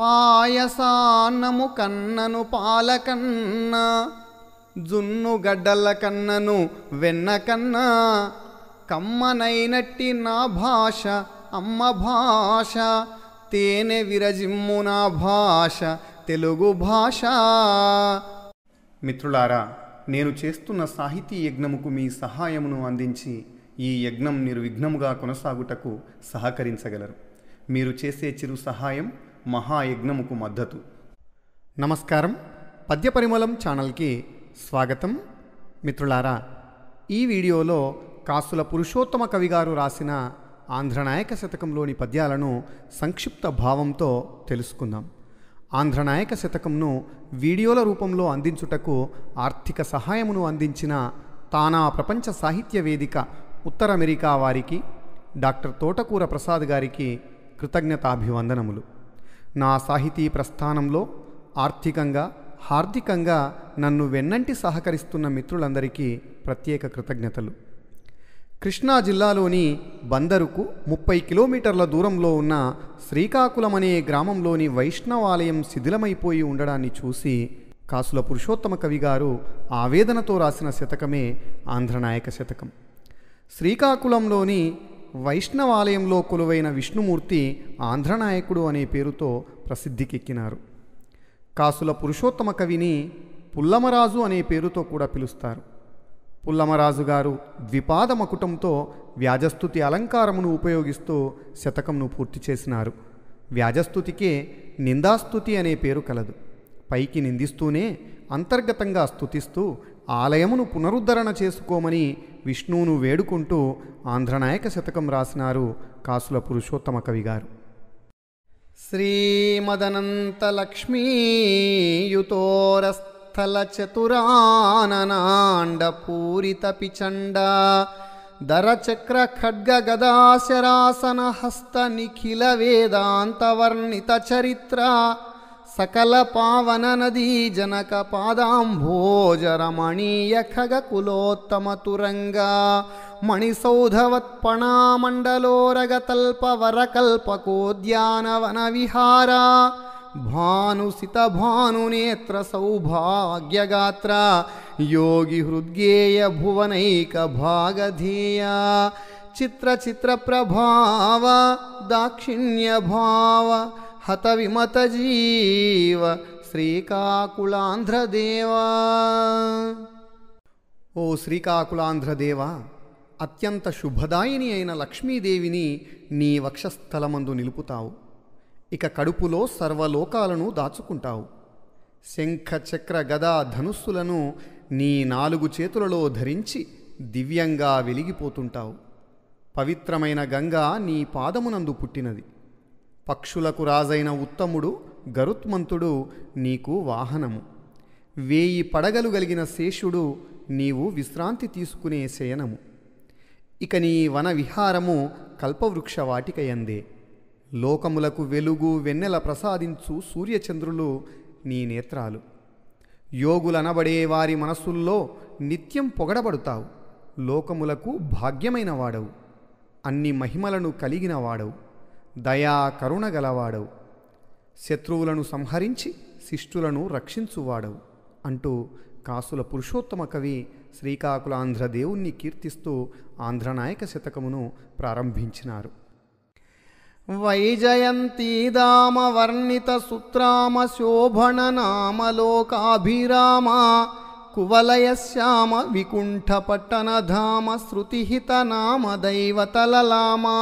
పాయసాన్నము కన్నను పాలకన్న జున్ను గడ్డల కన్నను వెన్న కన్నా కమ్మనైనట్టి నా భాష అమ్మ భాష తేనె విరజిమ్ము నా భాష తెలుగు భాష మిత్రులారా నేను చేస్తున్న సాహితీ యజ్ఞముకు మీ సహాయమును అందించి ఈ యజ్ఞం నిర్విఘ్నముగా కొనసాగుటకు సహకరించగలరు మీరు చేసే చిరు సహాయం మహాయజ్ఞముకు మద్దతు నమస్కారం పద్యపరిమళం ఛానల్కి స్వాగతం మిత్రులారా ఈ వీడియోలో కాసుల పురుషోత్తమ కవిగారు రాసిన ఆంధ్రనాయక శతకంలోని పద్యాలను సంక్షిప్త భావంతో తెలుసుకుందాం ఆంధ్రనాయక శతకంను వీడియోల రూపంలో అందించుటకు ఆర్థిక సహాయమును అందించిన తానా ప్రపంచ సాహిత్య వేదిక ఉత్తర అమెరికా వారికి డాక్టర్ తోటకూర ప్రసాద్ గారికి కృతజ్ఞతాభివందనములు నా సాహితీ ప్రస్థానంలో ఆర్థికంగా హార్దికంగా నన్ను వెన్నంటి సహకరిస్తున్న మిత్రులందరికీ ప్రత్యేక కృతజ్ఞతలు కృష్ణా జిల్లాలోని బందరుకు ముప్పై కిలోమీటర్ల దూరంలో ఉన్న శ్రీకాకుళం అనే గ్రామంలోని వైష్ణవాలయం శిథిలమైపోయి ఉండడాన్ని చూసి కాసుల పురుషోత్తమ కవి గారు ఆవేదనతో రాసిన శతకమే ఆంధ్రనాయక శతకం శ్రీకాకుళంలోని వైష్ణవాలయంలో కొలువైన విష్ణుమూర్తి ఆంధ్రనాయకుడు అనే పేరుతో ప్రసిద్ధికెక్కినారు కాసుల పురుషోత్తమ కవిని పుల్లమరాజు అనే పేరుతో కూడా పిలుస్తారు పుల్లమరాజు గారు ద్విపాద మకుటంతో వ్యాజస్థుతి అలంకారమును ఉపయోగిస్తూ శతకంను పూర్తి చేసినారు వ్యాజస్థుతికే నిందాస్థుతి అనే పేరు కలదు పైకి నిందిస్తూనే అంతర్గతంగా స్థుతిస్తూ ఆలయమును పునరుద్ధరణ చేసుకోమని విష్ణువును వేడుకుంటూ ఆంధ్రనాయక శతకం రాసినారు కాసుల పురుషోత్తమ కవి గారు శ్రీమదనంతలక్ష్మీయుతోరస్థలచతురాననాండపూరితపిచండ దరచక్రఖడ్గదాశరాసన నిఖిల వేదాంతవర్ణిత చరిత్ర सकलपावन नदीजनकपादाम्भोजरमणीयखगकुलोत्तमतुरङ्गा मणिसौधवत्पणामण्डलोरगतल्पवरकल्पकोद्यानवनविहारा भानुसितभानुनेत्र सौभाग्यगात्रा योगि हृद्गेय भुवनैकभागधिया चित्रचित्रप्रभाव दाक्षिण्यभाव హతవిమతజీవ శ్రీకాకుళాంధ్రదేవా ఓ శ్రీకాకుళాంధ్రదేవ అత్యంత శుభదాయిని అయిన లక్ష్మీదేవిని నీ వక్షస్థలమందు నిలుపుతావు ఇక కడుపులో సర్వలోకాలను దాచుకుంటావు శంఖ చక్ర గదా ధనుస్సులను నీ నాలుగు చేతులలో ధరించి దివ్యంగా వెలిగిపోతుంటావు పవిత్రమైన గంగా నీ పాదమునందు పుట్టినది పక్షులకు రాజైన ఉత్తముడు గరుత్మంతుడు నీకు వాహనము వేయి పడగలు కలిగిన శేషుడు నీవు విశ్రాంతి తీసుకునే శయనము ఇక నీ వన విహారము కల్పవృక్ష వాటికయందే లోకములకు వెలుగు వెన్నెల ప్రసాదించు సూర్యచంద్రులు నీ నేత్రాలు యోగులనబడే వారి మనస్సుల్లో నిత్యం పొగడబడుతావు లోకములకు భాగ్యమైన వాడవు అన్ని మహిమలను కలిగిన వాడవు దయా కరుణ గలవాడవు శత్రువులను సంహరించి శిష్టులను రక్షించువాడవు అంటూ కాసుల పురుషోత్తమ కవి శ్రీకాకుళ ఆంధ్రదేవుణ్ణి కీర్తిస్తూ ఆంధ్రనాయక శతకమును ప్రారంభించినారు వైజయంతీదామవర్ణిత సుత్రామ శోభణ నామలోకాభిరామ కువలయ శ్యామ వికుంఠ ధామ శృతిహిత నామ దైవతలలామా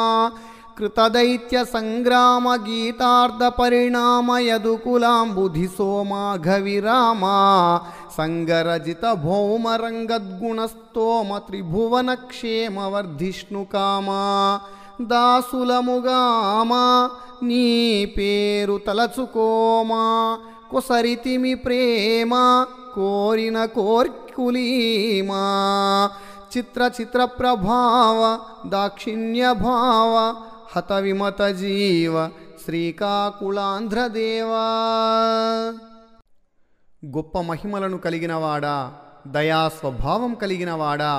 कृतदैत्यसङ्ग्रामगीतार्धपरिणाम यदुकुलाम्बुधि सोमाघविरामा सङ्गरजितभौमरङ्गद्गुणस्तोम त्रिभुवनक्षेमवर्धिष्णुकामा दासुलमुगाम नीपेरुतलचुकोमा कुसरितिमिप्रेम कोरिनकोर्कुलीमा चित्रचित्रप्रभाव दाक्षिण्यभाव విమత జీవ శ్రీకాకుళాంధ్రదేవా గొప్ప మహిమలను కలిగినవాడా దయా స్వభావం కలిగినవాడా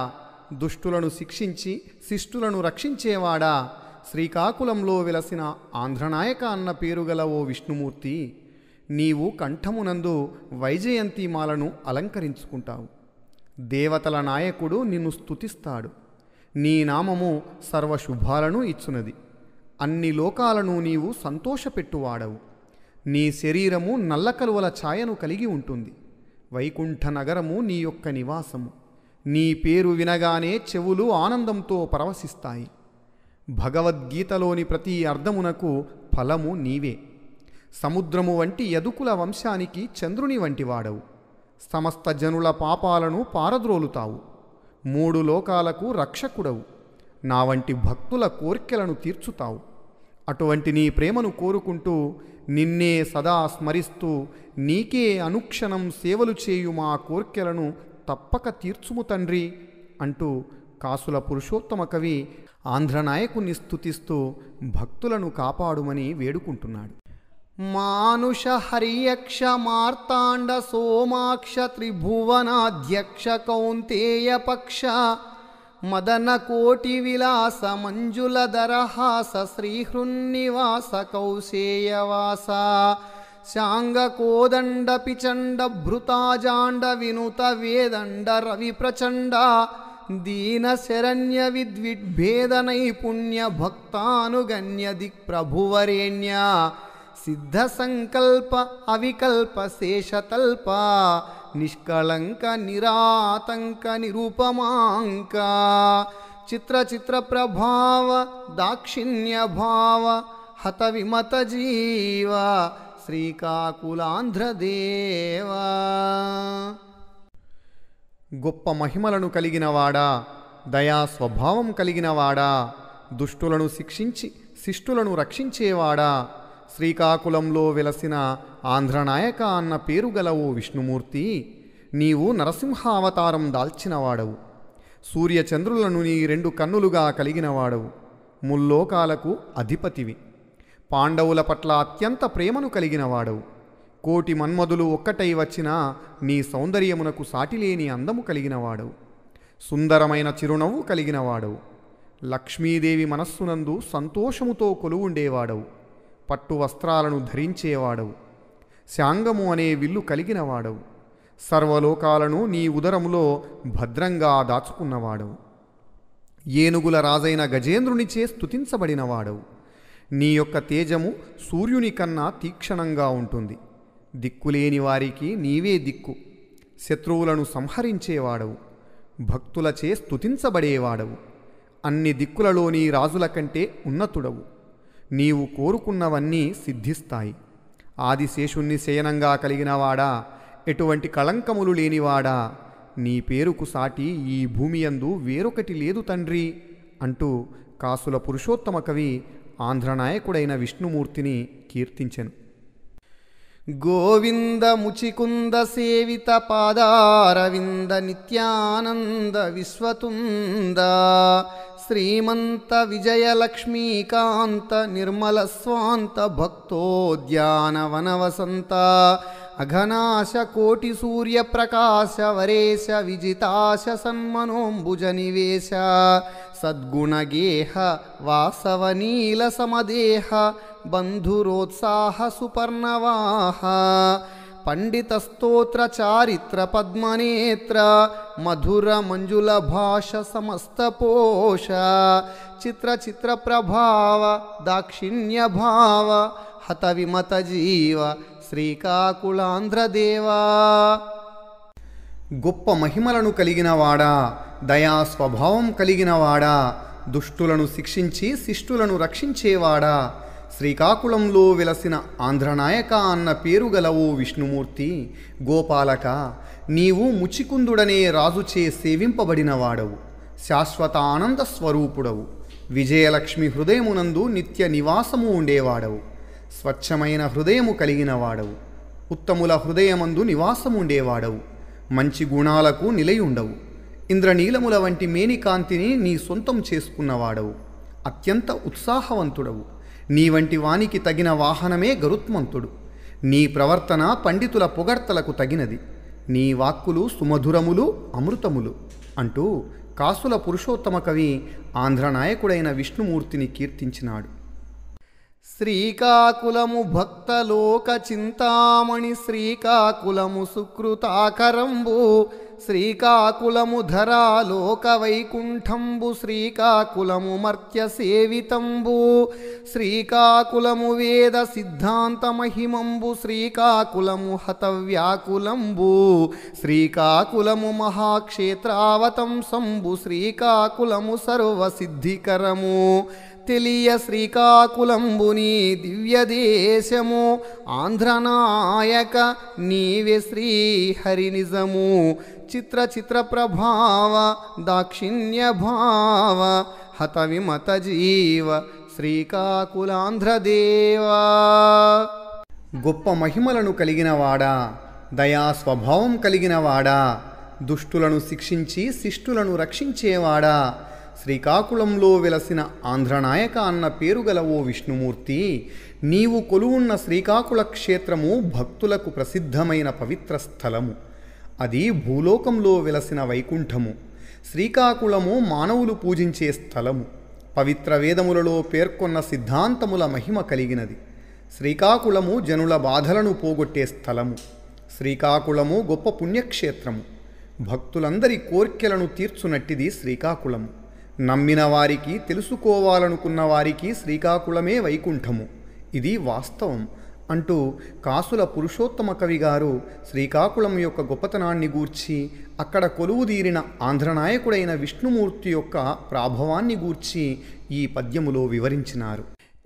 దుష్టులను శిక్షించి శిష్టులను రక్షించేవాడా శ్రీకాకుళంలో వెలసిన ఆంధ్రనాయక అన్న పేరుగల ఓ విష్ణుమూర్తి నీవు కంఠమునందు వైజయంతిమాలను అలంకరించుకుంటావు దేవతల నాయకుడు నిన్ను స్తుతిస్తాడు నీ నామము సర్వశుభాలను ఇచ్చునది అన్ని లోకాలను నీవు సంతోషపెట్టువాడవు నీ శరీరము నల్లకలువల ఛాయను కలిగి ఉంటుంది వైకుంఠ నగరము నీ యొక్క నివాసము నీ పేరు వినగానే చెవులు ఆనందంతో పరవశిస్తాయి భగవద్గీతలోని ప్రతి అర్థమునకు ఫలము నీవే సముద్రము వంటి యదుకుల వంశానికి చంద్రుని వంటివాడవు సమస్త జనుల పాపాలను పారద్రోలుతావు మూడు లోకాలకు రక్షకుడవు నా వంటి భక్తుల కోర్కెలను తీర్చుతావు అటువంటి నీ ప్రేమను కోరుకుంటూ నిన్నే సదా స్మరిస్తూ నీకే అనుక్షణం సేవలు చేయు మా కోర్కెలను తప్పక తీర్చుము తండ్రి అంటూ కాసుల పురుషోత్తమ కవి ఆంధ్రనాయకుని స్థుతిస్తూ భక్తులను కాపాడుమని వేడుకుంటున్నాడు మానుష హరియక్ష మార్తాండ సోమాక్ష త్రిభువనాధ్యక్ష కౌంతేయ పక్ష मदनकोटिविलास मञ्जुलदरहास शाङ्गकोदण्ड पिचण्ड भृताजाण्डविनुतवेदण्ड रविप्रचण्ड दीनशरण्यविद्विग्भेदनैपुण्यभक्तानुगण्य दिक्प्रभुवरेण्या सिद्धसङ्कल्प अविकल्प शेषतल्पा నిష్కళంక నిరాతంక నిరూపమాంక చిత్ర చిత్ర ప్రభావ దాక్షిణ్య భావ హత విమత జీవ శ్రీకాకులాంధ్రదేవ గొప్ప మహిమలను కలిగినవాడా దయా స్వభావం కలిగినవాడా దుష్టులను శిక్షించి శిష్టులను రక్షించేవాడా శ్రీకాకుళంలో వెలసిన ఆంధ్రనాయక అన్న పేరు గల ఓ విష్ణుమూర్తి నీవు నరసింహావతారం దాల్చినవాడవు సూర్యచంద్రులను నీ రెండు కన్నులుగా కలిగినవాడవు ముల్లోకాలకు అధిపతివి పాండవుల పట్ల అత్యంత ప్రేమను కలిగినవాడవు కోటి మన్మధులు ఒక్కటై వచ్చినా నీ సౌందర్యమునకు సాటిలేని అందము కలిగినవాడవు సుందరమైన చిరునవ్వు కలిగినవాడవు లక్ష్మీదేవి మనస్సునందు సంతోషముతో కొలువుండేవాడవు పట్టు వస్త్రాలను ధరించేవాడవు శాంగము అనే విల్లు కలిగినవాడవు సర్వలోకాలను నీ ఉదరములో భద్రంగా దాచుకున్నవాడవు ఏనుగుల రాజైన గజేంద్రునిచే స్తుతించబడినవాడవు నీ యొక్క తేజము సూర్యుని కన్నా తీక్షణంగా ఉంటుంది దిక్కులేని వారికి నీవే దిక్కు శత్రువులను సంహరించేవాడవు భక్తులచే స్తుతించబడేవాడవు అన్ని దిక్కులలోని రాజుల కంటే ఉన్నతుడవు నీవు కోరుకున్నవన్నీ సిద్ధిస్తాయి ఆదిశేషుణ్ణి శయనంగా కలిగినవాడా ఎటువంటి కళంకములు లేనివాడా నీ పేరుకు సాటి ఈ భూమియందు వేరొకటి లేదు తండ్రి అంటూ కాసుల పురుషోత్తమ కవి ఆంధ్రనాయకుడైన విష్ణుమూర్తిని కీర్తించెను नित्यानन्द गोविन्दमुचिकुन्दसेवितपादारविन्दनित्यानन्दविश्वतुन्द विजिताश अघनाशकोटिसूर्यप्रकाशवरेश विजिताशसन्मनोऽम्बुजनिवेश सद्गुणगेह वासवनीलसमदेह పద్మనేత్ర మధుర बन्धुरोत्साहसुपर्णवाः पण्डितस्तोत्रचारित्रपद्मनेत्र मधुरमञ्जुलभाषसमस्तपोष चित्रचित्रप्रभाव दाक्षिण्यभाव హతవిమతజీవ శ్రీకాకుళాంధ్రదేవా గొప్ప మహిమలను కలిగినవాడా దయా స్వభావం కలిగినవాడా దుష్టులను శిక్షించి శిష్టులను రక్షించేవాడా శ్రీకాకుళంలో వెలసిన ఆంధ్రనాయక అన్న పేరు గలవో విష్ణుమూర్తి గోపాలక నీవు ముచికుందుడనే రాజుచే సేవింపబడినవాడవు శాశ్వత ఆనంద స్వరూపుడవు విజయలక్ష్మి హృదయమునందు నిత్య నివాసము ఉండేవాడవు స్వచ్ఛమైన హృదయము కలిగినవాడవు ఉత్తముల హృదయమందు నివాసముండేవాడవు మంచి గుణాలకు నిలయుండవు ఇంద్రనీలముల వంటి మేనికాంతిని నీ సొంతం చేసుకున్నవాడవు అత్యంత ఉత్సాహవంతుడవు నీ వంటి వానికి తగిన వాహనమే గరుత్మంతుడు నీ ప్రవర్తన పండితుల పొగడ్తలకు తగినది నీ వాక్కులు సుమధురములు అమృతములు అంటూ కాసుల పురుషోత్తమ కవి ఆంధ్రనాయకుడైన విష్ణుమూర్తిని కీర్తించినాడు శ్రీకాకుళము భక్తలోక చింతామణి శ్రీకాకుళము సుకృతాకరంబు శ్రీకాకుళము ధరాలోక వైకుంఠంబు శ్రీకాకుళము మర్త్య సేవితంబు శ్రీకాకుళము వేద సిద్ధాంత మహిమంబు శ్రీకాకుళము హతవ్యాకులంబు శ్రీకాకుళము మహాక్షేత్రావతంసంబు శ్రీకాకుళము సర్వసిద్ధికరము తెలియ శ్రీకాకుళంబుని దివ్యదేశము ఆంధ్రనాయక నీవే శ్రీహరినిజము చిత్ర చిత్ర ప్రభావ దాక్షిణ్య భావ హత విమత జీవ శ్రీకాకుళాంధ్రదేవా గొప్ప మహిమలను కలిగినవాడా దయా స్వభావం కలిగినవాడా దుష్టులను శిక్షించి శిష్టులను రక్షించేవాడా శ్రీకాకుళంలో వెలసిన ఆంధ్రనాయక అన్న పేరు గల ఓ విష్ణుమూర్తి నీవు కొలువున్న శ్రీకాకుళ క్షేత్రము భక్తులకు ప్రసిద్ధమైన పవిత్ర స్థలము అది భూలోకంలో వెలసిన వైకుంఠము శ్రీకాకుళము మానవులు పూజించే స్థలము పవిత్ర వేదములలో పేర్కొన్న సిద్ధాంతముల మహిమ కలిగినది శ్రీకాకుళము జనుల బాధలను పోగొట్టే స్థలము శ్రీకాకుళము గొప్ప పుణ్యక్షేత్రము భక్తులందరి కోర్కెలను తీర్చునట్టిది శ్రీకాకుళము నమ్మిన వారికి తెలుసుకోవాలనుకున్న వారికి శ్రీకాకుళమే వైకుంఠము ఇది వాస్తవం అంటూ కాసుల పురుషోత్తమ కవి గారు శ్రీకాకుళం యొక్క గొప్పతనాన్ని గూర్చి అక్కడ కొలువు తీరిన ఆంధ్రనాయకుడైన విష్ణుమూర్తి యొక్క ప్రాభవాన్ని గూర్చి ఈ పద్యములో వివరించినారు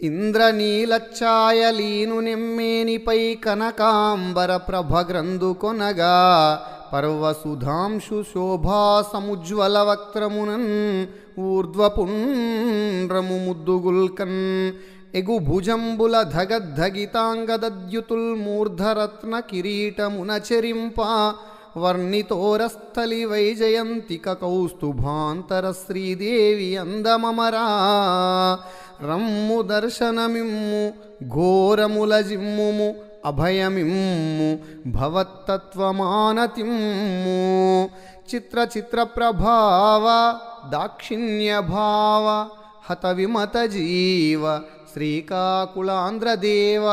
ఇంద్రనీలఛాయలీను నిమ్మేనిపై కనకాంబర ప్రభ గ్రంథు కొనగా పర్వసుధాంశు శోభా సముజ్వల వక్త్రమునన్ ఊర్ధ్వపుండ్రము ముద్దుగుల్కన్ ఎగు భుజంబుల ధగద్ధగితాంగదద్యుతుల్ కిరీటమున చెరింప వర్ణితోరస్థలి వైజయంతిక కౌస్తుభాంతర శ్రీదేవి అందమమరా రమ్ము దర్శనమిమ్ము ఘోరముల జిమ్ముము అభయమిమ్ము భవత్తత్వమానతిమ్ము చిత్ర చిత్ర ప్రభావ దాక్షిణ్యభావ హత విమత జీవ శ్రీకాకుళాంధ్రదేవ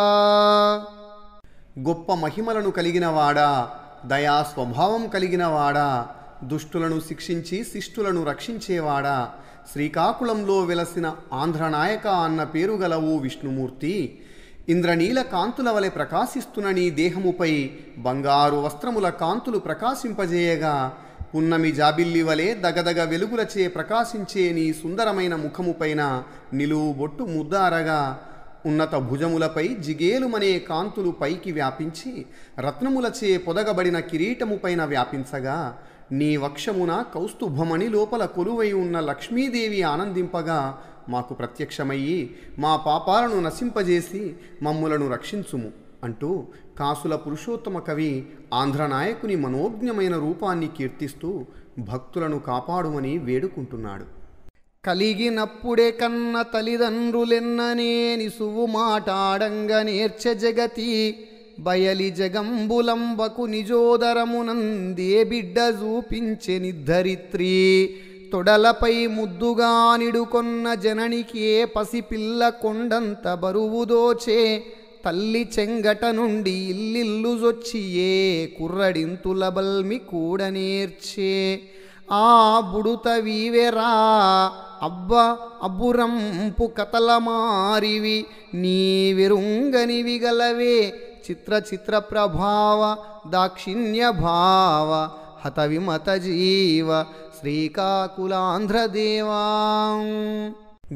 గొప్ప మహిమలను కలిగినవాడా దయా స్వభావం కలిగినవాడా దుష్టులను శిక్షించి శిష్టులను రక్షించేవాడా శ్రీకాకుళంలో వెలసిన ఆంధ్రనాయక అన్న పేరు గలవు విష్ణుమూర్తి ఇంద్రనీల కాంతుల వలె ప్రకాశిస్తున్న నీ దేహముపై బంగారు వస్త్రముల కాంతులు ప్రకాశింపజేయగా పున్నమి జాబిల్లి వలె దగదగ వెలుగులచే ప్రకాశించే నీ సుందరమైన ముఖముపైన నిలువు బొట్టు ముద్దారగా ఉన్నత భుజములపై జిగేలుమనే కాంతులు పైకి వ్యాపించి రత్నములచే పొదగబడిన కిరీటముపైన వ్యాపించగా నీ వక్షమున కౌస్తుభమణి లోపల కొలువై ఉన్న లక్ష్మీదేవి ఆనందింపగా మాకు ప్రత్యక్షమయ్యి మా పాపాలను నశింపజేసి మమ్ములను రక్షించుము అంటూ కాసుల పురుషోత్తమ కవి ఆంధ్రనాయకుని మనోజ్ఞమైన రూపాన్ని కీర్తిస్తూ భక్తులను కాపాడుమని వేడుకుంటున్నాడు కలిగినప్పుడే కన్న తల్లిదండ్రులెన్ననేని సువు మాటాడంగ నేర్చ జగతి బయలి జగంబులంబకు నిజోదరమునందే బిడ్డ చూపించెని ధరిత్రీ తొడలపై ముద్దుగా నిడుకొన్న జననికి ఏ పసిపిల్ల కొండంత బరువుదోచే తల్లి చెంగట నుండి ఇల్లిల్లుజొచ్చి ఏ కుర్రడింతుల బల్మి కూడనేర్చే ఆ బుడుత వీవెరా అబ్బ అబ్బురంపు కథల మారివి నీ విరుంగనివి గలవే చిత్ర చిత్ర ప్రభావ దాక్షిణ్య భావ హత విమత జీవ శ్రీకాకులాంధ్రదేవా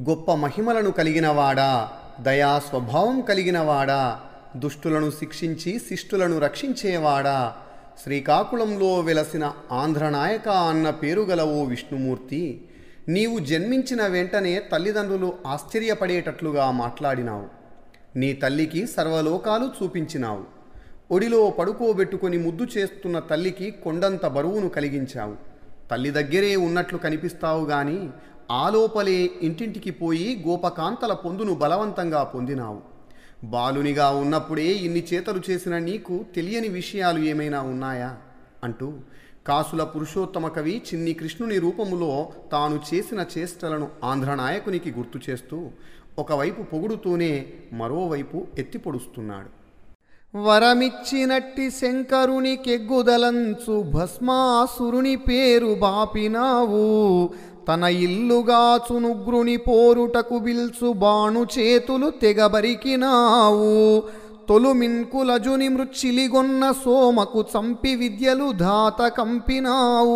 గొప్ప మహిమలను కలిగినవాడా దయా స్వభావం కలిగినవాడా దుష్టులను శిక్షించి శిష్టులను రక్షించేవాడా శ్రీకాకుళంలో వెలసిన ఆంధ్రనాయక అన్న పేరు గల ఓ విష్ణుమూర్తి నీవు జన్మించిన వెంటనే తల్లిదండ్రులు ఆశ్చర్యపడేటట్లుగా మాట్లాడినావు నీ తల్లికి సర్వలోకాలు చూపించినావు ఒడిలో పడుకోబెట్టుకొని ముద్దు చేస్తున్న తల్లికి కొండంత బరువును కలిగించావు తల్లి దగ్గరే ఉన్నట్లు కనిపిస్తావు గాని ఆలోపలే ఇంటింటికి పోయి గోపకాంతల పొందును బలవంతంగా పొందినావు బాలునిగా ఉన్నప్పుడే ఇన్ని చేతలు చేసిన నీకు తెలియని విషయాలు ఏమైనా ఉన్నాయా అంటూ కాసుల పురుషోత్తమ కవి చిన్ని కృష్ణుని రూపములో తాను చేసిన చేష్టలను ఆంధ్ర నాయకునికి గుర్తు చేస్తూ ఒకవైపు పొగుడుతూనే మరోవైపు ఎత్తిపొడుస్తున్నాడు వరమిచ్చినట్టి శంకరుని కెగ్గుదలంచు భస్మాసురుని పేరు బాపినావు తన ఇల్లుగా చునుగ్రుని పోరుటకు బిల్చు బాణు చేతులు తెగబరికినావు తొలుమిన్కులజుని మృచ్చిలిగొన్న సోమకు చంపి విద్యలు ధాత కంపినావు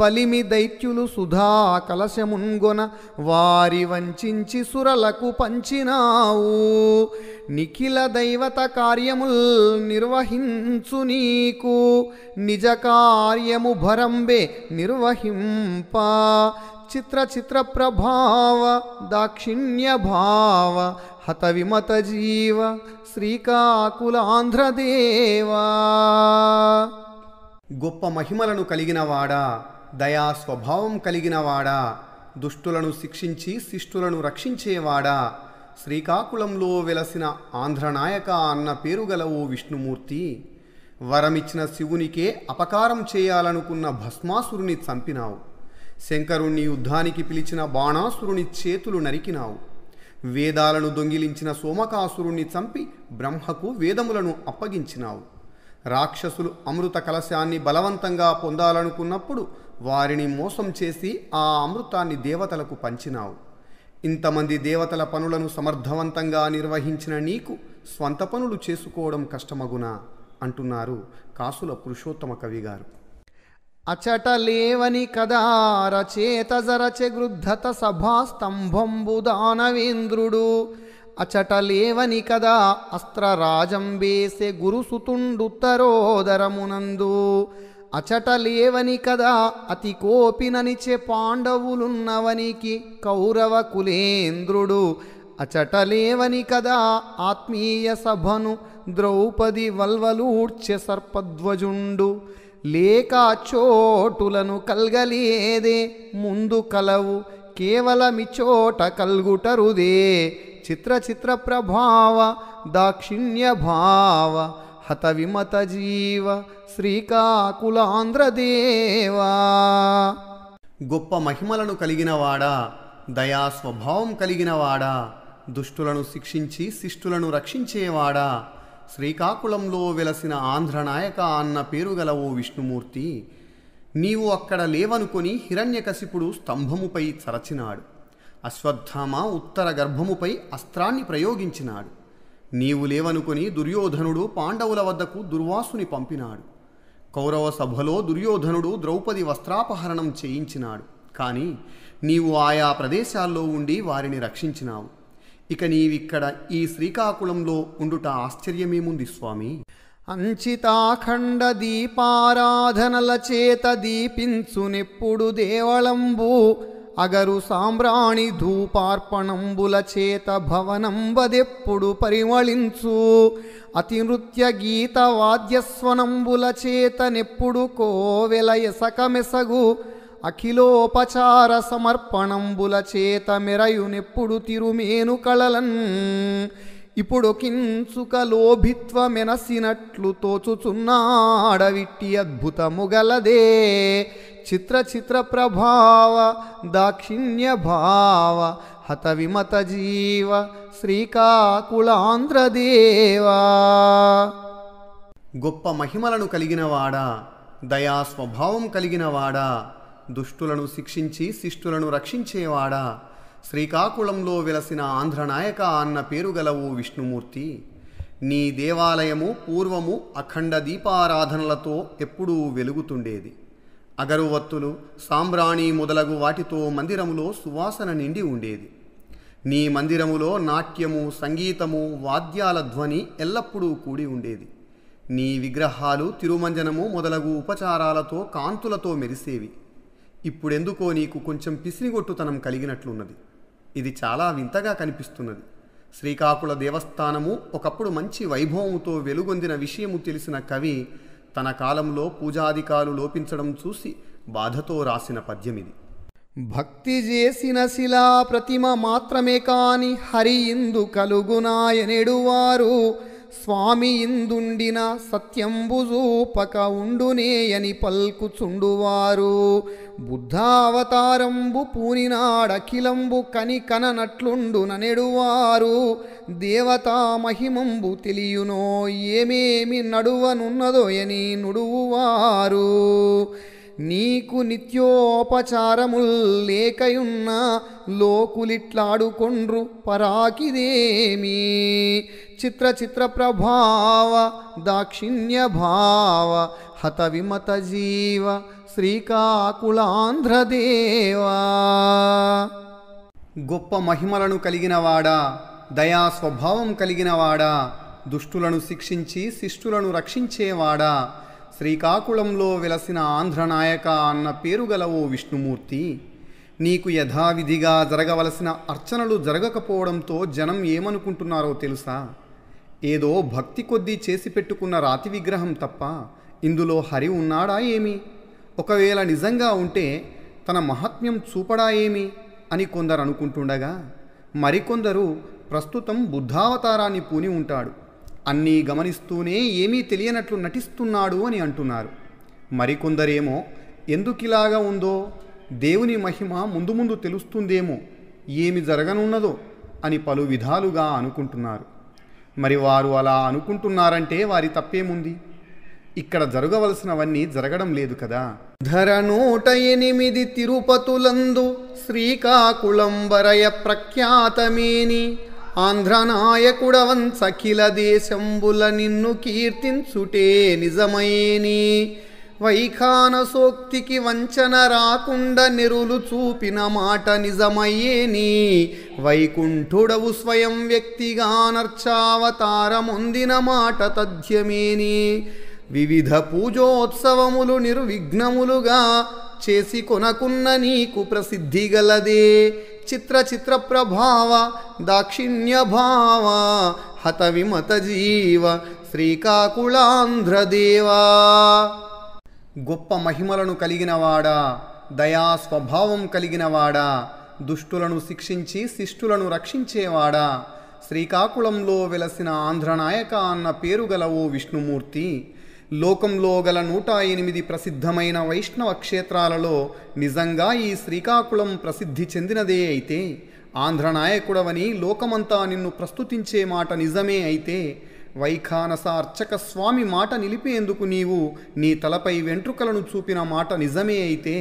బలిమి దైత్యులు సుధా కలశమున్గొన వారి వంచించి సురలకు పంచినావు నిఖిల దైవత కార్యముల్ నిర్వహించు నీకు నిజ కార్యము భరంబే నిర్వహింప చిత్ర చిత్ర ప్రభావ దాక్షిణ్య భావ హత విమత జీవ శ్రీకాకులాంధ్రదేవా గొప్ప మహిమలను కలిగినవాడా దయా స్వభావం కలిగినవాడా దుష్టులను శిక్షించి శిష్టులను రక్షించేవాడా శ్రీకాకుళంలో వెలసిన ఆంధ్రనాయక అన్న పేరు గల ఓ విష్ణుమూర్తి వరమిచ్చిన శివునికే అపకారం చేయాలనుకున్న భస్మాసురుని చంపినావు శంకరుణ్ణి యుద్ధానికి పిలిచిన బాణాసురుని చేతులు నరికినావు వేదాలను దొంగిలించిన సోమకాసురుణ్ణి చంపి బ్రహ్మకు వేదములను అప్పగించినావు రాక్షసులు అమృత కలశాన్ని బలవంతంగా పొందాలనుకున్నప్పుడు వారిని మోసం చేసి ఆ అమృతాన్ని దేవతలకు పంచినావు ఇంతమంది దేవతల పనులను సమర్థవంతంగా నిర్వహించిన నీకు స్వంత పనులు చేసుకోవడం కష్టమగునా అంటున్నారు కాసుల పురుషోత్తమ కవి గారు అచట లేవని కదా రచేత జరచెగృద్ధత సభాస్తంభంబుదానవేంద్రుడు అచట లేవని కదా అస్త్రరాజం వేసే నందు అచట లేవని కదా అతి కోపిననిచే పాండవులున్నవనికి కౌరవ కులేంద్రుడు అచట లేవని కదా ఆత్మీయ సభను ద్రౌపది వల్వలూడ్చె సర్పధ్వజుండు లేక చోటులను కల్గలేదే ముందు కలవు కేవలమిచోట కల్గుటరుదే చిత్ర చిత్ర ప్రభావ దాక్షిణ్య భావ హత విమత జీవ శ్రీకాకులాంధ్రదేవా గొప్ప మహిమలను కలిగినవాడా దయా స్వభావం కలిగినవాడా దుష్టులను శిక్షించి శిష్టులను రక్షించేవాడా శ్రీకాకుళంలో వెలసిన ఆంధ్రనాయక అన్న పేరు గల ఓ విష్ణుమూర్తి నీవు అక్కడ లేవనుకొని హిరణ్యకశిపుడు స్తంభముపై చరచినాడు అశ్వత్థామ ఉత్తర గర్భముపై అస్త్రాన్ని ప్రయోగించినాడు నీవు లేవనుకుని దుర్యోధనుడు పాండవుల వద్దకు దుర్వాసుని పంపినాడు కౌరవ సభలో దుర్యోధనుడు ద్రౌపది వస్త్రాపహరణం చేయించినాడు కానీ నీవు ఆయా ప్రదేశాల్లో ఉండి వారిని రక్షించినావు ఇక నీవిక్కడ ఈ శ్రీకాకుళంలో ఉండుట ఆశ్చర్యమేముంది స్వామి అంచితాఖండ దీపారాధనల చేత దీపించునిప్పుడు దేవళంబు అగరు సాంబ్రాణి ధూపార్పణంబుల చేత వదెప్పుడు పరిమళించు అతి నృత్య గీత వాద్యస్వనంబుల చేతనెప్పుడు కోవెల ఎసకమెసగు అఖిలోపచార సమర్పణంబుల చేత మెరయునెప్పుడు తిరుమేను కళలన్ ఇప్పుడు కించుక లోభిత్వమెనసినట్లు తోచుచున్నాడవిట్టి అద్భుతముగలదే చిత్ర చిత్ర ప్రభావ దాక్షిణ్య భావ హత విమత జీవ శ్రీకాకుళాంధ్రదేవా గొప్ప మహిమలను కలిగినవాడా దయా స్వభావం కలిగినవాడా దుష్టులను శిక్షించి శిష్టులను రక్షించేవాడా శ్రీకాకుళంలో వెలసిన ఆంధ్రనాయక అన్న పేరుగలవు విష్ణుమూర్తి నీ దేవాలయము పూర్వము అఖండ దీపారాధనలతో ఎప్పుడూ వెలుగుతుండేది అగరువత్తులు సాంబ్రాణి మొదలగు వాటితో మందిరములో సువాసన నిండి ఉండేది నీ మందిరములో నాట్యము సంగీతము వాద్యాల ధ్వని ఎల్లప్పుడూ కూడి ఉండేది నీ విగ్రహాలు తిరుమంజనము మొదలగు ఉపచారాలతో కాంతులతో మెరిసేవి ఇప్పుడెందుకో నీకు కొంచెం పిసిరిగొట్టుతనం కలిగినట్లున్నది ఇది చాలా వింతగా కనిపిస్తున్నది శ్రీకాకుళ దేవస్థానము ఒకప్పుడు మంచి వైభవముతో వెలుగొందిన విషయము తెలిసిన కవి తన కాలంలో పూజాధికారులు లోపించడం చూసి బాధతో రాసిన పద్యమిది భక్తి చేసిన శిలా ప్రతిమ మాత్రమే కాని హరి ఇందు కలుగునాయనెడువారు స్వామి ఇందుండిన సత్యంబుజూపక ఉండునేయని పల్కుచుండువారు బుద్ధావతారంబు పూనినాడఖిలంబు కని కననట్లుండు ననెడువారు దేవతా మహిమంబు తెలియునో ఏమేమి నడువనున్నదోయని నుడువువారు నీకు నిత్యోపచారముల్ లేకయున్న లోకులిట్లాడుకొండ్రు పరాకిదేమీ చిత్ర చిత్ర ప్రభావ దాక్షిణ్య భావ హత విమత జీవ శ్రీకాకుళాంధ్రదేవా గొప్ప మహిమలను కలిగినవాడా దయా స్వభావం కలిగినవాడా దుష్టులను శిక్షించి శిష్టులను రక్షించేవాడా శ్రీకాకుళంలో వెలసిన ఆంధ్రనాయక అన్న పేరు గల ఓ విష్ణుమూర్తి నీకు యథావిధిగా జరగవలసిన అర్చనలు జరగకపోవడంతో జనం ఏమనుకుంటున్నారో తెలుసా ఏదో భక్తి కొద్దీ చేసి పెట్టుకున్న రాతి విగ్రహం తప్ప ఇందులో హరి ఉన్నాడా ఏమి ఒకవేళ నిజంగా ఉంటే తన మహాత్మ్యం చూపడా ఏమి అని కొందరు అనుకుంటుండగా మరికొందరు ప్రస్తుతం బుద్ధావతారాన్ని పూని ఉంటాడు అన్నీ గమనిస్తూనే ఏమీ తెలియనట్లు నటిస్తున్నాడు అని అంటున్నారు మరికొందరేమో ఎందుకిలాగా ఉందో దేవుని మహిమ ముందు ముందు తెలుస్తుందేమో ఏమి జరగనున్నదో అని పలు విధాలుగా అనుకుంటున్నారు మరి వారు అలా అనుకుంటున్నారంటే వారి తప్పేముంది ఇక్కడ జరగవలసినవన్నీ జరగడం లేదు కదా ధర నూట ఎనిమిది తిరుపతులందు శ్రీకాకుళం వరయ ప్రఖ్యాతమేని సఖిల దేశంబుల నిన్ను కీర్తించుటే నిజమేని వైఖానసోక్తికి వంచన రాకుండా నిరులు చూపిన మాట నిజమయ్యేని వైకుంఠుడవు స్వయం వ్యక్తిగా నర్చావతారముందిన మాట తథ్యమేని వివిధ పూజోత్సవములు నిర్విఘ్నములుగా చేసి కొనకున్న నీకు ప్రసిద్ధి గలదే చిత్ర చిత్ర ప్రభావ దాక్షిణ్య భావ హత విమత జీవ శ్రీకాకుళాంధ్రదేవా గొప్ప మహిమలను కలిగినవాడా దయా స్వభావం కలిగినవాడా దుష్టులను శిక్షించి శిష్టులను రక్షించేవాడా శ్రీకాకుళంలో వెలసిన ఆంధ్రనాయక అన్న పేరు గల ఓ విష్ణుమూర్తి లోకంలో గల నూట ఎనిమిది ప్రసిద్ధమైన వైష్ణవ క్షేత్రాలలో నిజంగా ఈ శ్రీకాకుళం ప్రసిద్ధి చెందినదే అయితే ఆంధ్రనాయకుడవని లోకమంతా నిన్ను ప్రస్తుతించే మాట నిజమే అయితే వైఖానసార్చక స్వామి మాట నిలిపేందుకు నీవు నీ తలపై వెంట్రుకలను చూపిన మాట నిజమే అయితే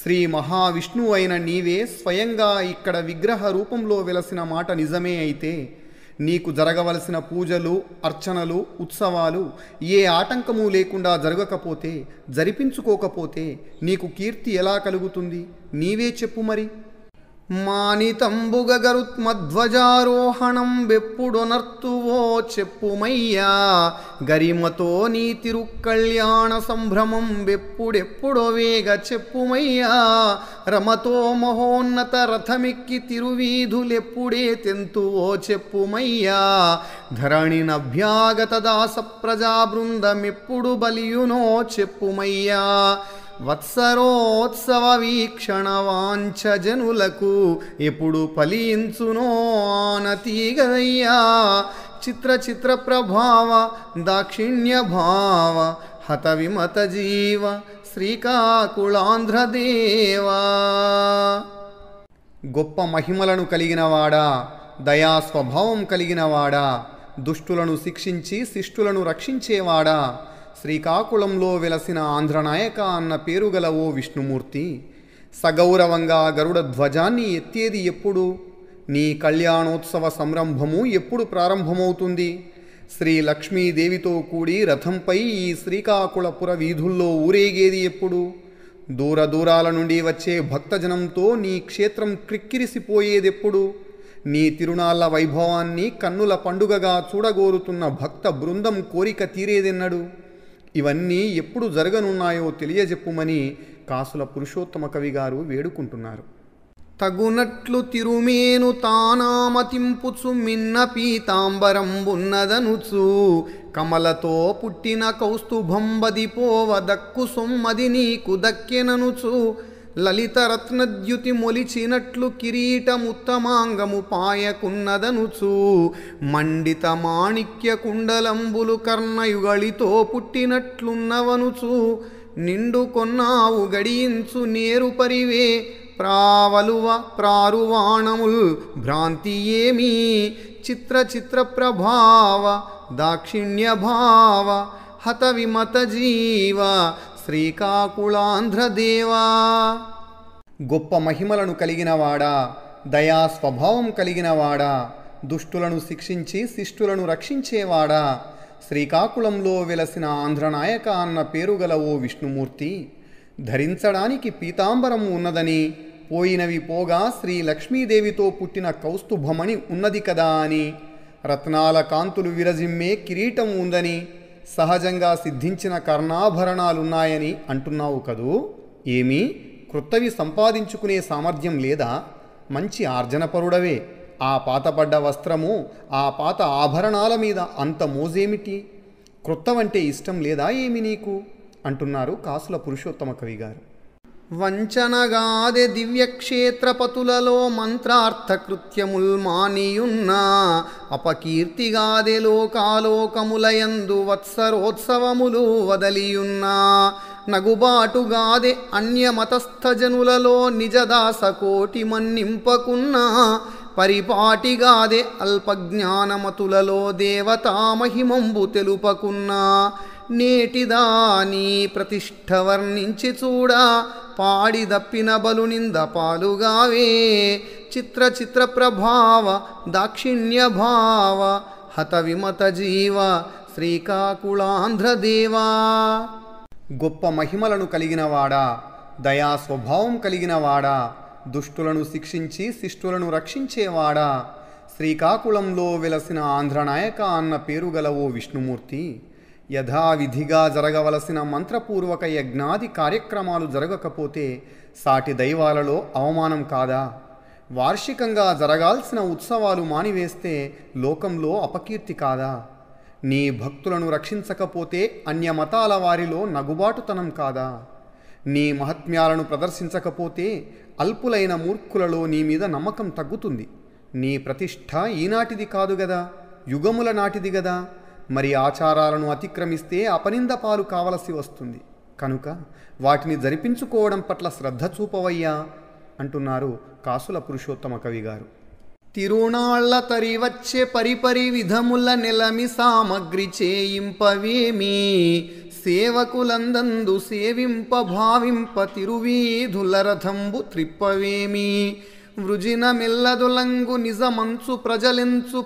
శ్రీ మహావిష్ణువు అయిన నీవే స్వయంగా ఇక్కడ విగ్రహ రూపంలో వెలసిన మాట నిజమే అయితే నీకు జరగవలసిన పూజలు అర్చనలు ఉత్సవాలు ఏ ఆటంకము లేకుండా జరగకపోతే జరిపించుకోకపోతే నీకు కీర్తి ఎలా కలుగుతుంది నీవే చెప్పు మరి మానితంబుగ గరుత్మద్వజారోహణం ఎప్పుడు నర్తువో చెప్పుమయ్యా గరిమతో నీతిరుక కళ్యాణ సంభ్రమం ఎప్పుడు ఎప్పుడు వేగా చెప్పుమయ్యా రమతో మహోన్నత రథమిక్కి తిరువీధులెప్పుడుే తెంతువో చెప్పుమయ్యా ధరణిన అభ్యాగత దాసప్రజా బృందం ఎప్పుడు బలియునో చెప్పుమయ్యా వత్సరోత్సవ వీక్షణ జనులకు ఎప్పుడు ఫలించునో ఆనతీగదయ్యా చిత్ర చిత్ర ప్రభావ దాక్షిణ్య భావ హత విమత జీవ శ్రీకాకుళాంధ్రదేవా గొప్ప మహిమలను కలిగినవాడా దయా స్వభావం కలిగినవాడా దుష్టులను శిక్షించి శిష్టులను రక్షించేవాడా శ్రీకాకుళంలో వెలసిన ఆంధ్రనాయక అన్న పేరు గల ఓ విష్ణుమూర్తి సగౌరవంగా గరుడ ధ్వజాన్ని ఎత్తేది ఎప్పుడు నీ కళ్యాణోత్సవ సంరంభము ఎప్పుడు ప్రారంభమవుతుంది శ్రీ లక్ష్మీదేవితో కూడి రథంపై ఈ శ్రీకాకుళపుర వీధుల్లో ఊరేగేది ఎప్పుడు దూర దూరాల నుండి వచ్చే భక్తజనంతో నీ క్షేత్రం క్రిక్కిరిసిపోయేదెప్పుడు నీ తిరునాళ్ల వైభవాన్ని కన్నుల పండుగగా చూడగోరుతున్న భక్త బృందం కోరిక తీరేదెన్నడు ఇవన్నీ ఎప్పుడు జరగనున్నాయో తెలియజెప్పుమని కాసుల పురుషోత్తమ కవి గారు వేడుకుంటున్నారు తగునట్లు తిరుమేను తానామతింపుచు మిన్న పీతాంబరంబున్నదనుచు కమలతో పుట్టిన కౌస్తుభంబది పోవ దక్కు సొమ్మది నీకు దక్కెననుచు లలితరత్నద్యుతి మొలిచినట్లు కిరీటముత్తమాంగము పాయకున్నదనుచు మండిత మాణిక్య కుండలంబులు కర్ణయుగళితో పుట్టినట్లున్నవనుచు నిండు కొన్నావు గడియించు నేరు పరివే ప్రావలువ ప్రారువాణముల్ భ్రాంతి ఏమీ చిత్ర చిత్ర ప్రభావ దాక్షిణ్య భావ హత విమత జీవ శ్రీకాకుళాంధ్రదేవా గొప్ప మహిమలను కలిగినవాడా దయా స్వభావం కలిగినవాడా దుష్టులను శిక్షించి శిష్టులను రక్షించేవాడా శ్రీకాకుళంలో వెలసిన ఆంధ్రనాయక అన్న గల ఓ విష్ణుమూర్తి ధరించడానికి పీతాంబరం ఉన్నదని పోయినవి పోగా శ్రీ లక్ష్మీదేవితో పుట్టిన కౌస్తుభమణి ఉన్నది కదా అని రత్నాల కాంతులు విరజిమ్మే కిరీటం ఉందని సహజంగా సిద్ధించిన కర్ణాభరణాలున్నాయని అంటున్నావు కదూ ఏమీ క్రొత్తవి సంపాదించుకునే సామర్థ్యం లేదా మంచి ఆర్జనపరుడవే ఆ పాతపడ్డ వస్త్రము ఆ పాత ఆభరణాల మీద అంత మోజేమిటి క్రొత్తవంటే ఇష్టం లేదా ఏమి నీకు అంటున్నారు కాసుల పురుషోత్తమ కవి గారు వంచనగాది దివ్యక్షేత్రపతులలో మంత్రార్థకృత్యముల్ మానియున్నా అపకీర్తిగాదె లోకాలోకములయందు వత్సరోత్సవములు వదలియున్నా నగుబాటుగాదె అన్యమతస్థజనులలో నిజదాసకోటి మన్నింపకున్నా పరిపాటిగాది అల్పజ్ఞానమతులలో దేవతామహిమంబు తెలుపకున్నా నేటిదా నీ ప్రతిష్ట వర్ణించి చూడా బలు నింద పాలుగావే చిత్ర చిత్ర ప్రభావ దాక్షిణ్య భావ హత విమత జీవ శ్రీకాకుళాంధ్రదేవా గొప్ప మహిమలను కలిగినవాడా దయా స్వభావం కలిగినవాడా దుష్టులను శిక్షించి శిష్టులను రక్షించేవాడా శ్రీకాకుళంలో వెలసిన ఆంధ్రనాయక అన్న పేరు గల ఓ విష్ణుమూర్తి యథావిధిగా జరగవలసిన మంత్రపూర్వక యజ్ఞాది కార్యక్రమాలు జరగకపోతే సాటి దైవాలలో అవమానం కాదా వార్షికంగా జరగాల్సిన ఉత్సవాలు మానివేస్తే లోకంలో అపకీర్తి కాదా నీ భక్తులను రక్షించకపోతే అన్యమతాల వారిలో నగుబాటుతనం కాదా నీ మహత్మ్యాలను ప్రదర్శించకపోతే అల్పులైన మూర్ఖులలో నీ మీద నమ్మకం తగ్గుతుంది నీ ప్రతిష్ట ఈనాటిది కాదు గదా యుగముల నాటిది గదా మరి ఆచారాలను అతిక్రమిస్తే అపనింద పాలు కావలసి వస్తుంది కనుక వాటిని జరిపించుకోవడం పట్ల శ్రద్ధ చూపవయ్యా అంటున్నారు కాసుల పురుషోత్తమ కవి గారు తిరుణాళ్ల తరివచ్చే పరిపరి విధముల నెలమి సామగ్రి చేయింపవేమీ సేవకులందందు సేవింప భావింప తిరువీధుల రథంబు త్రిప్పవేమీ వృజినమిల్లదులంగు నిజమంచు ప్రజలెంచు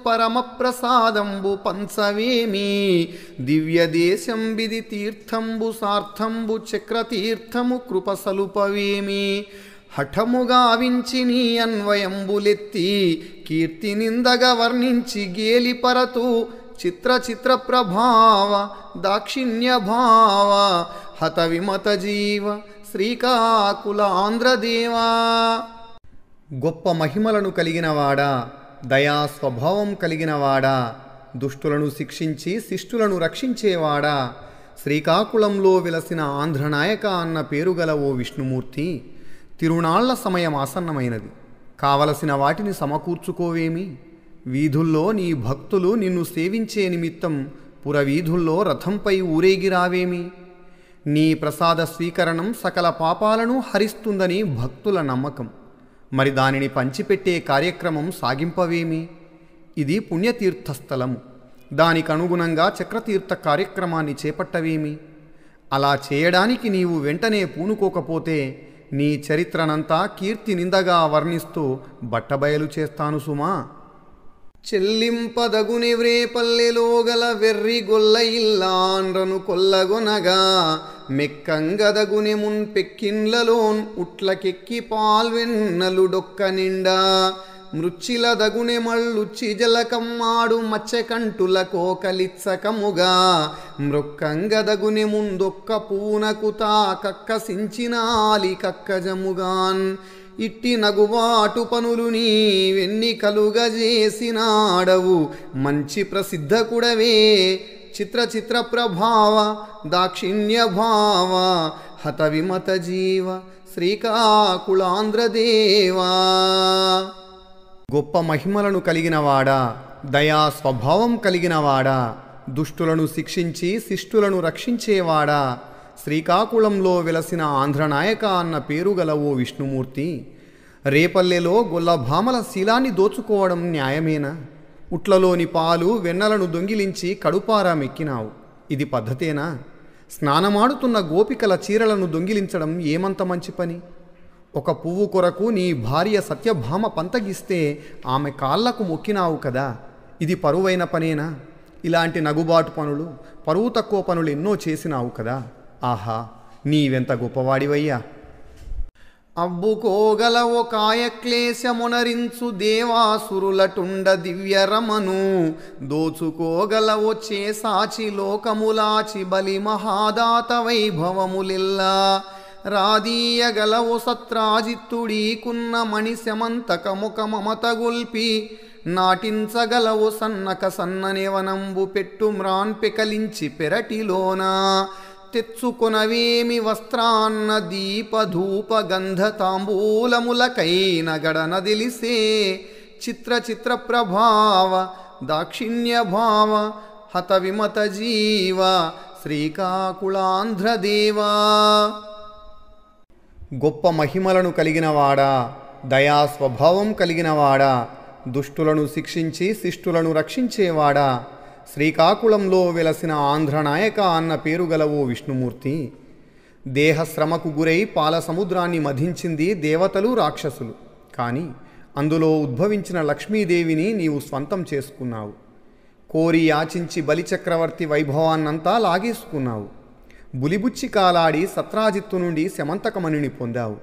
ప్రసాదంబు పంచవేమీ దివ్య దేశం విధి తీర్థంబు సార్థంబు చక్రతీర్థము కృపసలుపవేమి హఠముగా వించి నీ అన్వయంబులెత్తి కీర్తి నిందగ వర్ణించి గేలిపరతు చిత్ర చిత్ర ప్రభావ దాక్షిణ్య భావ హత విమత జీవ శ్రీకాకుల ఆంధ్రదేవా గొప్ప మహిమలను కలిగినవాడా దయా స్వభావం కలిగినవాడా దుష్టులను శిక్షించి శిష్టులను రక్షించేవాడా శ్రీకాకుళంలో విలసిన ఆంధ్రనాయక అన్న పేరుగల ఓ విష్ణుమూర్తి తిరునాళ్ల సమయం ఆసన్నమైనది కావలసిన వాటిని సమకూర్చుకోవేమి వీధుల్లో నీ భక్తులు నిన్ను సేవించే నిమిత్తం పురవీధుల్లో రథంపై ఊరేగిరావేమి నీ ప్రసాద స్వీకరణం సకల పాపాలను హరిస్తుందని భక్తుల నమ్మకం మరి దానిని పంచిపెట్టే కార్యక్రమం సాగింపవేమి ఇది పుణ్యతీర్థస్థలం దానికి అనుగుణంగా చక్రతీర్థ కార్యక్రమాన్ని చేపట్టవేమి అలా చేయడానికి నీవు వెంటనే పూనుకోకపోతే నీ చరిత్రనంతా కీర్తి నిందగా వర్ణిస్తూ బట్టబయలు చేస్తాను సుమా వ్రేపల్లెలో గల వెర్రి గొల్ల ఇల్లాండ్రను కొల్లగొనగా మెక్కంగదగుని మున్పెక్కిన్లలోన్ ఉట్లకెక్కి పాల్వెన్నలు డొక్క నిండా మృచ్చిల దగుని మళ్ళు చిజలకమ్మాడు మచ్చకంటుల కోకలిత్సకముగా మృక్కంగదగుని ముందొక్క పూనకు తా కక్కసించినాలి కక్కజముగాన్ ఇట్టి నగువాటు పనులు నీవెన్ని కలుగజేసినాడవు మంచి ప్రసిద్ధ కుడవే చిత్ర చిత్ర ప్రభావ దాక్షిణ్య భావ హత విమత జీవ శ్రీకాకుళాంధ్రదేవా గొప్ప మహిమలను కలిగినవాడా దయా స్వభావం కలిగినవాడా దుష్టులను శిక్షించి శిష్టులను రక్షించేవాడా శ్రీకాకుళంలో వెలసిన ఆంధ్రనాయక అన్న పేరు గల ఓ విష్ణుమూర్తి రేపల్లెలో గొల్లభామల శిలాన్ని దోచుకోవడం న్యాయమేనా ఉట్లలోని పాలు వెన్నలను దొంగిలించి కడుపారా మెక్కినావు ఇది పద్ధతేనా స్నానమాడుతున్న గోపికల చీరలను దొంగిలించడం ఏమంత మంచి పని ఒక పువ్వు కొరకు నీ భార్య సత్యభామ పంతగిస్తే ఆమె కాళ్లకు మొక్కినావు కదా ఇది పరువైన పనేనా ఇలాంటి నగుబాటు పనులు పరువు తక్కువ పనులు ఎన్నో చేసినావు కదా ఆహా నీవెంత గొప్పవాడివయ్యా అబ్బుకోగల ఓ క్లేశమునరించు దేవాసురులటుండ దివ్యరమను దోచుకోగల ఓ చేసాచి లోకములాచి బలి మహాదాత వైభవములిల్లా రాదీయగల ఓ సత్రాజిత్తుడీకున్న మణిశమంతకముఖ మమతగుల్పి నాటించగలవు సన్నక సన్ననివనంబు పెట్టు మ్రాన్ పెకలించి పెరటిలోనా తెచ్చుకొనవేమి వస్త్రాన్న దీపధూప గంధతాంబూలములకైన గడనదిలిసే చిత్ర చిత్ర ప్రభావ దాక్షిణ్య భావ హత విమత జీవ శ్రీకాకుళాంధ్రదేవా గొప్ప మహిమలను కలిగినవాడా దయా స్వభావం కలిగినవాడా దుష్టులను శిక్షించి శిష్టులను రక్షించేవాడా శ్రీకాకుళంలో వెలసిన ఆంధ్రనాయక అన్న పేరు గలవో ఓ విష్ణుమూర్తి దేహశ్రమకు గురై పాల సముద్రాన్ని మధించింది దేవతలు రాక్షసులు కానీ అందులో ఉద్భవించిన లక్ష్మీదేవిని నీవు స్వంతం చేసుకున్నావు కోరి యాచించి బలిచక్రవర్తి వైభవాన్నంతా లాగేసుకున్నావు బులిబుచ్చి కాలాడి సత్రాజిత్తు నుండి శమంతకమణిని పొందావు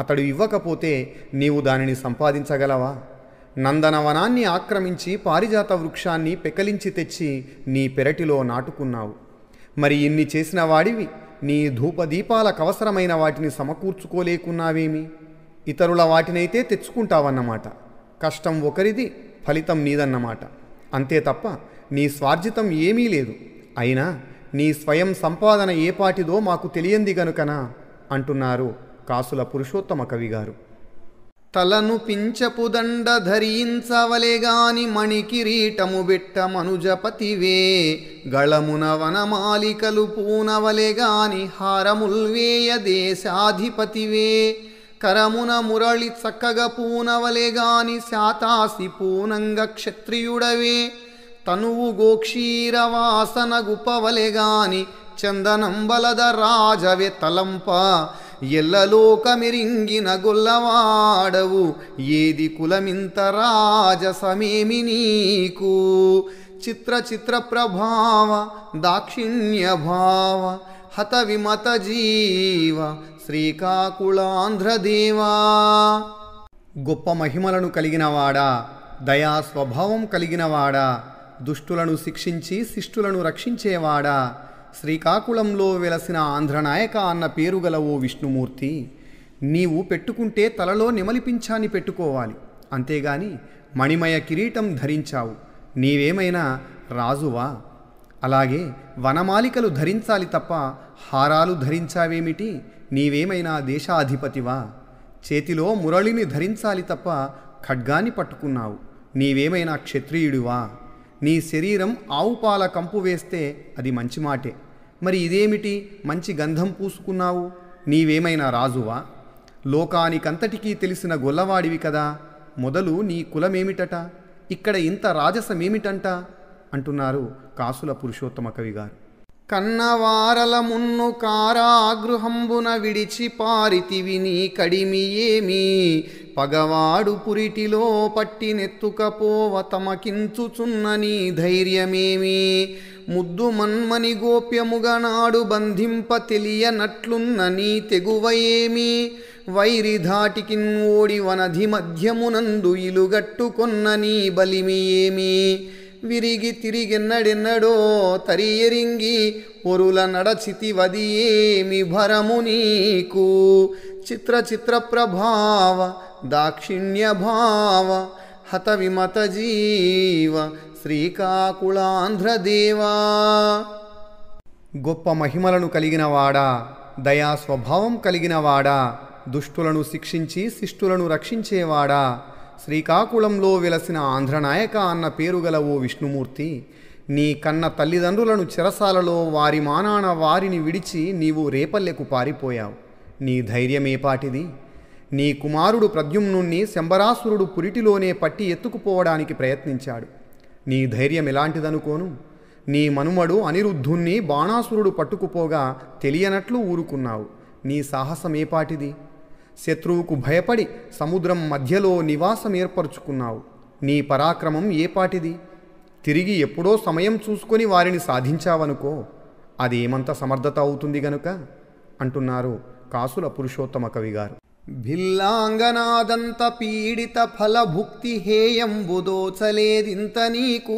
అతడు ఇవ్వకపోతే నీవు దానిని సంపాదించగలవా నందనవనాన్ని ఆక్రమించి పారిజాత వృక్షాన్ని పెకలించి తెచ్చి నీ పెరటిలో నాటుకున్నావు మరి ఇన్ని చేసిన వాడివి నీ ధూపదీపాలకవసరమైన వాటిని సమకూర్చుకోలేకున్నావేమి ఇతరుల వాటినైతే తెచ్చుకుంటావన్నమాట కష్టం ఒకరిది ఫలితం నీదన్నమాట అంతే తప్ప నీ స్వార్జితం ఏమీ లేదు అయినా నీ స్వయం సంపాదన ఏపాటిదో మాకు తెలియంది గనుకనా అంటున్నారు కాసుల పురుషోత్తమ కవిగారు తలను పించపుదండ ధరించవలేగాని మణికిరీటము బిట్ట మనుజపతివే గళమున వనమాలికలు పూనవలేగాని హారముల్వేయ దేశాధిపతివే కరమున మురళి చక్కగ పూనవలేగాని శాతాసి పూనంగ క్షత్రియుడవే తనువు గోక్షీరవాసన గుపవలెగాని చందనం బలద రాజవే తలంప ఎల్లలోకమిరింగిన గొల్లవాడవు ఏది కులమింత రాజసమేమి నీకు చిత్ర చిత్ర ప్రభావ దాక్షిణ్య భావ హత విమత జీవ శ్రీకాకుళాంధ్రదేవా గొప్ప మహిమలను కలిగినవాడా దయా స్వభావం కలిగినవాడా దుష్టులను శిక్షించి శిష్టులను రక్షించేవాడా శ్రీకాకుళంలో వెలసిన ఆంధ్రనాయక అన్న పేరు గల ఓ విష్ణుమూర్తి నీవు పెట్టుకుంటే తలలో నెమలిపించాన్ని పెట్టుకోవాలి అంతేగాని మణిమయ కిరీటం ధరించావు నీవేమైనా రాజువా అలాగే వనమాలికలు ధరించాలి తప్ప హారాలు ధరించావేమిటి నీవేమైనా దేశాధిపతివా చేతిలో మురళిని ధరించాలి తప్ప ఖడ్గాని పట్టుకున్నావు నీవేమైనా క్షత్రియుడివా నీ శరీరం ఆవుపాల కంపు వేస్తే అది మంచి మాటే మరి ఇదేమిటి మంచి గంధం పూసుకున్నావు నీవేమైనా రాజువా లోకానికంతటికీ తెలిసిన గొల్లవాడివి కదా మొదలు నీ కులమేమిటట ఇక్కడ ఇంత రాజసమేమిటంట అంటున్నారు కాసుల పురుషోత్తమ కవి గారు కన్నవారల మున్ను కారాగృహంబున విడిచి పారితి విని కడిమియేమి పగవాడు పురిటిలో పట్టినెత్తుకపోవ నెత్తుకపోవ తమకించుచున్నని ధైర్యమేమి ముద్దు మన్మని గోప్యముగనాడు బంధింప తెలియనట్లున్నని తెగువ ఏమీ వైరి ధాటికిన్ ఓడి వనధి మధ్యమునందు ఇలుగట్టుకొన్నని నీ బలిమి ఏమి విరిగి తిరిగెన్నడెన్నడో తరియరింగి ఒరుల నడచితివదియేమి భరము నీకు చిత్ర చిత్ర ప్రభావ దాక్షిణ్య భావ హత విమత జీవ శ్రీకాకుళాంధ్రదేవా గొప్ప మహిమలను కలిగిన వాడా దయా స్వభావం కలిగిన వాడా దుష్టులను శిక్షించి శిష్టులను రక్షించేవాడా శ్రీకాకుళంలో వెలసిన ఆంధ్రనాయక అన్న పేరు గల ఓ విష్ణుమూర్తి నీ కన్న తల్లిదండ్రులను చిరసాలలో వారి మానాన వారిని విడిచి నీవు రేపల్లెకు పారిపోయావు నీ ధైర్యమేపాటిది నీ కుమారుడు ప్రద్యుమ్నుణ్ణి శంబరాసురుడు పురిటిలోనే పట్టి ఎత్తుకుపోవడానికి ప్రయత్నించాడు నీ ధైర్యం ఎలాంటిదనుకోను నీ మనుమడు అనిరుద్ధుణ్ణి బాణాసురుడు పట్టుకుపోగా తెలియనట్లు ఊరుకున్నావు నీ సాహసమేపాటిది శత్రువుకు భయపడి సముద్రం మధ్యలో నివాసం ఏర్పరచుకున్నావు నీ పరాక్రమం ఏపాటిది తిరిగి ఎప్పుడో సమయం చూసుకొని వారిని సాధించావనుకో అదేమంత సమర్థత అవుతుంది గనుక అంటున్నారు కాసుల పురుషోత్తమ కవిగారు భిల్లాంగనాదంత పీడిత ఫలభుక్తి హేయంబుదోచలేదింత నీకు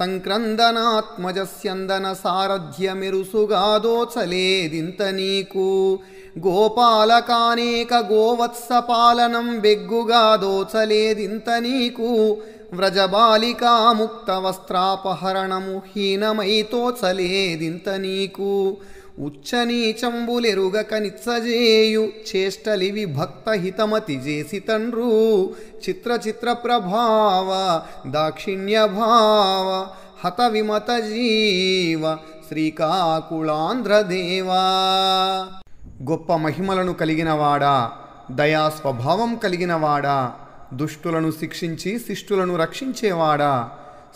సంక్రందనాత్మజస్యందన సారథ్యమెరుసుగాదోచలేదింత నీకు గోపాలకానేక పాలనం బెగ్గుగా దోచలేదింత నీకు వ్రజబాలికా ముక్త వస్త్రాపహరణము హీనమైతోచలేదింత నీకు ఉచ్చనీచంబులెరుగక నిత్సజేయు చేష్టలి విభక్త హితమతి చేసి తండ్రు చిత్ర చిత్ర ప్రభావ దాక్షిణ్య భావ హత విమత జీవ శ్రీకాకుళాంధ్రదేవా గొప్ప మహిమలను కలిగినవాడా దయా స్వభావం కలిగినవాడా దుష్టులను శిక్షించి శిష్టులను రక్షించేవాడా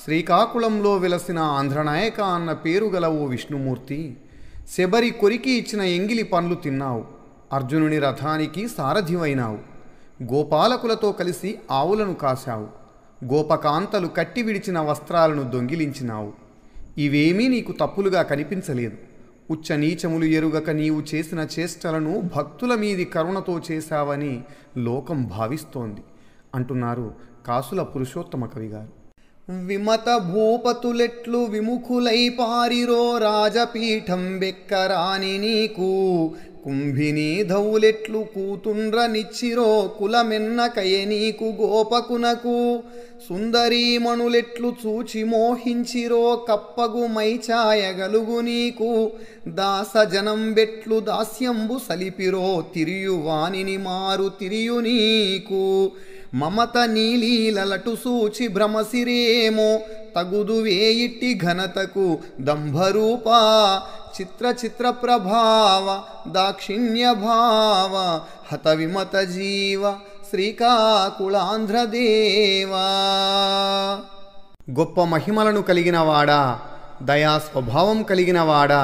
శ్రీకాకుళంలో వెలసిన ఆంధ్రనాయక అన్న పేరు గల ఓ విష్ణుమూర్తి శబరి కొరికి ఇచ్చిన ఎంగిలి పండ్లు తిన్నావు అర్జునుని రథానికి సారథివైనావు గోపాలకులతో కలిసి ఆవులను కాశావు గోపకాంతలు కట్టి విడిచిన వస్త్రాలను దొంగిలించినావు ఇవేమీ నీకు తప్పులుగా కనిపించలేదు ఉచ్చ నీచములు ఎరుగక నీవు చేసిన చేష్టలను భక్తుల మీది కరుణతో చేశావని లోకం భావిస్తోంది అంటున్నారు కాసుల పురుషోత్తమ కవి గారు విమత భూపతులెట్లు విముఖులై పారిరో రాజపీఠం బెక్కరాని నీకు కుంభినీ ధౌలెట్లు కూతుండ్ర నిచ్చిరో కులమెన్నకయ నీకు గోపకునకు సుందరీమణులెట్లు చూచి మోహించిరో కప్పగు మైచాయగలుగు నీకు దాసజనం బెట్లు దాస్యంబు సలిపిరో తిరియువాని మారు తిరియు నీకు మమత నీలీలలటు సూచి భ్రమసిరేమో తగుదు వేయిట్టి ఘనతకు దంభరూప చిత్ర చిత్ర ప్రభావ దాక్షిణ్య భావ హత విమత జీవ శ్రీకాకుళాంధ్రదేవా గొప్ప మహిమలను కలిగినవాడా దయా స్వభావం కలిగినవాడా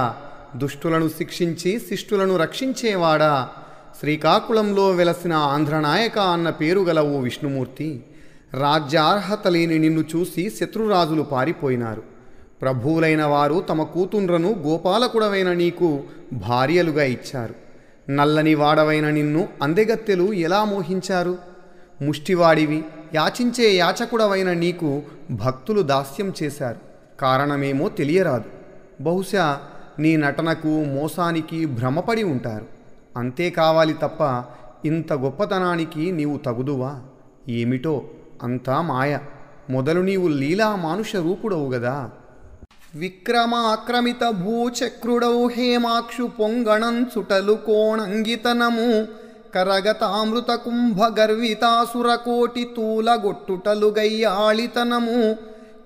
దుష్టులను శిక్షించి శిష్టులను రక్షించేవాడా శ్రీకాకుళంలో వెలసిన ఆంధ్రనాయక అన్న పేరు గల ఓ విష్ణుమూర్తి రాజ్యార్హత లేని నిన్ను చూసి శత్రురాజులు పారిపోయినారు ప్రభువులైన వారు తమ కూతుండ్రను గోపాలకుడవైన నీకు భార్యలుగా ఇచ్చారు నల్లని వాడవైన నిన్ను అందెగత్తెలు ఎలా మోహించారు ముష్టివాడివి యాచించే యాచకుడవైన నీకు భక్తులు దాస్యం చేశారు కారణమేమో తెలియరాదు బహుశా నీ నటనకు మోసానికి భ్రమపడి ఉంటారు అంతే కావాలి తప్ప ఇంత గొప్పతనానికి నీవు తగుదువా ఏమిటో అంతా మాయ మొదలు నీవు లీలా మానుష రూపుడవు గదా విక్రమాక్రమిత భూచక్రుడౌ హేమాక్షు పొంగణం చుటలు కోణంగితనము కరగతామృత కుంభ గర్వితాసురకోటి తూలగొట్టుటలు గయ్యాళితనము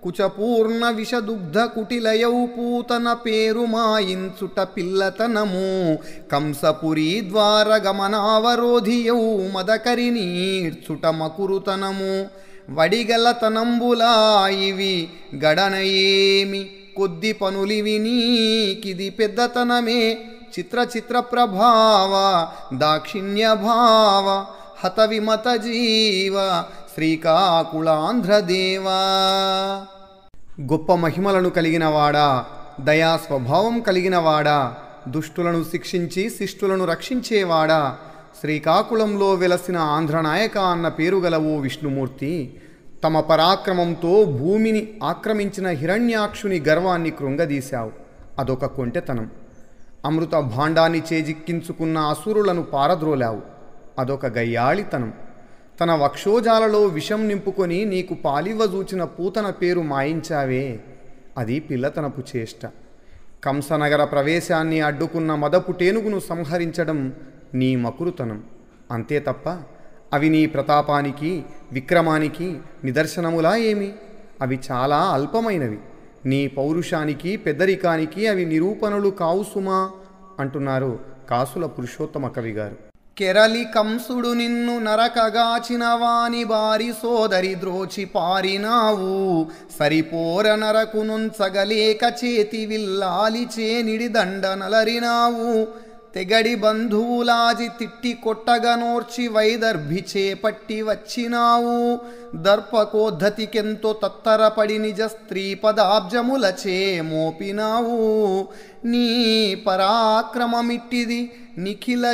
కుచపూర్ణ విషదుగ్ధ కుటిలయౌ పూతన పేరు పిల్లతనము కంసపురీ ద్వార గమనావరోధియౌ మదకరి నీర్చుట మకురుతనము వడిగల ఇవి గడనయేమి కొద్ది పనులివి నీకిది పెద్దతనమే చిత్ర చిత్ర ప్రభావ దాక్షిణ్య భావ హత విమత జీవ శ్రీకాకుళాంధ్రదేవా గొప్ప మహిమలను కలిగినవాడా దయా స్వభావం కలిగినవాడా దుష్టులను శిక్షించి శిష్టులను రక్షించేవాడా శ్రీకాకుళంలో వెలసిన ఆంధ్రనాయక అన్న పేరుగల ఓ విష్ణుమూర్తి తమ పరాక్రమంతో భూమిని ఆక్రమించిన హిరణ్యాక్షుని గర్వాన్ని కృంగదీశావు అదొక కొంటెతనం అమృత భాండాన్ని చేజిక్కించుకున్న అసురులను పారద్రోలావు అదొక గయ్యాళితనం తన వక్షోజాలలో విషం నింపుకొని నీకు పాలివ్వజూచిన పూతన పేరు మాయించావే అది పిల్లతనపు చేష్ట కంసనగర ప్రవేశాన్ని అడ్డుకున్న మదపు టేనుగును సంహరించడం నీ మకురుతనం అంతే తప్ప అవి నీ ప్రతాపానికి విక్రమానికి నిదర్శనములా ఏమి అవి చాలా అల్పమైనవి నీ పౌరుషానికి పెద్దరికానికి అవి నిరూపణలు కావు సుమా అంటున్నారు కాసుల పురుషోత్తమ కవి గారు కెరలి కంసుడు నిన్ను నరకగాచినవాని బారి సోదరి ద్రోచి పారినావు సరిపోర నుంచగలేక చేతి విల్లాలి చేనిడి దండ నలరినావు తెగడి బంధువులాజి తిట్టి కొట్టగనోర్చి వైదర్భి చేపట్టి వచ్చినావు దర్పకోద్ధతికెంతో తత్తరపడి నిజ స్త్రీ పదాబ్జములచే మోపినావు నీ పరాక్రమమిట్టిది నిఖిల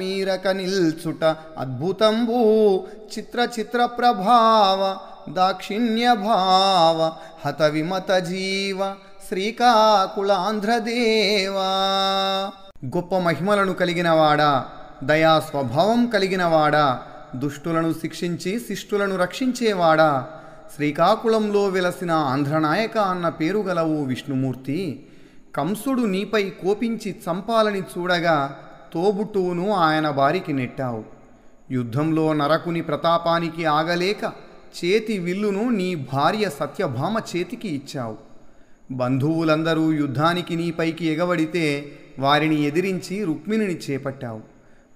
మీరక నిల్చుట అద్భుతంబు చిత్ర చిత్ర ప్రభావ దాక్షిణ్య భావ హత విమత జీవ శ్రీకాకుళాంధ్రదేవా గొప్ప మహిమలను కలిగినవాడా దయా స్వభావం కలిగినవాడా దుష్టులను శిక్షించి శిష్టులను రక్షించేవాడా శ్రీకాకుళంలో వెలసిన ఆంధ్రనాయక అన్న పేరు గలవు విష్ణుమూర్తి కంసుడు నీపై కోపించి చంపాలని చూడగా తోబుట్టువును ఆయన బారికి నెట్టావు యుద్ధంలో నరకుని ప్రతాపానికి ఆగలేక చేతి విల్లును నీ భార్య సత్యభామ చేతికి ఇచ్చావు బంధువులందరూ యుద్ధానికి నీపైకి ఎగబడితే వారిని ఎదిరించి రుక్మిణిని చేపట్టావు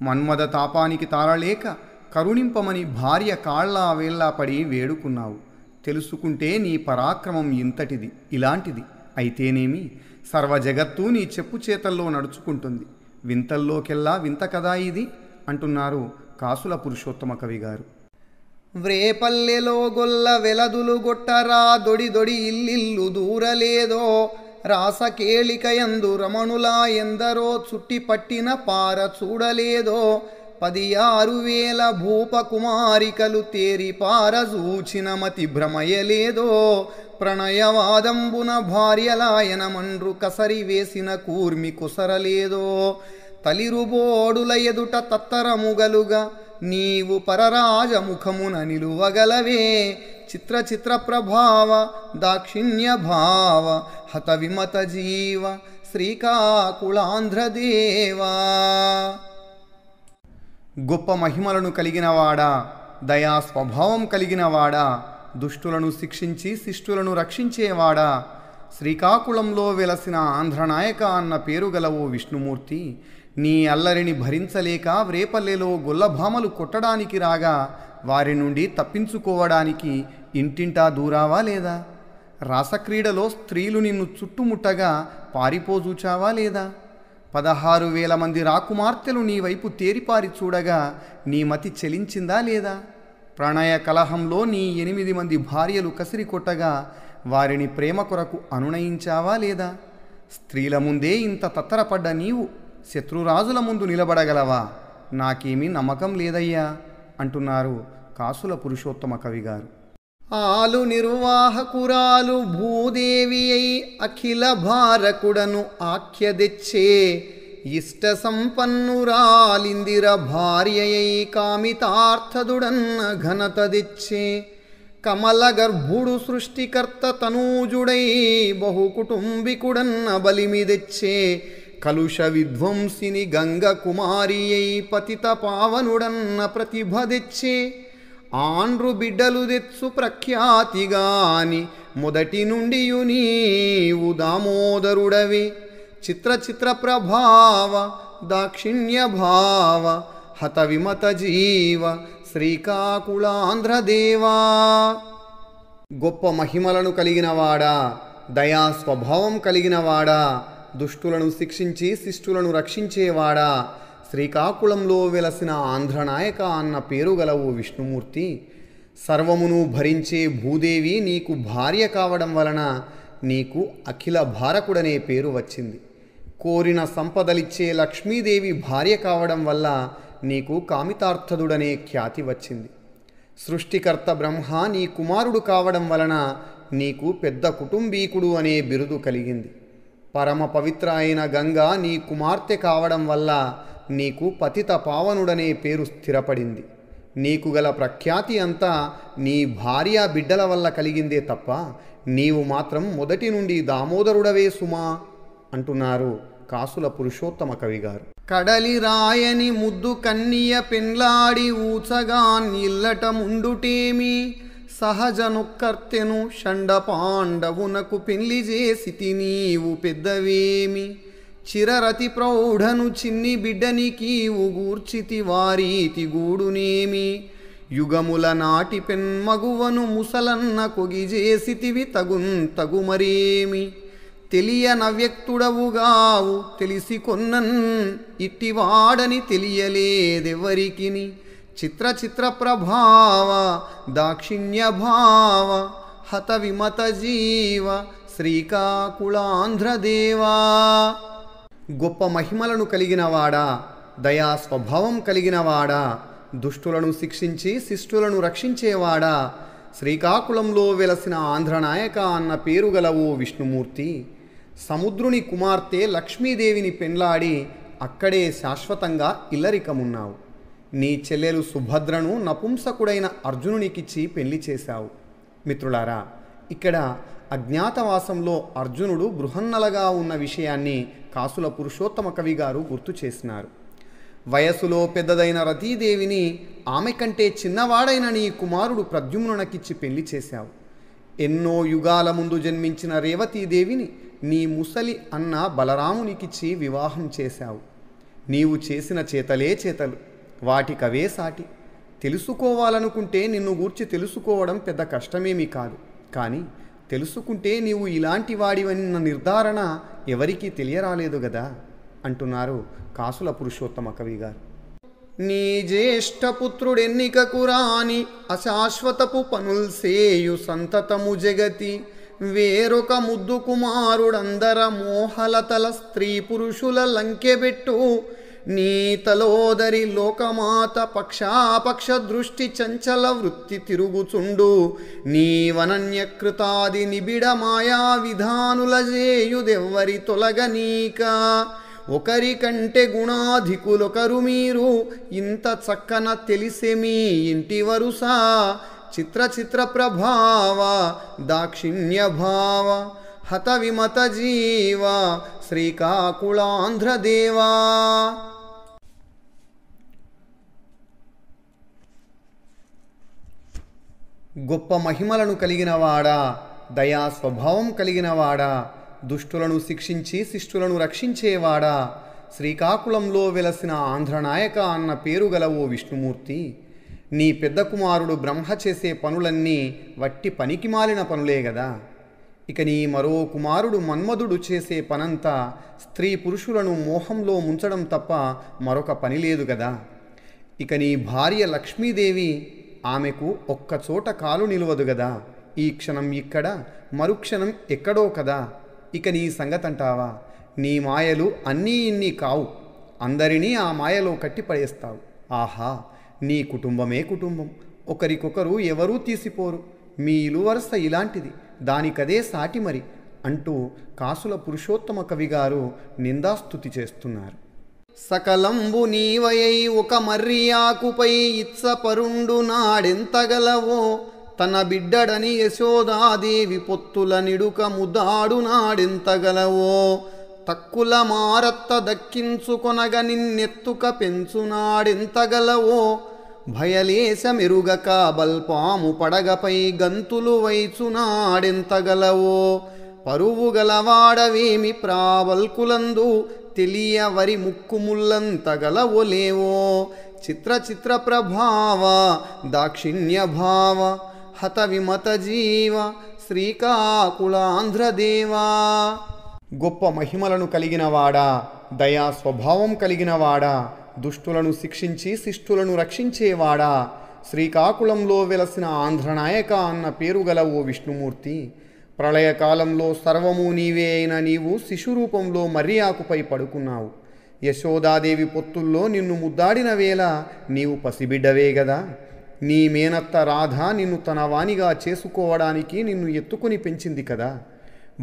మన్మద తాపానికి తాళలేక కరుణింపమని భార్య కాళ్లా వేళ్లా పడి వేడుకున్నావు తెలుసుకుంటే నీ పరాక్రమం ఇంతటిది ఇలాంటిది అయితేనేమి జగత్తు నీ చెప్పు చేతల్లో నడుచుకుంటుంది వింతల్లోకెల్లా వింత కదా ఇది అంటున్నారు కాసుల పురుషోత్తమ కవి గారు వ్రేపల్లెలో గొల్ల వెలదులు గొట్టరా దొడి దొడి ఇల్లిల్లు దూరలేదో రాసకేళికయందు రమణులా ఎందరో చుట్టి పట్టిన పార చూడలేదో పది ఆరు వేల భూపకుమారికలు తేరి మతి భ్రమయలేదో ప్రణయవాదంబున భార్యలాయన మండ్రు కసరి వేసిన కూర్మి కుసరలేదో తలిరుబోడుల ఎదుట తత్తరముగలుగా నీవు పరరాజముఖమున నిలువగలవే చిత్ర చిత్ర ప్రభావ దాక్షిణ్య భావ హత విమత జీవ శ్రీకాకుళాంధ్రదేవా గొప్ప మహిమలను కలిగినవాడా దయా స్వభావం కలిగినవాడా దుష్టులను శిక్షించి శిష్టులను రక్షించేవాడా శ్రీకాకుళంలో వెలసిన ఆంధ్రనాయక అన్న పేరు గల ఓ విష్ణుమూర్తి నీ అల్లరిని భరించలేక వ్రేపల్లెలో గొల్లభామలు కొట్టడానికి రాగా వారి నుండి తప్పించుకోవడానికి ఇంటింటా దూరావా లేదా రాసక్రీడలో స్త్రీలు నిన్ను చుట్టుముట్టగా పారిపోజూచావా లేదా పదహారు వేల మంది రాకుమార్తెలు నీ వైపు తేరిపారి చూడగా నీ మతి చెలించిందా లేదా ప్రణయ కలహంలో నీ ఎనిమిది మంది భార్యలు కసిరి కొట్టగా వారిని ప్రేమ కొరకు అనునయించావా లేదా స్త్రీల ముందే ఇంత తత్తరపడ్డ నీవు శత్రురాజుల ముందు నిలబడగలవా నాకేమీ నమ్మకం లేదయ్యా అంటున్నారు కాసుల పురుషోత్తమ కవిగారు ఆలు నిర్వాహకురాలు భూదేవి అయి అఖిల భారకుడను ఆఖ్యదెచ్చే ఇష్ట సంపన్నురాలిందిర భార్యయై కామితార్థదుడన్న ఘనత దిచ్చే కమల గర్భుడు సృష్టికర్త తనూజుడై బహుకుటుంబికుడన్న బలిమిదెచ్చే కలుష విధ్వంసిని గంగ కుమారియై పతిత పావనుడన్న ప్రతిభ తెచ్చే ఆండ్రు బిడ్డలు తెచ్చు ప్రఖ్యాతిగాని మొదటి నుండి నీవు దామోదరుడవి చిత్ర చిత్ర ప్రభావ దాక్షిణ్య భావ హత విమత జీవ శ్రీకాకుళాంధ్రదేవా గొప్ప మహిమలను కలిగినవాడా దయా స్వభావం కలిగినవాడా దుష్టులను శిక్షించి శిష్టులను రక్షించేవాడా శ్రీకాకుళంలో వెలసిన ఆంధ్రనాయక అన్న పేరు గలవు విష్ణుమూర్తి సర్వమును భరించే భూదేవి నీకు భార్య కావడం వలన నీకు అఖిల భారకుడనే పేరు వచ్చింది కోరిన సంపదలిచ్చే లక్ష్మీదేవి భార్య కావడం వల్ల నీకు కామితార్థదుడనే ఖ్యాతి వచ్చింది సృష్టికర్త బ్రహ్మ నీ కుమారుడు కావడం వలన నీకు పెద్ద కుటుంబీకుడు అనే బిరుదు కలిగింది పరమ పవిత్ర అయిన గంగా నీ కుమార్తె కావడం వల్ల నీకు పతిత పావనుడనే పేరు స్థిరపడింది నీకు గల ప్రఖ్యాతి అంతా నీ భార్య బిడ్డల వల్ల కలిగిందే తప్ప నీవు మాత్రం మొదటి నుండి దామోదరుడవే సుమా అంటున్నారు కాసుల పురుషోత్తమ కవిగారు కడలి రాయని ముద్దు కన్నీయ పెండ్లాడి ఊచగా నిల్లట ముండుటేమి సహజనుక్కర్తెను షండ పాండవునకు పెళ్లి చేసి నీవు పెద్దవేమి చిరరతి ప్రౌఢను చిన్ని బిడ్డనికి ఉగూర్చితి వారీతి గూడునేమి యుగముల నాటి పెన్మగువను ముసలన్న కొగిజేసితివి తగున్ తగుమరేమి తెలియన వ్యక్తుడవుగావు తెలిసి కొన్నన్ ఇట్టివాడని తెలియలేదెవరికిని చిత్ర చిత్ర ప్రభావ దాక్షిణ్య భావ హత విమత జీవ శ్రీకాకుళాంధ్రదేవా గొప్ప మహిమలను కలిగినవాడా దయా స్వభావం కలిగినవాడా దుష్టులను శిక్షించి శిష్టులను రక్షించేవాడా శ్రీకాకుళంలో వెలసిన ఆంధ్రనాయక అన్న పేరు గల ఓ విష్ణుమూర్తి సముద్రుని కుమార్తె లక్ష్మీదేవిని పెండ్లాడి అక్కడే శాశ్వతంగా ఇల్లరికమున్నావు నీ చెల్లెలు సుభద్రను నపుంసకుడైన అర్జునునికిచ్చి పెళ్లి చేశావు మిత్రులారా ఇక్కడ అజ్ఞాతవాసంలో అర్జునుడు బృహన్నలగా ఉన్న విషయాన్ని కాసుల పురుషోత్తమ కవి గారు గుర్తు చేసినారు వయసులో పెద్దదైన రతీదేవిని ఆమె కంటే చిన్నవాడైన నీ కుమారుడు ప్రద్యుమ్నునకిచ్చి పెళ్లి చేశావు ఎన్నో యుగాల ముందు జన్మించిన రేవతీదేవిని నీ ముసలి అన్న బలరామునికిచ్చి వివాహం చేశావు నీవు చేసిన చేతలే చేతలు వాటికవే సాటి తెలుసుకోవాలనుకుంటే నిన్ను గూర్చి తెలుసుకోవడం పెద్ద కష్టమేమీ కాదు కానీ తెలుసుకుంటే నీవు ఇలాంటి వాడివన్న నిర్ధారణ ఎవరికీ తెలియరాలేదు గదా అంటున్నారు కాసుల పురుషోత్తమ కవి గారు నీ జ్యేష్ఠపుత్రుడెన్నికకు రాని అశాశ్వతపు పనుల్సేయు సంతతము జగతి వేరొక ముద్దు కుమారుడందర మోహలతల స్త్రీ పురుషుల లంకెబెట్టు నీతలోదరి లోకమాత పక్షాపక్ష దృష్టి చంచల వృత్తి తిరుగుచుండు నీవనన్యకృతాది నిబిడ మాయా విధానుల జేయుదెవ్వరి తొలగనీక ఒకరికంటే గుణాధికులొకరు మీరు ఇంత చక్కన తెలిసే మీ ఇంటి వరుస చిత్ర చిత్ర ప్రభావ దాక్షిణ్య భావ హత విమత జీవ శ్రీకాకుళాంధ్రదేవా గొప్ప మహిమలను కలిగినవాడా దయా స్వభావం కలిగినవాడా దుష్టులను శిక్షించి శిష్టులను రక్షించేవాడా శ్రీకాకుళంలో వెలసిన ఆంధ్రనాయక అన్న పేరు గల ఓ విష్ణుమూర్తి నీ పెద్ద కుమారుడు బ్రహ్మ చేసే పనులన్నీ వట్టి పనికి మాలిన పనులే గదా ఇక నీ మరో కుమారుడు మన్మధుడు చేసే పనంతా స్త్రీ పురుషులను మోహంలో ముంచడం తప్ప మరొక పని లేదు కదా ఇక నీ భార్య లక్ష్మీదేవి ఆమెకు ఒక్కచోట కాలు నిలవదు గదా ఈ క్షణం ఇక్కడ మరుక్షణం ఎక్కడో కదా ఇక నీ సంగతంటావా నీ మాయలు అన్నీ ఇన్ని కావు అందరినీ ఆ మాయలో కట్టి పడేస్తావు ఆహా నీ కుటుంబమే కుటుంబం ఒకరికొకరు ఎవరూ తీసిపోరు మీ ఇలువరస ఇలాంటిది దానికదే సాటి మరి అంటూ కాసుల పురుషోత్తమ కవిగారు నిందాస్తుతి చేస్తున్నారు సకలంబు నీవయై ఒక మర్యాకుపై ఇత్సపరుండు నాడెంతగలవో తన బిడ్డడని యశోదాదేవి పొత్తుల నిడుక ముదాడు నాడెంతగలవో తక్కుల మారత్త దక్కించుకొనగ నిన్నెత్తుక పెంచునాడెంతగలవో భయలేశ మెరుగక బల్పాము పడగపై గంతులు వైచునాడెంతగలవో పరువు గలవాడవేమి ప్రావల్కులందు తెలియవరి ముక్కుముల్లంతగల ఒలేవో చిత్ర చిత్ర ప్రభావ దాక్షిణ్య భావ హత విమత జీవ శ్రీకాకుళాంధ్రదేవా గొప్ప మహిమలను కలిగినవాడా దయా స్వభావం కలిగినవాడా దుష్టులను శిక్షించి శిష్టులను రక్షించేవాడా శ్రీకాకుళంలో వెలసిన ఆంధ్రనాయక అన్న పేరు గల ఓ విష్ణుమూర్తి ప్రళయకాలంలో సర్వము నీవే అయిన నీవు శిశురూపంలో మర్యాకుపై పడుకున్నావు యశోదాదేవి పొత్తుల్లో నిన్ను ముద్దాడిన వేళ నీవు పసిబిడ్డవే గదా నీ మేనత్త రాధ నిన్ను తన వాణిగా చేసుకోవడానికి నిన్ను ఎత్తుకుని పెంచింది కదా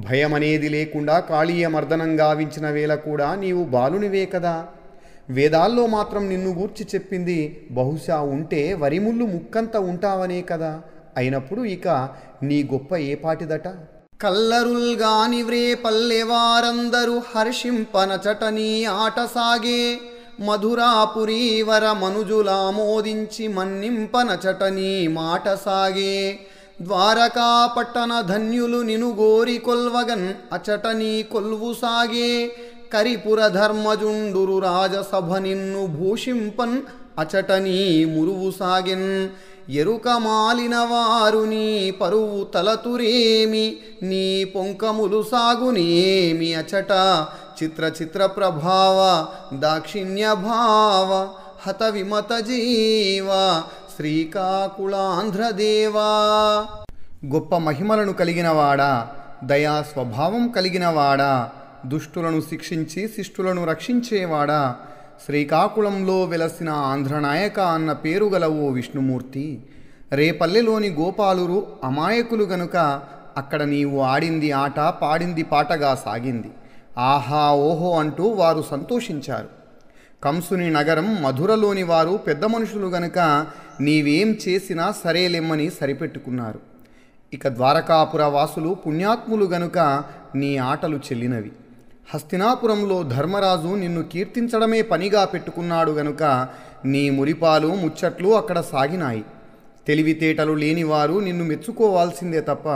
భయమనేది లేకుండా కాళీయ మర్దనం గావించిన వేళ కూడా నీవు బాలునివే కదా వేదాల్లో మాత్రం నిన్ను గూర్చి చెప్పింది బహుశా ఉంటే వరిముళ్ళు ముక్కంత ఉంటావనే కదా అయినప్పుడు ఇక నీ గొప్ప ఏపాటిదట కల్లరుల్గాని వ్రే పల్లెవారందరూ హర్షింపన నీ ఆట సాగే మధురాపురీవర మనుజులామోదించి మన్నింపన చటనీ మాట సాగే ద్వారకా పట్టణ ధన్యులు నిను గోరి కొల్వగన్ అచటనీ కొల్వు సాగే కరిపుర ధర్మజుండురు రాజసభ నిన్ను భూషింపన్ అచటనీ మురువు సాగిన్ ఎరుక మాలిన వారు నీ పరువు తలతురేమి నీ పొంకములు సాగునేమి అచట చిత్ర చిత్ర ప్రభావ దాక్షిణ్య భావ హత విమత జీవ శ్రీకాకుళాంధ్రదేవా గొప్ప మహిమలను కలిగినవాడా దయా స్వభావం కలిగినవాడా దుష్టులను శిక్షించి శిష్టులను రక్షించేవాడా శ్రీకాకుళంలో వెలసిన ఆంధ్రనాయక అన్న పేరు గల ఓ విష్ణుమూర్తి రేపల్లెలోని గోపాలురు అమాయకులు గనుక అక్కడ నీవు ఆడింది ఆట పాడింది పాటగా సాగింది ఆహా ఓహో అంటూ వారు సంతోషించారు కంసుని నగరం మధురలోని వారు పెద్ద మనుషులు గనుక నీవేం చేసినా సరేలెమ్మని సరిపెట్టుకున్నారు ఇక ద్వారకాపుర వాసులు పుణ్యాత్ములు గనుక నీ ఆటలు చెల్లినవి హస్తినాపురంలో ధర్మరాజు నిన్ను కీర్తించడమే పనిగా పెట్టుకున్నాడు గనుక నీ మురిపాలు ముచ్చట్లు అక్కడ సాగినాయి తెలివితేటలు లేనివారు నిన్ను మెచ్చుకోవాల్సిందే తప్ప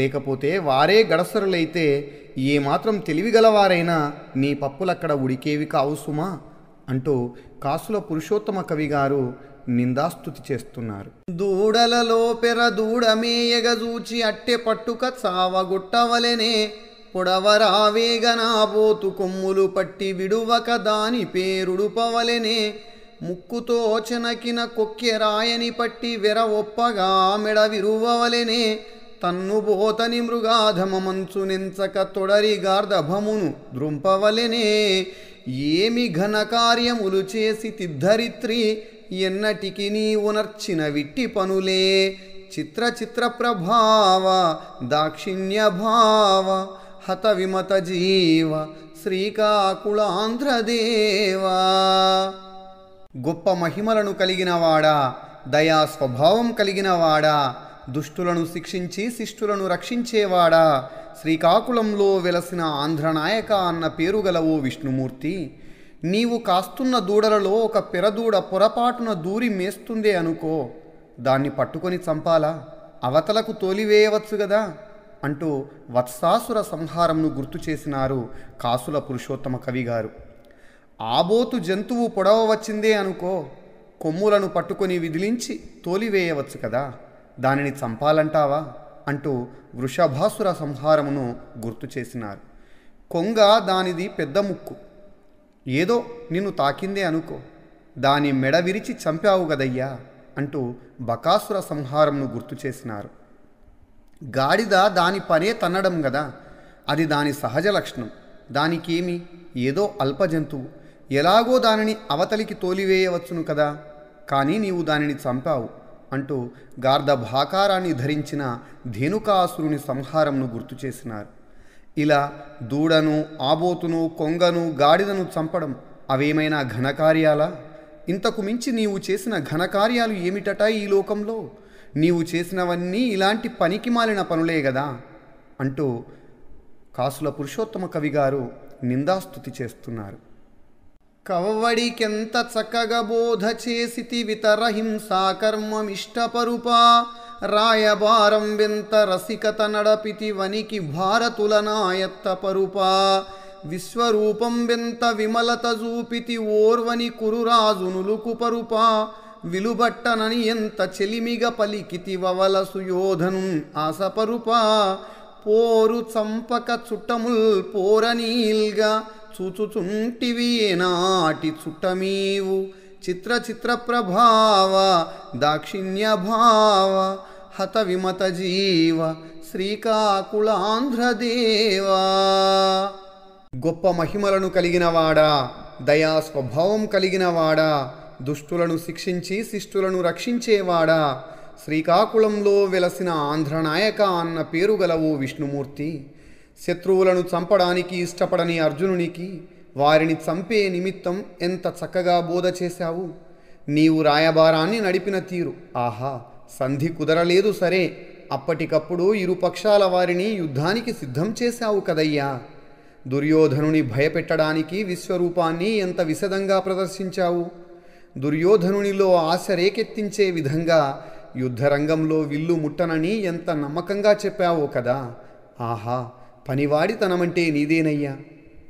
లేకపోతే వారే గడసరులైతే ఏమాత్రం తెలివిగలవారైనా నీ పప్పులక్కడ ఉడికేవి కావు సుమా అంటూ కాసుల పురుషోత్తమ కవి గారు నిందాస్తుతి చేస్తున్నారు దూడలలో పెర దూడమే ఎగజూచి అట్టె పట్టుక చావగొట్టవలెనే పొడవరావేగనాబోతు కొమ్ములు పట్టి విడువక దాని పేరుడు పవలెనే ముక్కుతో చెనకిన కొక్కెరాయని పట్టి వెరవొప్పగా మెడ విరువవలెనే మంచు నెంచక తొడరి గార్ధభమును ద్రుంపవలెనే ఏమి ఘనకార్యములు చేసి తిద్ధరిత్రి ఎన్నటికి నీ ఉనర్చిన విట్టి పనులే చిత్ర చిత్ర ప్రభావ దాక్షిణ్య భావ హత విమత జీవ శ్రీకాకుళాంధ్రదేవా గొప్ప మహిమలను కలిగినవాడా దయా స్వభావం కలిగినవాడా దుష్టులను శిక్షించి శిష్టులను రక్షించేవాడా శ్రీకాకుళంలో వెలసిన ఆంధ్రనాయక అన్న పేరు గల ఓ విష్ణుమూర్తి నీవు కాస్తున్న దూడలలో ఒక పెరదూడ పొరపాటున దూరి మేస్తుందే అనుకో దాన్ని పట్టుకొని చంపాలా అవతలకు తోలివేయవచ్చు కదా అంటూ వత్సాసుర సంహారంను గుర్తు చేసినారు కాసుల పురుషోత్తమ కవిగారు ఆబోతు జంతువు పొడవ వచ్చిందే అనుకో కొమ్ములను పట్టుకొని విదిలించి తోలివేయవచ్చు కదా దానిని చంపాలంటావా అంటూ వృషభాసుర సంహారమును గుర్తు చేసినారు కొంగ దానిది పెద్ద ముక్కు ఏదో నిన్ను తాకిందే అనుకో దాని మెడ విరిచి చంపావు గదయ్యా అంటూ బకాసుర సంహారంను గుర్తు చేసినారు గాడిద దాని పనే తన్నడం కదా అది దాని సహజ లక్షణం దానికేమి ఏదో అల్ప జంతువు ఎలాగో దానిని అవతలికి తోలివేయవచ్చును కదా కానీ నీవు దానిని చంపావు అంటూ గార్ధభాకారాన్ని ధరించిన ధేనుకాసురుని సంహారంను గుర్తు చేసినారు ఇలా దూడను ఆబోతును కొంగను గాడిదను చంపడం అవేమైనా ఘనకార్యాలా ఇంతకు మించి నీవు చేసిన ఘనకార్యాలు ఏమిటట ఈ లోకంలో నీవు చేసినవన్నీ ఇలాంటి పనికి మాలిన పనులే కదా అంటూ కాసుల పురుషోత్తమ కవి గారు నిందాస్తుతి చేస్తున్నారు కవ్వడికెంత చక్కగా బోధ చేసి వితర హింసాకర్మమిష్టపరుపా రాయబారం వింత రసికత నడపితి వనికి భారతుల నాయత్త పరుపా విశ్వరూపం వింత విమలత జూపితి ఓర్వని కురురాజునులుకు పరుపా విలుబట్టనని ఎంత చెలిమిగ పలికితివల సుయోధను ఆశపరుపా పోరు చంపక చుట్టముల్ పోరనీల్గా చూచుచుంటివి నాటి చుట్టమీవు చిత్ర చిత్ర ప్రభావ దాక్షిణ్య భావ హత విమత జీవ శ్రీకాకుళాంధ్రదేవా గొప్ప మహిమలను కలిగినవాడా దయా స్వభావం కలిగినవాడా దుష్టులను శిక్షించి శిష్టులను రక్షించేవాడా శ్రీకాకుళంలో వెలసిన ఆంధ్రనాయక అన్న పేరు గలవు విష్ణుమూర్తి శత్రువులను చంపడానికి ఇష్టపడని అర్జునునికి వారిని చంపే నిమిత్తం ఎంత చక్కగా బోధ చేశావు నీవు రాయబారాన్ని నడిపిన తీరు ఆహా సంధి కుదరలేదు సరే అప్పటికప్పుడు ఇరుపక్షాల వారిని యుద్ధానికి సిద్ధం చేశావు కదయ్యా దుర్యోధనుని భయపెట్టడానికి విశ్వరూపాన్ని ఎంత విశదంగా ప్రదర్శించావు దుర్యోధనునిలో ఆశ రేకెత్తించే విధంగా యుద్ధరంగంలో విల్లు ముట్టనని ఎంత నమ్మకంగా చెప్పావో కదా ఆహా పనివాడితనమంటే నీదేనయ్యా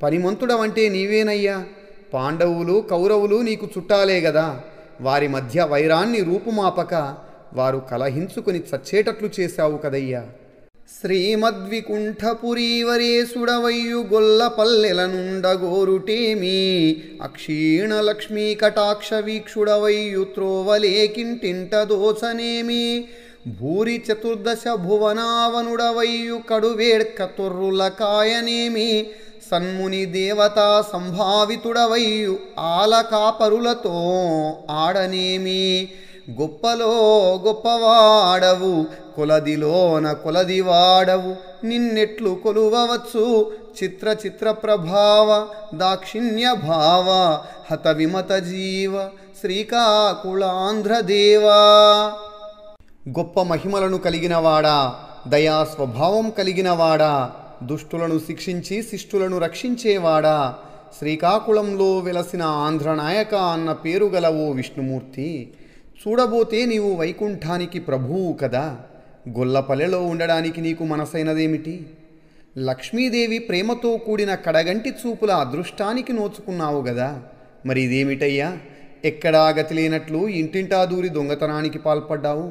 పనిమంతుడమంటే నీవేనయ్యా పాండవులు కౌరవులు నీకు చుట్టాలే గదా వారి మధ్య వైరాన్ని రూపుమాపక వారు కలహించుకుని చచ్చేటట్లు చేశావు కదయ్యా శ్రీమద్వికుంఠపురీవరేసుడవయ్యుగొల్లపల్లెలనుండగోరుటేమీ అక్షీణ లక్ష్మీ కటాక్ష వీక్షుడవయ్యు త్రోవలేకింటింట భూరి చతుర్దశ భువనావనుడవయ్యు కడువేడ్క తొర్రుల సన్ముని దేవతా సంభావితుడవయ్యు ఆలకాపరులతో ఆడనేమి గొప్పలో గొప్పవాడవు కొలదిలోన వాడవు నిన్నెట్లు కొలువవచ్చు చిత్ర చిత్ర ప్రభావ దాక్షిణ్య భావ హత విమత జీవ శ్రీకాకుళాంధ్రదేవా గొప్ప మహిమలను కలిగినవాడా దయా స్వభావం కలిగినవాడా దుష్టులను శిక్షించి శిష్టులను రక్షించేవాడా శ్రీకాకుళంలో వెలసిన ఆంధ్రనాయక అన్న పేరు గల ఓ విష్ణుమూర్తి చూడబోతే నీవు వైకుంఠానికి ప్రభువు కదా గొల్లపల్లెలో ఉండడానికి నీకు మనసైనదేమిటి లక్ష్మీదేవి ప్రేమతో కూడిన కడగంటి చూపుల అదృష్టానికి నోచుకున్నావు గదా మరి ఇదేమిటయ్యా ఎక్కడా గతి లేనట్లు ఇంటింటా దూరి దొంగతనానికి పాల్పడ్డావు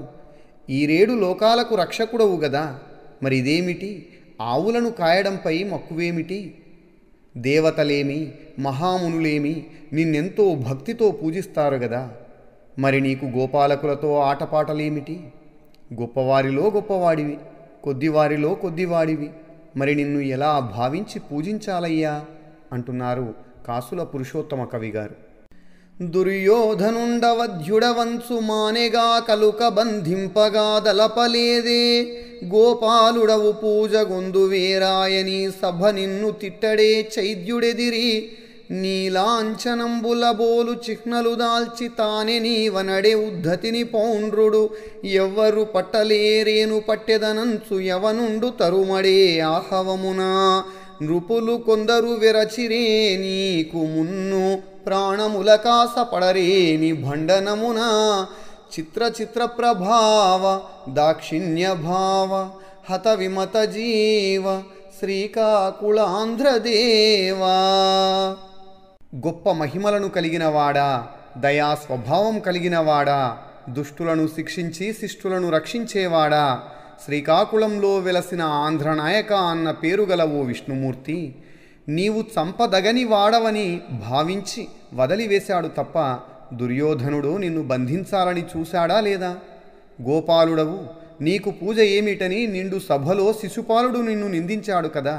ఈ రేడు లోకాలకు రక్షకుడవు గదా మరి ఇదేమిటి ఆవులను కాయడంపై మక్కువేమిటి దేవతలేమి మహామునులేమి నిన్నెంతో భక్తితో పూజిస్తారు గదా మరి నీకు గోపాలకులతో ఆటపాటలేమిటి గొప్పవారిలో గొప్పవాడివి కొద్దివారిలో కొద్దివాడివి మరి నిన్ను ఎలా భావించి పూజించాలయ్యా అంటున్నారు కాసుల పురుషోత్తమ కవిగారు దుర్యోధనుండవధ్యుడవంచు మానెగా కలుక బంధింపగా దలపలేదే గోపాలుడవు పూజగొందు వేరాయని సభ నిన్ను తిట్టడే చైద్యుడెదిరి నీలాంఛనంబులబోలు చిహ్నలు దాల్చి తానే నీవనడే ఉద్ధతిని పౌండ్రుడు ఎవ్వరు పట్టలేరేను పట్టెదనంచు ఎవనుండు తరుమడే ఆహవమునా నృపులు కొందరు విరచిరే నీకు మున్ను ప్రాణముల కాసపడరేని భండనమున చిత్ర చిత్ర ప్రభావ దాక్షిణ్య భావ హత విమత జీవ శ్రీకాకుళాంధ్రదేవా గొప్ప మహిమలను కలిగినవాడా దయా స్వభావం కలిగినవాడా దుష్టులను శిక్షించి శిష్టులను రక్షించేవాడా శ్రీకాకుళంలో వెలసిన ఆంధ్రనాయక అన్న పేరు గల ఓ విష్ణుమూర్తి నీవు చంపదగని వాడవని భావించి వదిలివేశాడు తప్ప దుర్యోధనుడు నిన్ను బంధించాలని చూశాడా లేదా గోపాలుడవు నీకు పూజ ఏమిటని నిండు సభలో శిశుపాలుడు నిన్ను నిందించాడు కదా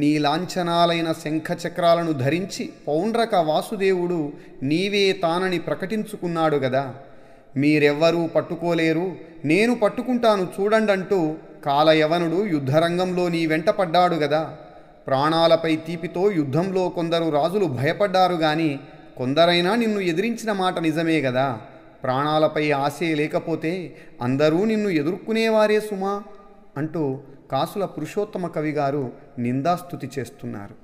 నీలాంఛనాలైన శంఖచక్రాలను ధరించి పౌండ్రక వాసుదేవుడు నీవే తానని ప్రకటించుకున్నాడు గదా మీరెవ్వరూ పట్టుకోలేరు నేను పట్టుకుంటాను చూడండంటూ కాలయవనుడు యుద్ధరంగంలో నీ వెంట పడ్డాడు గదా ప్రాణాలపై తీపితో యుద్ధంలో కొందరు రాజులు భయపడ్డారు గాని కొందరైనా నిన్ను ఎదిరించిన మాట నిజమే గదా ప్రాణాలపై ఆశే లేకపోతే అందరూ నిన్ను ఎదుర్కొనేవారే సుమా అంటూ కాసుల పురుషోత్తమ కవి గారు నిందాస్తుతి చేస్తున్నారు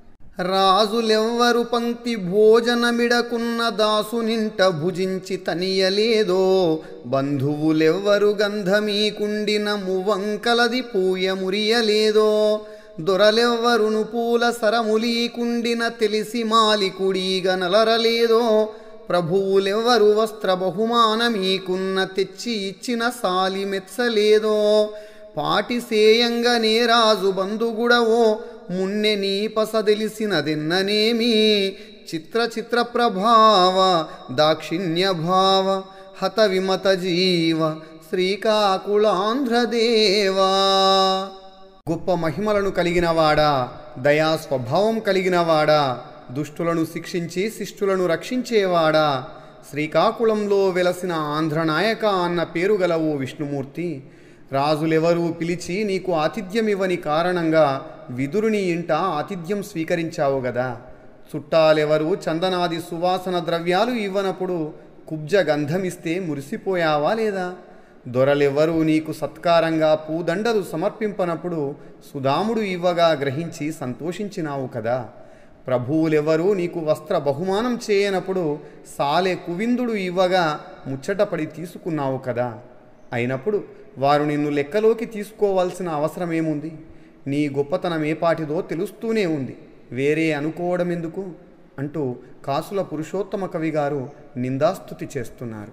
రాజులెవ్వరు పంక్తి భోజనమిడకున్న దాసునింట భుజించి తనియలేదో బంధువులెవ్వరు గంధమీకుండిన మువంకలది పూయ మురియలేదో దొరలెవ్వరును పూల సరములీకుండిన తెలిసి మాలికుడీగ నలరలేదో ప్రభువులెవ్వరు వస్త్ర బహుమానమీకున్న తెచ్చి ఇచ్చిన సాలి మెచ్చలేదో పాటిసేయంగనే రాజు బంధుగుడవో మున్నె నీపసదిలిసినదెన్ననేమీ చిత్ర చిత్ర ప్రభావ దాక్షిణ్య భావ హత విమత జీవ శ్రీకాకుళాంధ్రదేవా గొప్ప మహిమలను కలిగినవాడా దయా స్వభావం కలిగినవాడా దుష్టులను శిక్షించి శిష్టులను రక్షించేవాడా శ్రీకాకుళంలో వెలసిన ఆంధ్రనాయక అన్న పేరు గల ఓ విష్ణుమూర్తి రాజులెవరూ పిలిచి నీకు ఆతిథ్యం ఇవ్వని కారణంగా విదురుని ఇంట ఆతిథ్యం స్వీకరించావు గదా చుట్టాలెవరూ చందనాది సువాసన ద్రవ్యాలు ఇవ్వనప్పుడు కుబ్జ గంధమిస్తే మురిసిపోయావా లేదా దొరలెవరూ నీకు సత్కారంగా పూదండలు సమర్పింపనప్పుడు సుధాముడు ఇవ్వగా గ్రహించి సంతోషించినావు కదా ప్రభువులెవరూ నీకు వస్త్ర బహుమానం చేయనప్పుడు సాలె కువిందుడు ఇవ్వగా ముచ్చటపడి తీసుకున్నావు కదా అయినప్పుడు వారు నిన్ను లెక్కలోకి తీసుకోవాల్సిన అవసరమేముంది నీ గొప్పతనం పాటిదో తెలుస్తూనే ఉంది వేరే అనుకోవడం ఎందుకు అంటూ కాసుల పురుషోత్తమ కవి గారు నిందాస్తుతి చేస్తున్నారు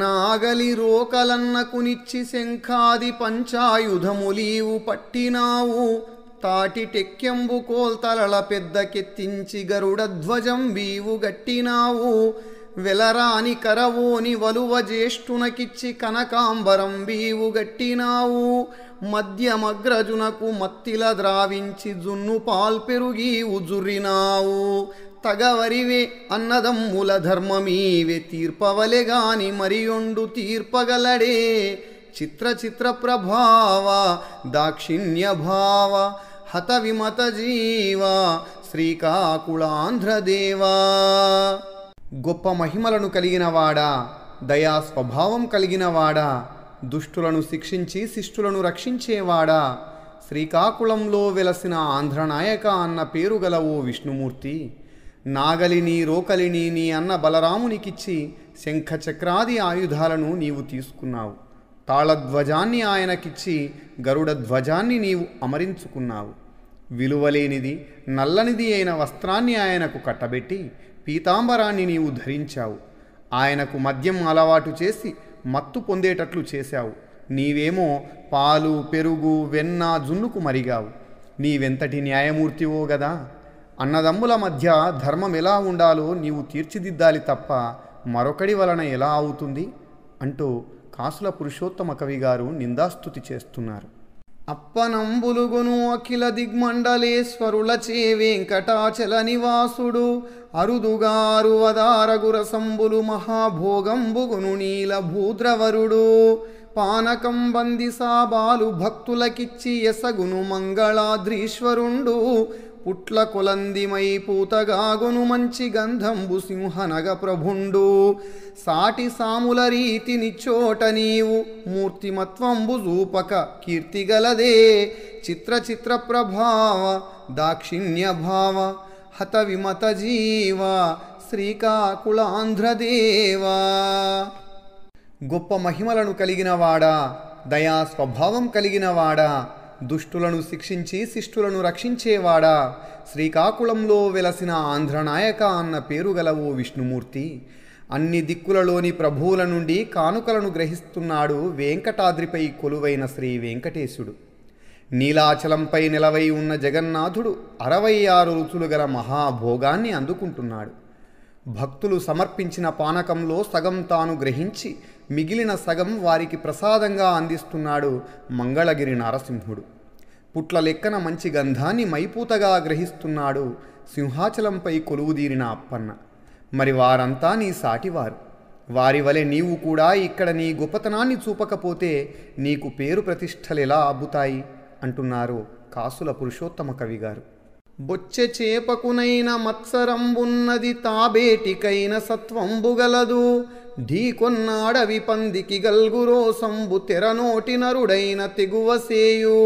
నాగలి రోకలన్నకునిచ్చి శంఖాది పంచాయుధములీవు పట్టినావు తాటిటెక్కెంబు కోల్తలల పెద్దకెత్తించి గరుడధ్వజం వీవు గట్టినావు వెలరాని కరవోని వలువ జ్యేష్ఠునకిచ్చి కనకాంబరం గట్టినావు మధ్యమగ్రజునకు మత్తిల ద్రావించి జున్ను పాల్పెరుగి ఉజురినావు తగవరివే మూల ధర్మమీవే తీర్పవలెగాని మరియొండు తీర్పగలడే చిత్ర చిత్ర ప్రభావ దాక్షిణ్య భావ హత విమత జీవ శ్రీకాకుళాంధ్రదేవా గొప్ప మహిమలను కలిగినవాడా దయా స్వభావం కలిగినవాడా దుష్టులను శిక్షించి శిష్టులను రక్షించేవాడా శ్రీకాకుళంలో వెలసిన ఆంధ్రనాయక అన్న పేరు గల ఓ విష్ణుమూర్తి నాగలిని రోకలిని నీ అన్న బలరామునికిచ్చి శంఖచక్రాది ఆయుధాలను నీవు తీసుకున్నావు తాళధ్వజాన్ని ఆయనకిచ్చి గరుడ ధ్వజాన్ని నీవు అమరించుకున్నావు విలువలేనిది నల్లనిది అయిన వస్త్రాన్ని ఆయనకు కట్టబెట్టి పీతాంబరాన్ని నీవు ధరించావు ఆయనకు మద్యం అలవాటు చేసి మత్తు పొందేటట్లు చేశావు నీవేమో పాలు పెరుగు వెన్న జున్నుకు మరిగావు నీవెంతటి న్యాయమూర్తివో గదా అన్నదమ్ముల మధ్య ధర్మం ఎలా ఉండాలో నీవు తీర్చిదిద్దాలి తప్ప మరొకడి వలన ఎలా అవుతుంది అంటూ కాసుల పురుషోత్తమ కవి గారు నిందాస్తుతి చేస్తున్నారు అప్పనంబులుగును అఖిల దిగ్మండలేశ్వరుల చే వెంకటాచల నివాసుడు అరుదుగారు వదారగురసంబులు మహాభోగంబుగును నీల భూద్రవరుడు పానకం బందిసాబాలు భక్తులకిచ్చి ఎసగును మంగళాద్రీశ్వరుండు పుట్ల కొలందిమై పూతగాగును మంచి గంధంబు సింహనగ ప్రభుండు సాటి సాముల చోట నీవు మూర్తిమత్వంబు జూపక కీర్తిగలదే చిత్ర చిత్ర ప్రభావ దాక్షిణ్య భావ హత విమత జీవ శ్రీకాకుళాంధ్రదేవా గొప్ప మహిమలను కలిగినవాడా దయా స్వభావం కలిగినవాడా దుష్టులను శిక్షించి శిష్టులను రక్షించేవాడా శ్రీకాకుళంలో వెలసిన ఆంధ్రనాయక అన్న పేరు గల ఓ విష్ణుమూర్తి అన్ని దిక్కులలోని ప్రభువుల నుండి కానుకలను గ్రహిస్తున్నాడు వెంకటాద్రిపై కొలువైన శ్రీ వెంకటేశుడు నీలాచలంపై నిలవై ఉన్న జగన్నాథుడు అరవై ఆరు రుచులు గల మహాభోగాన్ని అందుకుంటున్నాడు భక్తులు సమర్పించిన పానకంలో సగం తాను గ్రహించి మిగిలిన సగం వారికి ప్రసాదంగా అందిస్తున్నాడు మంగళగిరి నరసింహుడు పుట్ల లెక్కన మంచి గంధాన్ని మైపూతగా గ్రహిస్తున్నాడు సింహాచలంపై కొలువుదీరిన అప్పన్న మరి వారంతా నీ సాటివారు వారి వలె నీవు కూడా ఇక్కడ నీ గొప్పతనాన్ని చూపకపోతే నీకు పేరు ఎలా అబ్బుతాయి అంటున్నారు కాసుల పురుషోత్తమ కవిగారు బొచ్చె చేపకునైన మత్సరంబున్నది తాబేటికైన సత్వంబుగలదు ఢీకొన్నాడవి పందికి గల్గురో సంబు తెరనోటి నరుడైన తెగువసేయు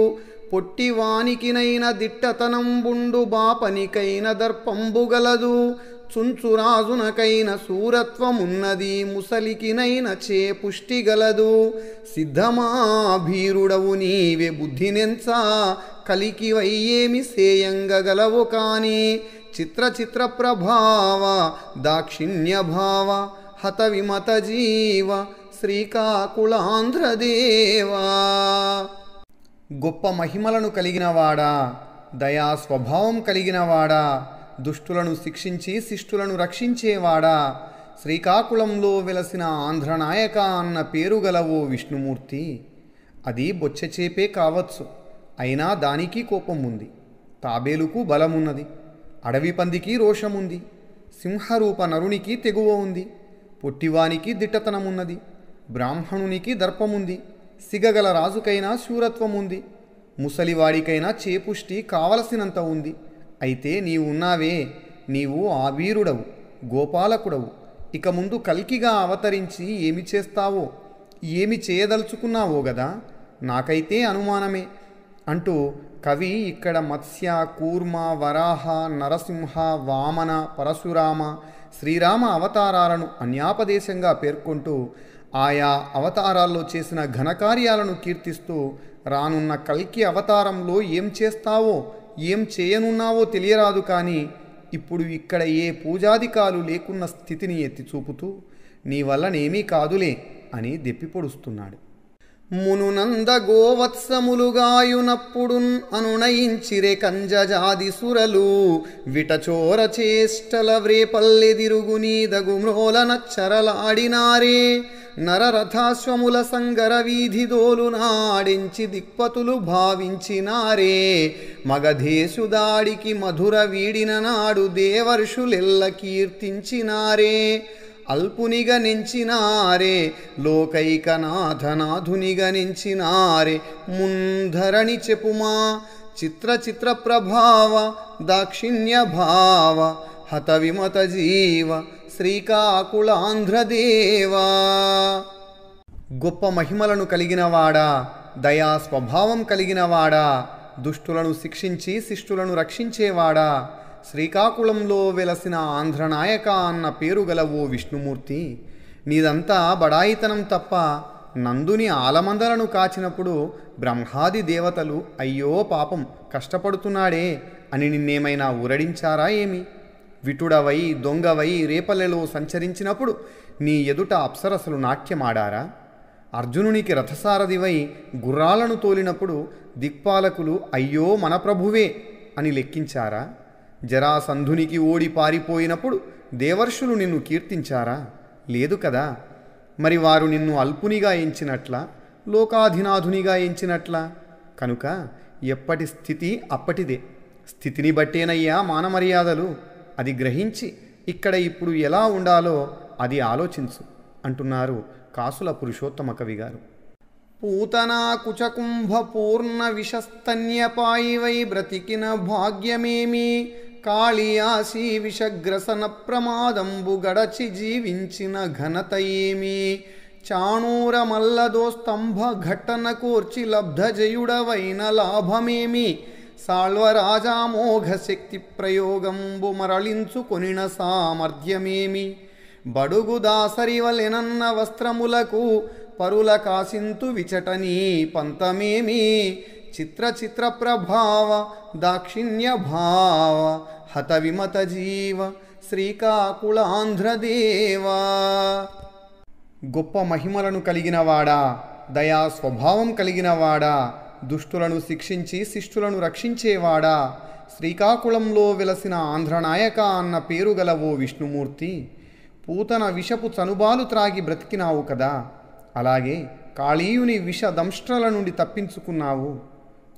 పొట్టివానికినైన దిట్టతనంబుండు బాపనికైన దర్పంబుగలదు చుంచురాజునకైన సూరత్వమున్నది ముసలికినైన చే పుష్టిగలదు సిద్ధమా భీరుడవు నీవే బుద్ధినెంచ కలికివయ్యేమి సేయంగగలవు కానీ చిత్ర చిత్ర ప్రభావ దాక్షిణ్యభావ హత విమత జీవ శ్రీకాకుళాంధ్రదేవా గొప్ప మహిమలను కలిగినవాడా దయా స్వభావం కలిగినవాడా దుష్టులను శిక్షించి శిష్టులను రక్షించేవాడా శ్రీకాకుళంలో వెలసిన ఆంధ్రనాయక అన్న పేరు గల ఓ విష్ణుమూర్తి అది బొచ్చచేపే కావచ్చు అయినా దానికి కోపం ఉంది తాబేలుకు బలమున్నది అడవి పందికి రోషముంది సింహరూప నరునికి తెగువ ఉంది పొట్టివానికి దిట్టతనమున్నది బ్రాహ్మణునికి దర్పముంది సిగగల రాజుకైనా శూరత్వముంది ముసలివాడికైనా చేపుష్టి కావలసినంత ఉంది అయితే నీవున్నావే నీవు ఆ వీరుడవు గోపాలకుడవు ఇక ముందు కల్కిగా అవతరించి ఏమి చేస్తావో ఏమి చేయదలుచుకున్నావో గదా నాకైతే అనుమానమే అంటూ కవి ఇక్కడ మత్స్య కూర్మ వరాహ నరసింహ వామన పరశురామ శ్రీరామ అవతారాలను అన్యాపదేశంగా పేర్కొంటూ ఆయా అవతారాల్లో చేసిన ఘనకార్యాలను కీర్తిస్తూ రానున్న కల్కి అవతారంలో ఏం చేస్తావో ఏం చేయనున్నావో తెలియరాదు కానీ ఇప్పుడు ఇక్కడ ఏ పూజాధికాలు లేకున్న స్థితిని ఎత్తి చూపుతూ నీ వల్లనేమీ కాదులే అని దెప్పి పొడుస్తున్నాడు మునునంద గోవత్సములుగాయునప్పుడున్ అనునయించిరే కంజజాది సురలు విటచోర చేష్టల వ్రేపల్లెదిరుగు నీదగు నచ్చరలాడినారే నరరథాశ్వముల సంగర వీధిదోలు నాడించి దిక్పతులు భావించినారే మగధేశుదాడికి మధుర వీడిన నాడు దేవర్షులెల్ల కీర్తించినారే అల్పునిగా నించినారే లోకైకనాథనాథునిగా నించినారే ముందరణి చెప్పుమా చిత్ర చిత్ర ప్రభావ దాక్షిణ్య భావ హత విమత జీవ శ్రీకాకుళాంధ్రదేవా గొప్ప మహిమలను కలిగినవాడా దయా స్వభావం కలిగినవాడా దుష్టులను శిక్షించి శిష్టులను రక్షించేవాడా శ్రీకాకుళంలో వెలసిన ఆంధ్రనాయక అన్న పేరు గల ఓ విష్ణుమూర్తి నీదంతా బడాయితనం తప్ప నందుని ఆలమందలను కాచినప్పుడు బ్రహ్మాది దేవతలు అయ్యో పాపం కష్టపడుతున్నాడే అని నిన్నేమైనా ఊరడించారా ఏమి విటుడవై దొంగవై రేపల్లెలో సంచరించినప్పుడు నీ ఎదుట అప్సరసలు నాట్యమాడారా అర్జునునికి రథసారథివై గుర్రాలను తోలినప్పుడు దిక్పాలకులు అయ్యో మన ప్రభువే అని లెక్కించారా జరాసంధునికి ఓడి పారిపోయినప్పుడు దేవర్షులు నిన్ను కీర్తించారా లేదు కదా మరి వారు నిన్ను అల్పునిగా ఎంచినట్ల లోకాధినాధునిగా ఎంచినట్ల కనుక ఎప్పటి స్థితి అప్పటిదే స్థితిని బట్టేనయ్యా మానమర్యాదలు అది గ్రహించి ఇక్కడ ఇప్పుడు ఎలా ఉండాలో అది ఆలోచించు అంటున్నారు కాసుల పురుషోత్తమ కవి గారు పూతనా కుచకుంభ పూర్ణ విషస్తన్యపాయివై బ్రతికిన భాగ్యమేమి కాళియాసి విషగ్రసన ప్రమాదంబు గడచి జీవించిన ఘనత ఏమి చాణూర మల్లదో స్తంభ ఘటన కూర్చి లబ్ధజయుడవైన లాభమేమి సాళ్వరాజామోఘశక్తి ప్రయోగంబు మరళించుకొనిన సామర్థ్యమేమి బడుగు దాసరివలెనన్న వస్త్రములకు పరుల కాసింతు విచటనీ పంతమేమి చిత్ర చిత్ర ప్రభావ దాక్షిణ్య భావ హత విమత జీవ శ్రీకాకుళాంధ్రదేవా గొప్ప మహిమలను కలిగినవాడా దయా స్వభావం కలిగినవాడా దుష్టులను శిక్షించి శిష్టులను రక్షించేవాడా శ్రీకాకుళంలో వెలసిన ఆంధ్రనాయక అన్న పేరు గల ఓ విష్ణుమూర్తి పూతన విషపు చనుబాలు త్రాగి బ్రతికినావు కదా అలాగే కాళీయుని విషదంష్ట్రల నుండి తప్పించుకున్నావు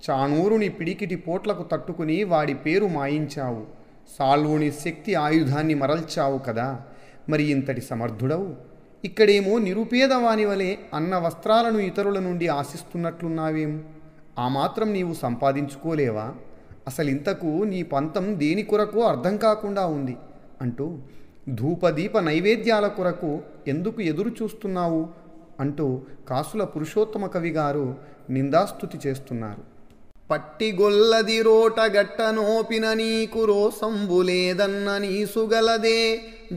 చాణూరుని పిడికిటి పోట్లకు తట్టుకుని వాడి పేరు మాయించావు సాల్వుని శక్తి ఆయుధాన్ని మరల్చావు కదా మరి ఇంతటి సమర్థుడవు ఇక్కడేమో నిరుపేదవాని వలె అన్న వస్త్రాలను ఇతరుల నుండి ఆశిస్తున్నట్లున్నావేమో ఆ మాత్రం నీవు సంపాదించుకోలేవా అసలు ఇంతకు నీ పంతం దేని కొరకు అర్థం కాకుండా ఉంది అంటూ ధూపదీప నైవేద్యాల కొరకు ఎందుకు ఎదురు చూస్తున్నావు అంటూ కాసుల పురుషోత్తమ కవి గారు నిందాస్తుతి చేస్తున్నారు పట్టిగొల్లది రోటగట్టనోపిన నీకు రోసంబులేదన్న నీ సుగలదే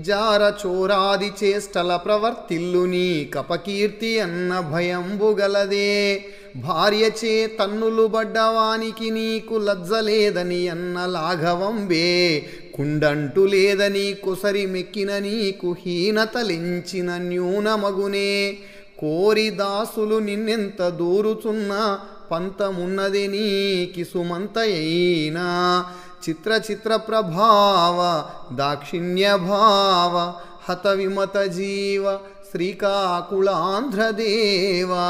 జార చోరాది చేష్టల ప్రవర్తిల్లు నీ కపకీర్తి అన్న భయంబు గలదే భార్యచే తన్నులు బడ్డవానికి నీకు లజ్జలేదని అన్న లాఘవంబే కుండంటు లేదని కుసరి మెక్కిన నీకు హీనతలించిన న్యూనమగునే కోరి దాసులు నిన్నెంత దూరుచున్నా పంతమున్నది నీకి సుమంతయైనా చిత్ర చిత్ర హత దాక్షిణ్యభావ జీవ శ్రీకాకుళాంధ్రదేవా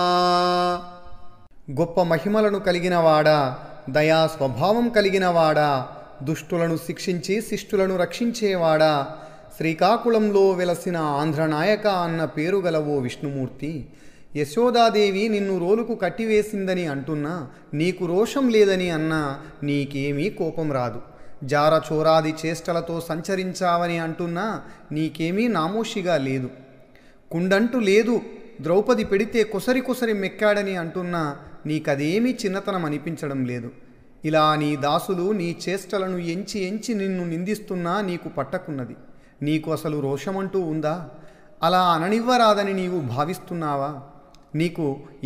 గొప్ప మహిమలను కలిగినవాడా దయా స్వభావం కలిగినవాడా దుష్టులను శిక్షించి శిష్టులను రక్షించేవాడా శ్రీకాకుళంలో వెలసిన ఆంధ్రనాయక అన్న పేరు గల ఓ విష్ణుమూర్తి యశోదాదేవి నిన్ను రోలుకు కట్టివేసిందని అంటున్నా నీకు రోషం లేదని అన్నా నీకేమీ కోపం రాదు జారచోరాది చేష్టలతో సంచరించావని అంటున్నా నీకేమీ నామోషిగా లేదు కుండంటూ లేదు ద్రౌపది పెడితే కొసరి కొసరి మెక్కాడని అంటున్నా నీకదేమీ చిన్నతనం అనిపించడం లేదు ఇలా నీ దాసులు నీ చేష్టలను ఎంచి ఎంచి నిన్ను నిందిస్తున్నా నీకు పట్టకున్నది నీకు అసలు రోషమంటూ ఉందా అలా అననివ్వరాదని నీవు భావిస్తున్నావా నీకు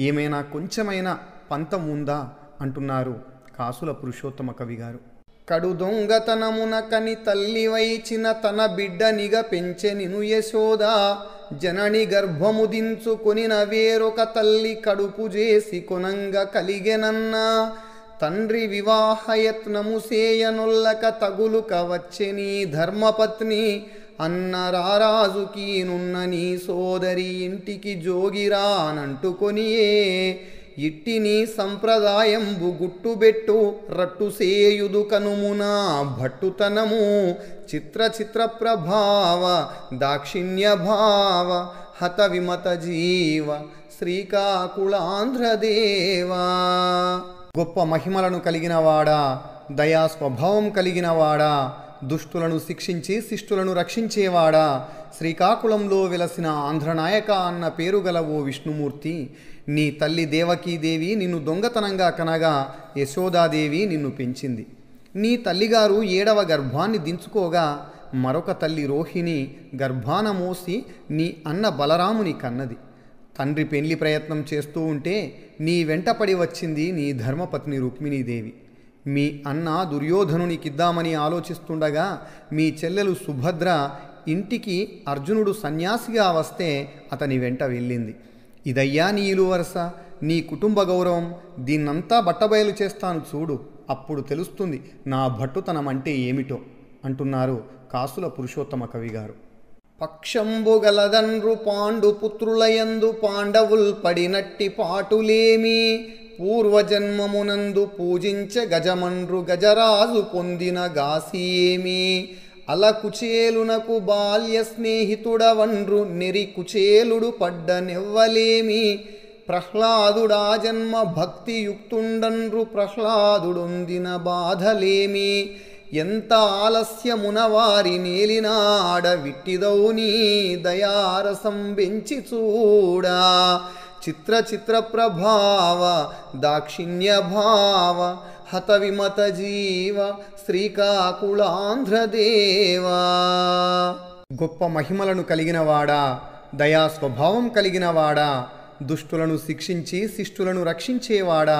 ఏమైనా కొంచెమైనా పంతం ఉందా అంటున్నారు కాసుల పురుషోత్తమ కవి గారు కడు దొంగతనమున కని తల్లి వైచిన తన బిడ్డనిగ పెంచె నిను యశోద జనని గర్భము దించుకొని వేరొక తల్లి కడుపు చేసి కొనంగ కలిగెనన్నా తండ్రి వివాహయత్నము సేయనుల్లక తగులుక వచ్చెని ధర్మపత్ని అన్న నున్న నీ సోదరి ఇంటికి అనంటుకొనియే ఇట్టి నీ సంప్రదాయంబు గుట్టుబెట్టు రట్టు సేయుదు కనుమునా భట్టుతనము చిత్ర చిత్ర ప్రభావ దాక్షిణ్య భావ హత విమత జీవ శ్రీకాకుళాంధ్రదేవా గొప్ప మహిమలను కలిగినవాడా దయా స్వభావం కలిగినవాడా దుష్టులను శిక్షించి శిష్టులను రక్షించేవాడా శ్రీకాకుళంలో వెలసిన ఆంధ్రనాయక అన్న పేరు గల ఓ విష్ణుమూర్తి నీ తల్లి దేవకీదేవి నిన్ను దొంగతనంగా కనగా యశోదాదేవి నిన్ను పెంచింది నీ తల్లిగారు ఏడవ గర్భాన్ని దించుకోగా మరొక తల్లి రోహిణి గర్భాన మోసి నీ అన్న బలరాముని కన్నది తండ్రి పెళ్లి ప్రయత్నం చేస్తూ ఉంటే నీ వెంటపడి వచ్చింది నీ ధర్మపత్ని రుక్మిణీదేవి మీ అన్న దుర్యోధనునికిద్దామని ఆలోచిస్తుండగా మీ చెల్లెలు సుభద్ర ఇంటికి అర్జునుడు సన్యాసిగా వస్తే అతని వెంట వెళ్ళింది ఇదయ్యా నీ ఇలువరస నీ కుటుంబ గౌరవం దీన్నంతా బట్టబయలు చేస్తాను చూడు అప్పుడు తెలుస్తుంది నా భట్టుతనం అంటే ఏమిటో అంటున్నారు కాసుల పురుషోత్తమ కవి పక్షంబు గలదండ్రు పాండు పుత్రులయందు పాండవుల్ పడినట్టి పాటులేమి పూర్వజన్మమునందు పూజించ గజమండ్రు గజరాజు పొందిన గాసియేమి అలకుచేలునకు బాల్య స్నేహితుడవండ్రు నెరి కుచేలుడు నెవ్వలేమి ప్రహ్లాదుడా జన్మ భక్తియుక్తుండన్రు ప్రహ్లాదుడొందిన బాధలేమి ఎంత ఆలస్యమున వారి నేలినాడ విట్టిదౌని దయారసం పెంచి చూడా చిత్ర ప్రభావ దాక్షిణ్య భావ హత విమత జీవ శ్రీకాకుళాంధ్రదేవా గొప్ప మహిమలను కలిగినవాడా దయా స్వభావం కలిగినవాడా దుష్టులను శిక్షించి శిష్టులను రక్షించేవాడా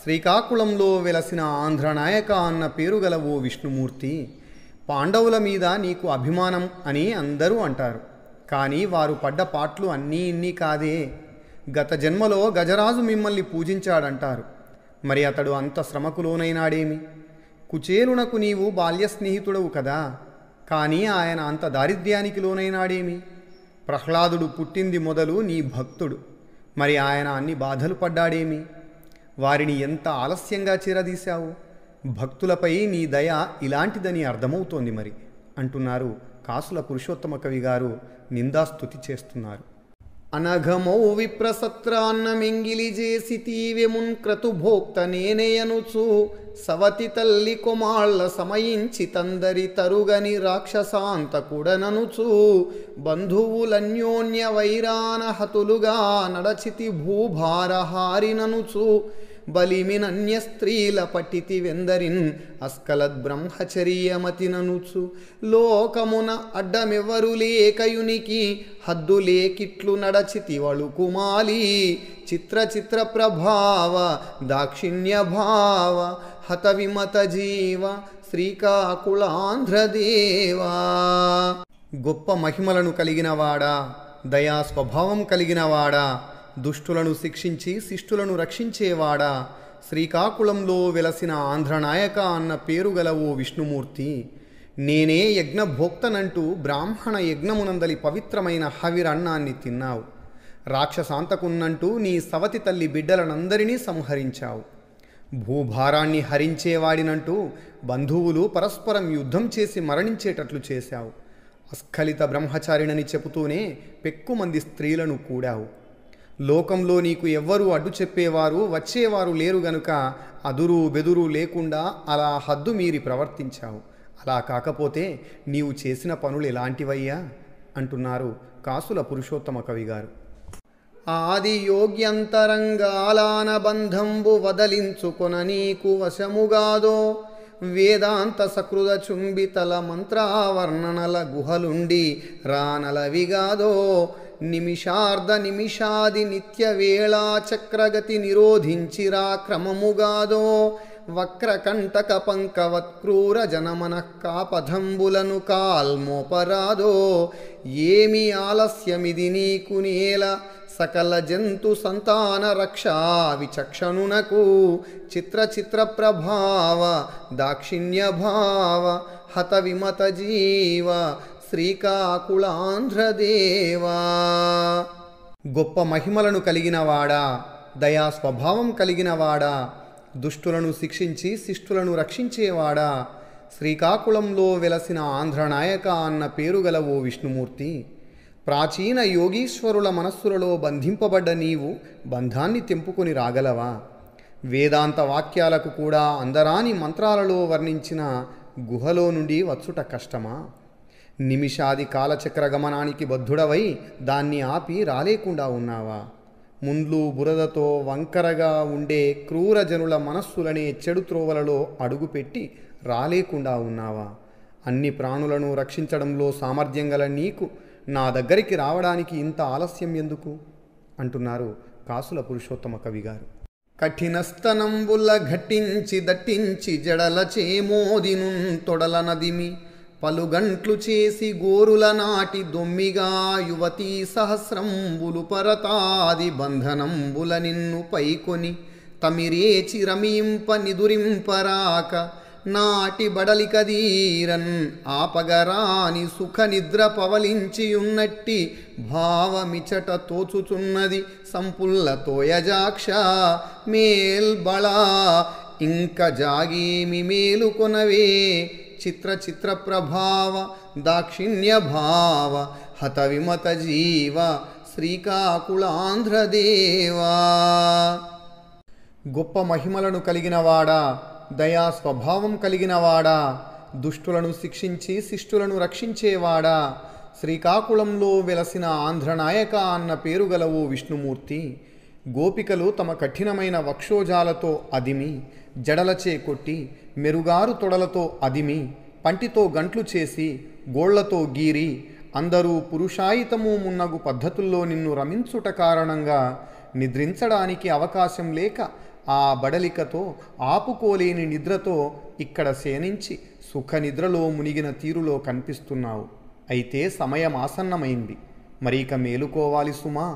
శ్రీకాకుళంలో వెలసిన ఆంధ్రనాయక అన్న పేరు గల ఓ విష్ణుమూర్తి పాండవుల మీద నీకు అభిమానం అని అందరూ అంటారు కానీ వారు పడ్డ పాట్లు అన్నీ ఇన్నీ కాదే గత జన్మలో గజరాజు మిమ్మల్ని పూజించాడంటారు మరి అతడు అంత శ్రమకు లోనైనాడేమి కుచేలునకు నీవు బాల్య స్నేహితుడవు కదా కానీ ఆయన అంత దారిద్ర్యానికి లోనైనాడేమి ప్రహ్లాదుడు పుట్టింది మొదలు నీ భక్తుడు మరి ఆయన అన్ని బాధలు పడ్డాడేమి వారిని ఎంత ఆలస్యంగా చేరదీశావు భక్తులపై నీ దయ ఇలాంటిదని అర్థమవుతోంది మరి అంటున్నారు కాసుల పురుషోత్తమ కవి గారు నిందాస్తుతి చేస్తున్నారు అనఘమౌ విప్రసత్రాన్నమింగిలి చేసి తీవెమున్ క్రతుభోక్త నేనేయనుచు సవతి తల్లి కొమాళ్ల సమయించి తందరి తరుగని రాక్షసాంత కుడననుచు బంధువులన్యోన్య వైరానహతులుగా నడచితి భూభారహారిననుచు బలిమినన్య స్త్రీల పటితి వెందరిన్ అస్కలద్ ననుచు లోకమున అడ్డమెవ్వరు లేకయునికి హద్దు లేకిట్లు నడచితి వళుకుమాలి చిత్ర చిత్ర ప్రభావ దాక్షిణ్య భావ హత విమత జీవ శ్రీకాకుళాంధ్రదేవా గొప్ప మహిమలను కలిగినవాడా దయా స్వభావం కలిగినవాడా దుష్టులను శిక్షించి శిష్టులను రక్షించేవాడా శ్రీకాకుళంలో వెలసిన ఆంధ్రనాయక అన్న పేరు గల ఓ విష్ణుమూర్తి నేనే యజ్ఞభోక్తనంటూ బ్రాహ్మణ యజ్ఞమునందలి పవిత్రమైన హవిరన్నాన్ని తిన్నావు రాక్షసాంతకున్నంటూ నీ సవతి తల్లి బిడ్డలనందరినీ సంహరించావు భూభారాన్ని హరించేవాడినంటూ బంధువులు పరస్పరం యుద్ధం చేసి మరణించేటట్లు చేశావు అస్ఖలిత బ్రహ్మచారిణని చెబుతూనే పెక్కుమంది స్త్రీలను కూడావు లోకంలో నీకు ఎవ్వరూ అడ్డు చెప్పేవారు వచ్చేవారు లేరు గనుక అదురు బెదురు లేకుండా అలా హద్దు మీరి ప్రవర్తించావు అలా కాకపోతే నీవు చేసిన పనులు ఎలాంటివయ్యా అంటున్నారు కాసుల పురుషోత్తమ కవి గారు ఆది యోగ్యంతరంగాలానబంధంబు వదలించుకొన నీకు వశముగాదో వేదాంత సకృద చుంబితల మంత్రావర్ణనల గుహలుండి రానలవిగాదో నిమిషార్ధ నిమిషాది నిత్యవేళాచక్రగతి నిరోధించిరా క్రమముగాదో వక్రకంటక పంకవత్క్రూర జనమన కాపధంబులను కాల్మోపరాదో ఏమి ఆలస్యమిది నీకు నేల సకల జంతు సంతాన రక్షా విచక్షణునకు చిత్ర చిత్ర ప్రభావ దాక్షిణ్య భావ హత విమత జీవ శ్రీకాకుళాంధ్రదేవా గొప్ప మహిమలను కలిగినవాడా దయా స్వభావం కలిగినవాడా దుష్టులను శిక్షించి శిష్టులను రక్షించేవాడా శ్రీకాకుళంలో వెలసిన ఆంధ్రనాయక అన్న పేరు గల ఓ విష్ణుమూర్తి ప్రాచీన యోగీశ్వరుల మనస్సులలో బంధింపబడ్డ నీవు బంధాన్ని తెంపుకొని రాగలవా వేదాంత వాక్యాలకు కూడా అందరాని మంత్రాలలో వర్ణించిన గుహలో నుండి వచ్చుట కష్టమా నిమిషాది కాలచక్ర గమనానికి బద్ధుడవై దాన్ని ఆపి రాలేకుండా ఉన్నావా ముండ్లు బురదతో వంకరగా ఉండే క్రూరజనుల మనస్సులనే చెడు త్రోవలలో అడుగుపెట్టి రాలేకుండా ఉన్నావా అన్ని ప్రాణులను రక్షించడంలో సామర్థ్యం గల నీకు నా దగ్గరికి రావడానికి ఇంత ఆలస్యం ఎందుకు అంటున్నారు కాసుల పురుషోత్తమ కవి గారు కఠినస్తనంబుల ఘటించి దట్టించి జడల చేమోదిను తొడల నదిమి పలుగంట్లు చేసి గోరుల నాటి దొమ్మిగా యువతి సహస్రంబులు పరతాది బంధనంబుల నిన్ను పైకొని తమిరేచి రమింప నిదురింపరాక నాటి బడలికదీరన్ ఆపగరాని సుఖ నిద్ర పవలించియున్నట్టి భావమిచట తోచుచున్నది సంపుల్ల తోయజాక్ష మేల్బళ ఇంక జాగేమి మేలుకొనవే చిత్ర చిత్ర ప్రభావ దాక్షిణ్య భావ హత విమత జీవ శ్రీకాకుళాంధ్రదేవా గొప్ప మహిమలను కలిగినవాడా దయా స్వభావం కలిగినవాడా దుష్టులను శిక్షించి శిష్టులను రక్షించేవాడా శ్రీకాకుళంలో వెలసిన ఆంధ్రనాయక అన్న పేరు గలవు విష్ణుమూర్తి గోపికలు తమ కఠినమైన వక్షోజాలతో అదిమి జడలచే కొట్టి మెరుగారు తొడలతో అదిమి పంటితో గంట్లు చేసి గోళ్లతో గీరి అందరూ పురుషాయితము మున్నగు పద్ధతుల్లో నిన్ను రమించుట కారణంగా నిద్రించడానికి అవకాశం లేక ఆ బడలికతో ఆపుకోలేని నిద్రతో ఇక్కడ సేనించి సుఖ నిద్రలో మునిగిన తీరులో కనిపిస్తున్నావు అయితే సమయం ఆసన్నమైంది మరీక మేలుకోవాలి సుమా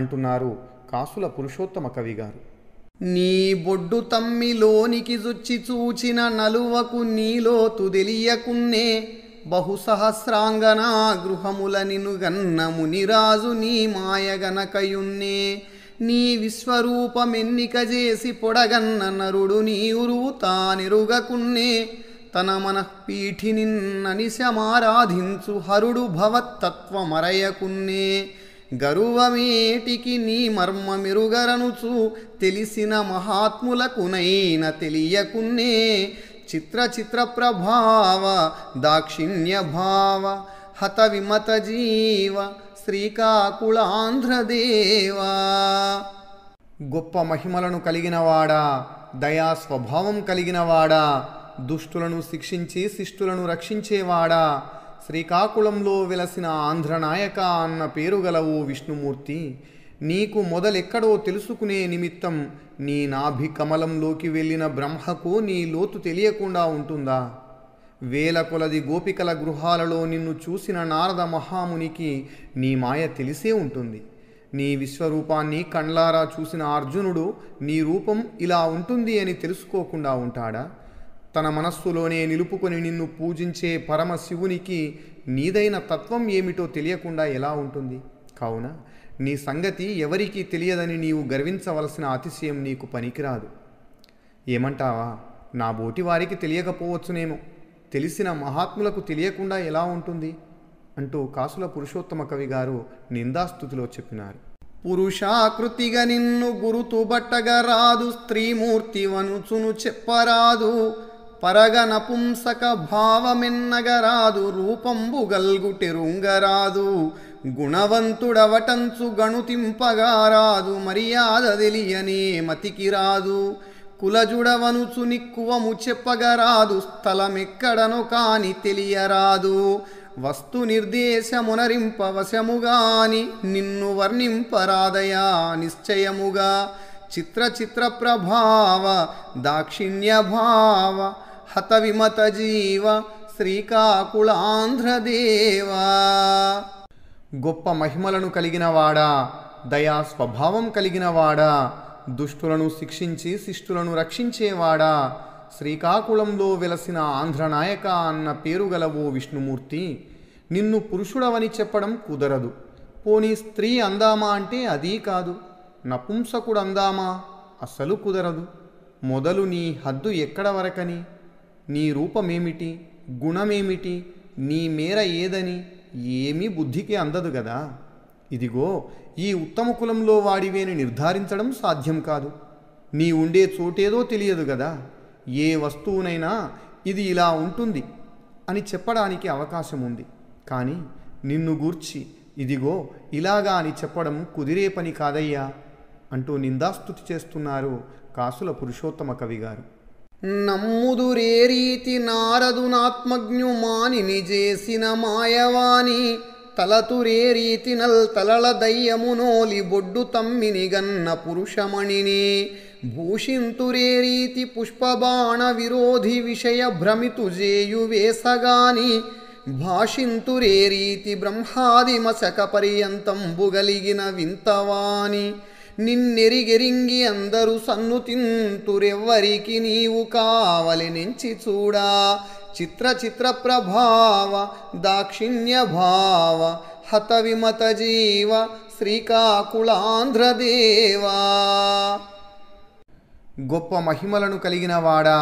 అంటున్నారు కాసుల పురుషోత్తమ కవి గారు నీ బొడ్డు తమ్మిలోనికి జుచ్చి చూచిన నలువకు నీలో తుదెలియకున్నే బహుసహస్రాంగనా గృహముల గన్నముని రాజు నీ మాయగనకయున్నే నీ విశ్వరూపమెన్నిక చేసి పొడగన్న నరుడు నీ ఉరువు తానిరుగకున్నే తన మనఃపీఠి నిశమారాధించు హరుడు భవత్తత్వమరయకున్నే గరువమేటికి నీ మర్మ మెరుగరనుచు తెలిసిన మహాత్ములకునైన తెలియకున్నే చిత్ర చిత్ర ప్రభావ దాక్షిణ్య భావ హత విమత జీవ శ్రీకాకుళాంధ్రదేవా గొప్ప మహిమలను కలిగినవాడా దయా స్వభావం కలిగినవాడా దుష్టులను శిక్షించి శిష్టులను రక్షించేవాడా శ్రీకాకుళంలో వెలసిన ఆంధ్రనాయక అన్న పేరు గల ఓ విష్ణుమూర్తి నీకు మొదలెక్కడో తెలుసుకునే నిమిత్తం నీ నాభి కమలంలోకి వెళ్ళిన బ్రహ్మకు నీ లోతు తెలియకుండా ఉంటుందా వేల కొలది గోపికల గృహాలలో నిన్ను చూసిన నారద మహామునికి నీ మాయ తెలిసే ఉంటుంది నీ విశ్వరూపాన్ని కండ్లారా చూసిన అర్జునుడు నీ రూపం ఇలా ఉంటుంది అని తెలుసుకోకుండా ఉంటాడా తన మనస్సులోనే నిలుపుకొని నిన్ను పూజించే పరమశివునికి నీదైన తత్వం ఏమిటో తెలియకుండా ఎలా ఉంటుంది కావున నీ సంగతి ఎవరికీ తెలియదని నీవు గర్వించవలసిన అతిశయం నీకు పనికిరాదు ఏమంటావా నా బోటి వారికి తెలియకపోవచ్చునేమో తెలిసిన మహాత్ములకు తెలియకుండా ఎలా ఉంటుంది అంటూ కాసుల పురుషోత్తమ కవి గారు నిందాస్థుతిలో చెప్పినారు పురుషాకృతిగా నిన్ను బట్టగరాదు స్త్రీమూర్తి వనుచును చెప్పరాదు పరగ నపుంసక భావమెన్నగరాదు రూపంబు గల్గుటెరుంగరాదు గుణవంతుడవటంచు గణుతింపగారాదు మర్యాద తెలియనే మతికి రాదు కులజుడవనుచు నిక్కువము చెప్పగరాదు స్థలమెక్కడను కాని తెలియరాదు వస్తు నిర్దేశమునరింపవశముగాని నిన్ను వర్ణింపరాదయా నిశ్చయముగా చిత్ర చిత్ర ప్రభావ దాక్షిణ్య భావ హత విమత జీవ శ్రీకాకుళాంధ్రదేవా గొప్ప మహిమలను కలిగినవాడా దయా స్వభావం కలిగినవాడా దుష్టులను శిక్షించి శిష్టులను రక్షించేవాడా శ్రీకాకుళంలో వెలసిన ఆంధ్రనాయక అన్న పేరు గలవో విష్ణుమూర్తి నిన్ను పురుషుడవని చెప్పడం కుదరదు పోనీ స్త్రీ అందామా అంటే అదీ కాదు నపుంసకుడు అందామా అసలు కుదరదు మొదలు నీ హద్దు ఎక్కడ వరకని నీ రూపమేమిటి గుణమేమిటి నీ మేర ఏదని ఏమీ బుద్ధికి అందదు కదా ఇదిగో ఈ ఉత్తమ కులంలో వాడివేని నిర్ధారించడం సాధ్యం కాదు నీ ఉండే చోటేదో తెలియదు కదా ఏ వస్తువునైనా ఇది ఇలా ఉంటుంది అని చెప్పడానికి అవకాశం ఉంది కానీ నిన్ను గూర్చి ఇదిగో ఇలాగా అని చెప్పడం కుదిరే పని కాదయ్యా అంటూ నిందాస్తుతి చేస్తున్నారు కాసుల పురుషోత్తమ కవి గారు నమ్ముదురే రీతి నారదునాత్మజ్ఞు మానిని చేసిన మాయవాణి తలతురే రీతి నల్ తలల దయ్యమునోలి బొడ్డు తమ్మిని గన్న పురుషమణిని భూషింతురే రీతి పుష్పబాణ విరోధి విషయ భ్రమితు జేయు వేసగాని భాషింతురే రీతి బ్రహ్మాది మశక పర్యంతం బుగలిగిన వింతవాణి నిన్నెరిగెరింగి అందరూ సన్ను తింతురెవ్వరికి నీవు కావలి నుంచి చూడా చిత్ర చిత్ర ప్రభావ దాక్షిణ్య భావ హత విమత జీవ శ్రీకాకుళాంధ్రదేవా గొప్ప మహిమలను కలిగినవాడా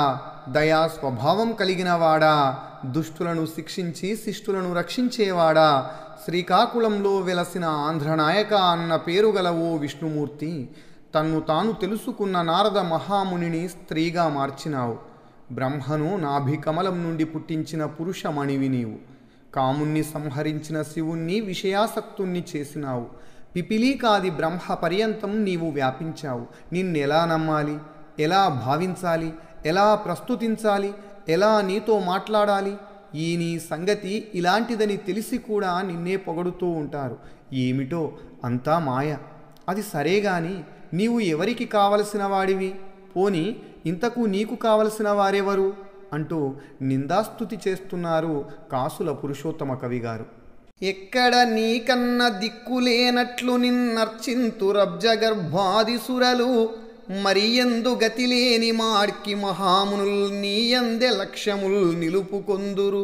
దయా స్వభావం కలిగినవాడా దుష్టులను శిక్షించి శిష్టులను రక్షించేవాడా శ్రీకాకుళంలో వెలసిన ఆంధ్రనాయక అన్న పేరు గల ఓ విష్ణుమూర్తి తన్ను తాను తెలుసుకున్న నారద మహాముని స్త్రీగా మార్చినావు బ్రహ్మను నాభికమలం నుండి పుట్టించిన పురుషమణివి నీవు కాముణ్ణి సంహరించిన శివుణ్ణి విషయాసక్తుణ్ణి చేసినావు పిపిలీకాది బ్రహ్మ పర్యంతం నీవు వ్యాపించావు నిన్నెలా నమ్మాలి ఎలా భావించాలి ఎలా ప్రస్తుతించాలి ఎలా నీతో మాట్లాడాలి ఈ నీ సంగతి ఇలాంటిదని తెలిసి కూడా నిన్నే పొగడుతూ ఉంటారు ఏమిటో అంతా మాయ అది సరే గాని నీవు ఎవరికి కావలసిన వాడివి పోని ఇంతకు నీకు కావలసిన వారెవరు అంటూ నిందాస్తుతి చేస్తున్నారు కాసుల పురుషోత్తమ కవి గారు ఎక్కడ నీకన్న దిక్కులేనట్లు నిన్నర్చింతు రబ్జగర్భాది సురలు మరియందు గతిలేని మార్కి మహామునుల్ నీయందె లక్ష్యముల్ నిలుపుకొందురు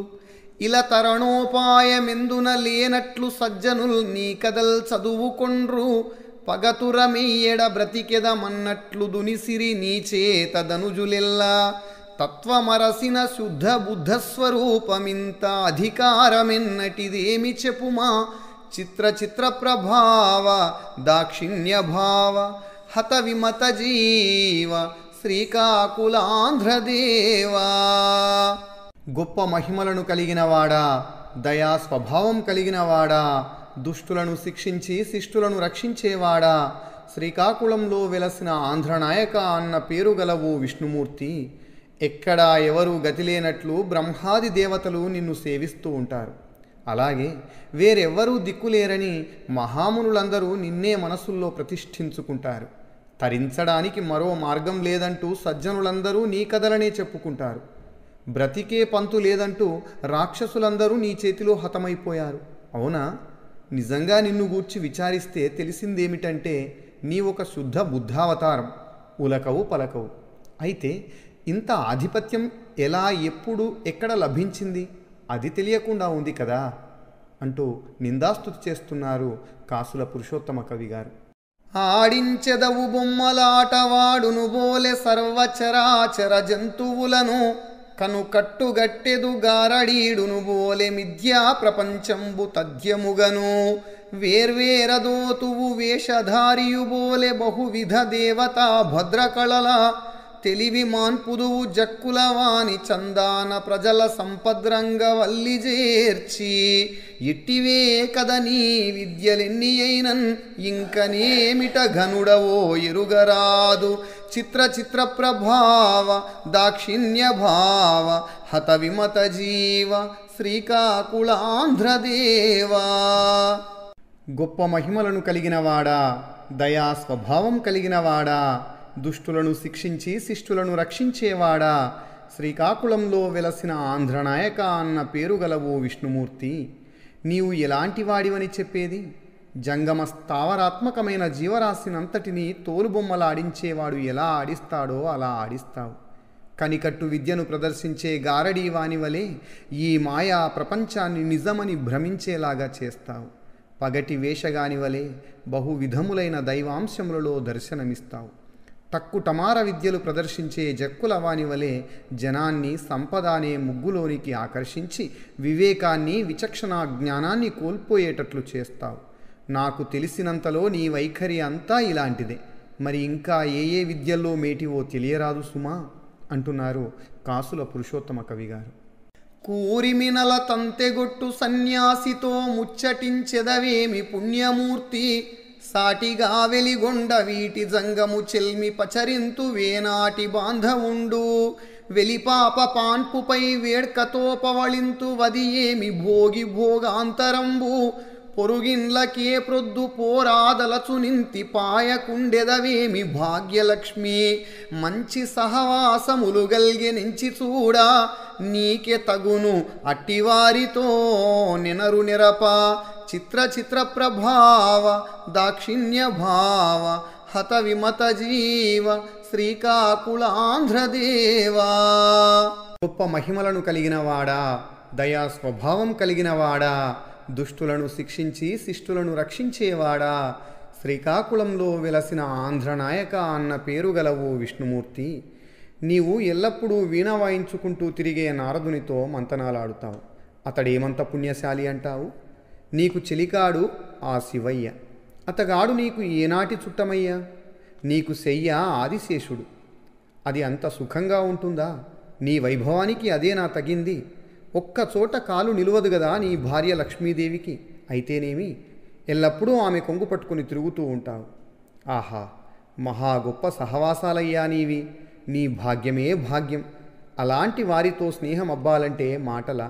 ఇల తరణోపాయమెందున లేనట్లు సజ్జనుల్ నీ కదల్ చదువుకొండ్రు పగతురమెయ్యడ బ్రతికెదమన్నట్లు దునిసిరి నీచేతదనుజులెల్లా తత్వమరసిన శుద్ధ బుద్ధ స్వరూపమింత అధికారమెన్నటిదేమి చెప్పుమా చిత్ర చిత్ర ప్రభావ దాక్షిణ్య భావ హత విమత జీవ శ్రీకాకులాంధ్రదేవా గొప్ప మహిమలను కలిగినవాడా దయా స్వభావం కలిగినవాడా దుష్టులను శిక్షించి శిష్టులను రక్షించేవాడా శ్రీకాకుళంలో వెలసిన ఆంధ్రనాయక అన్న పేరు గలవు విష్ణుమూర్తి ఎక్కడా ఎవరు గతిలేనట్లు బ్రహ్మాది దేవతలు నిన్ను సేవిస్తూ ఉంటారు అలాగే వేరెవ్వరూ దిక్కులేరని మహామునులందరూ నిన్నే మనసుల్లో ప్రతిష్ఠించుకుంటారు తరించడానికి మరో మార్గం లేదంటూ సజ్జనులందరూ నీ కథలనే చెప్పుకుంటారు బ్రతికే పంతు లేదంటూ రాక్షసులందరూ నీ చేతిలో హతమైపోయారు అవునా నిజంగా నిన్ను గూర్చి విచారిస్తే తెలిసిందేమిటంటే నీ ఒక శుద్ధ బుద్ధావతారం ఉలకవు పలకవు అయితే ఇంత ఆధిపత్యం ఎలా ఎప్పుడు ఎక్కడ లభించింది అది తెలియకుండా ఉంది కదా అంటూ నిందాస్తుతి చేస్తున్నారు కాసుల పురుషోత్తమ కవి గారు ఆడించెదవు బొమ్మలాటవాడును బోలె సర్వచరాచర జంతువులను కనుకట్టుగట్టెదు గారడీడును బోలె మిథ్యా ప్రపంచంబు తథ్యముగను వేర్వేరదోతువు వేషధారియు బోలె బహువిధ దేవతా భద్రకళల తెలివి మాన్పుదువు జక్కులవాని చందాన ప్రజల సంపద్రంగ వల్లి చేర్చి ఇట్టివే కద నీ విద్యలెన్ని అయినన్ ఇంకనేమిట ఘనుడవో ఎరుగరాదు చిత్ర చిత్ర ప్రభావ దాక్షిణ్య భావ హత విమత జీవ శ్రీకాకుళాంధ్రదేవా గొప్ప మహిమలను కలిగినవాడా దయా స్వభావం కలిగినవాడా దుష్టులను శిక్షించి శిష్టులను రక్షించేవాడా శ్రీకాకుళంలో వెలసిన ఆంధ్రనాయక అన్న పేరు గల విష్ణుమూర్తి నీవు ఎలాంటి వాడివని చెప్పేది జంగమ స్థావరాత్మకమైన జీవరాశినంతటిని తోలుబొమ్మలాడించేవాడు ఎలా ఆడిస్తాడో అలా ఆడిస్తావు కనికట్టు విద్యను ప్రదర్శించే గారడీ వాని వలె ఈ మాయా ప్రపంచాన్ని నిజమని భ్రమించేలాగా చేస్తావు పగటి వేషగాని వలె బహువిధములైన దైవాంశములలో దర్శనమిస్తావు టమార విద్యలు ప్రదర్శించే జక్కులవాని వలె జనాన్ని సంపదనే ముగ్గులోనికి ఆకర్షించి వివేకాన్ని విచక్షణ జ్ఞానాన్ని కోల్పోయేటట్లు చేస్తావు నాకు తెలిసినంతలో నీ వైఖరి అంతా ఇలాంటిదే మరి ఇంకా ఏ ఏ విద్యల్లో మేటివో తెలియరాదు సుమా అంటున్నారు కాసుల పురుషోత్తమ కవిగారు కూరిమినల తంతెగొట్టు సన్యాసితో ముచ్చటించెదవేమి పుణ్యమూర్తి సాటిగా వెలిగొండ వీటి జంగము చెల్మి పచరింతు వేనాటి బాంధవుండు వెలిపాప పాన్పుపై వేడ్కతో పవళింతు వది ఏమి భోగి భోగాంతరంబు పొరుగిండ్లకే ప్రొద్దు పోరాదలచు నింతి పాయకుండెదవేమి భాగ్యలక్ష్మి మంచి సహవాసములు గల్గె నించి చూడా నీకే తగును అట్టివారితో నినరు నిరప చిత్ర చిత్ర ప్రభావ దాక్షిణ్య భావ హత విమత జీవ శ్రీకాకుళాంధ్రదేవా గొప్ప మహిమలను కలిగినవాడా దయా స్వభావం కలిగినవాడా దుష్టులను శిక్షించి శిష్టులను రక్షించేవాడా శ్రీకాకుళంలో వెలసిన ఆంధ్రనాయక అన్న పేరు గలవు విష్ణుమూర్తి నీవు ఎల్లప్పుడూ వీణ వాయించుకుంటూ తిరిగే నారదునితో మంతనాలాడుతావు అతడేమంత పుణ్యశాలి అంటావు నీకు చెలికాడు ఆ శివయ్య అతగాడు నీకు ఏనాటి చుట్టమయ్యా నీకు శయ్య ఆదిశేషుడు అది అంత సుఖంగా ఉంటుందా నీ వైభవానికి అదే నా తగింది ఒక్క చోట కాలు నిలవదు కదా నీ భార్య లక్ష్మీదేవికి అయితేనేమి ఎల్లప్పుడూ ఆమె కొంగు పట్టుకుని తిరుగుతూ ఉంటావు ఆహా మహా గొప్ప సహవాసాలయ్యా నీవి నీ భాగ్యమే భాగ్యం అలాంటి వారితో స్నేహం అబ్బాలంటే మాటల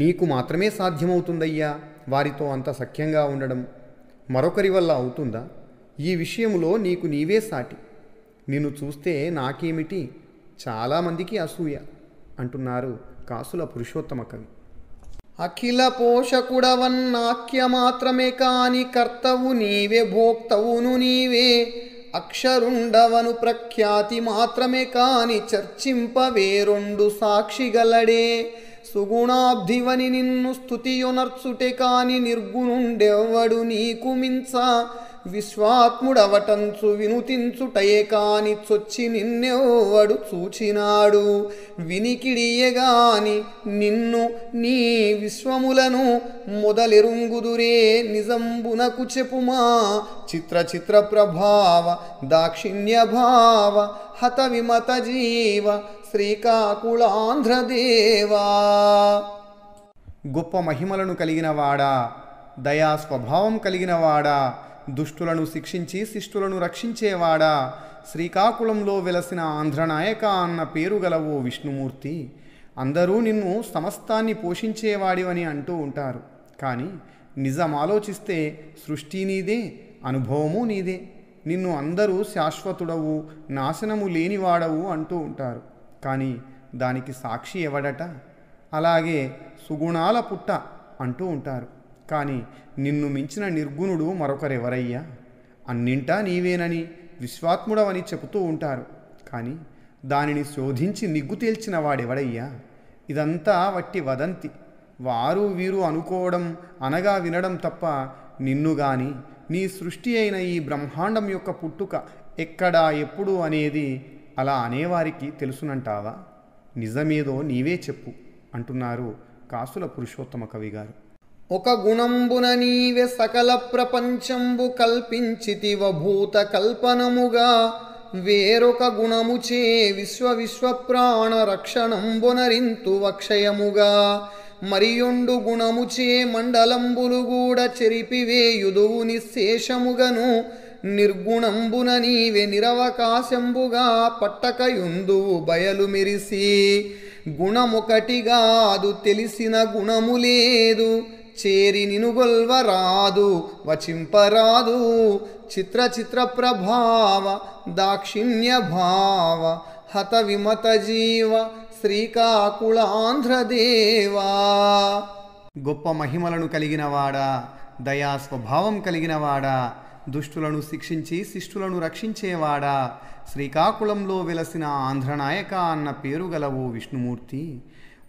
నీకు మాత్రమే సాధ్యమవుతుందయ్యా వారితో అంత సఖ్యంగా ఉండడం మరొకరి వల్ల అవుతుందా ఈ విషయంలో నీకు నీవే సాటి నిన్ను చూస్తే నాకేమిటి చాలామందికి అసూయ అంటున్నారు కాసుల పురుషోత్తమ కవి అఖిల పోషకుడవన్నాఖ్య మాత్రమే కాని కర్తవు నీవే భోక్తవును నీవే అక్షరుండవను ప్రఖ్యాతి మాత్రమే కాని చర్చింపవేరొండు సాక్షిగలడే సుగుణాబ్ధివని నిన్ను స్థుతియునర్చుటే కాని నిర్గుణుండెవ్వడు నీకు మించ విశ్వాత్ముడవటంచు వినుతించుటయే కాని చొచ్చి నిన్నెవడు చూచినాడు వినికిడియగాని నిన్ను నీ విశ్వములను మొదలెరుంగుదురే నిజంబునకు చెప్పుమా చిత్ర చిత్ర ప్రభావ దాక్షిణ్య భావ హత విమత జీవ శ్రీకాకుళాంధ్రదేవా గొప్ప మహిమలను కలిగినవాడా దయా స్వభావం కలిగినవాడా దుష్టులను శిక్షించి శిష్టులను రక్షించేవాడా శ్రీకాకుళంలో వెలసిన ఆంధ్రనాయక అన్న పేరు గల ఓ విష్ణుమూర్తి అందరూ నిన్ను సమస్తాన్ని పోషించేవాడివని అంటూ ఉంటారు కానీ నిజం ఆలోచిస్తే సృష్టి నీదే అనుభవము నీదే నిన్ను అందరూ శాశ్వతుడవు నాశనము లేనివాడవు అంటూ ఉంటారు కానీ దానికి సాక్షి ఎవడట అలాగే సుగుణాల పుట్ట అంటూ ఉంటారు కానీ నిన్ను మించిన నిర్గుణుడు మరొకరెవరయ్యా అన్నింటా నీవేనని విశ్వాత్ముడవని చెబుతూ ఉంటారు కానీ దానిని శోధించి నిగ్గు తేల్చిన వాడెవడయ్యా ఇదంతా వట్టి వదంతి వారు వీరు అనుకోవడం అనగా వినడం తప్ప నిన్ను గాని నీ సృష్టి అయిన ఈ బ్రహ్మాండం యొక్క పుట్టుక ఎక్కడా ఎప్పుడు అనేది అలా అనేవారికి తెలుసునంటావా నిజమేదో నీవే చెప్పు అంటున్నారు కాసుల పురుషోత్తమ కవి గారు ఒక గుణంబున నీవే సకల ప్రపంచంబు కల్పించితివ భూత కల్పనముగా వేరొక గుణముచే విశ్వ విశ్వ ప్రాణ రక్షణంబునరింతు వక్షయముగా మరియొండు గుణముచే మండలంబులు గూడ చెరిపివేయుదువు నిశేషముగను నిర్గుణంబున నీవె నిరవకాశంబుగా పట్టకయుందువు బయలు మెరిసి అదు తెలిసిన గుణము లేదు చేరి నినుగొల్వరాదు వచింపరాదు చిత్ర చిత్ర ప్రభావ దాక్షిణ్య భావ హత విమత జీవ శ్రీకాకుళాంధ్రదేవా గొప్ప మహిమలను కలిగినవాడా దయా స్వభావం కలిగినవాడా దుష్టులను శిక్షించి శిష్టులను రక్షించేవాడా శ్రీకాకుళంలో వెలసిన ఆంధ్రనాయక అన్న పేరు గలవు విష్ణుమూర్తి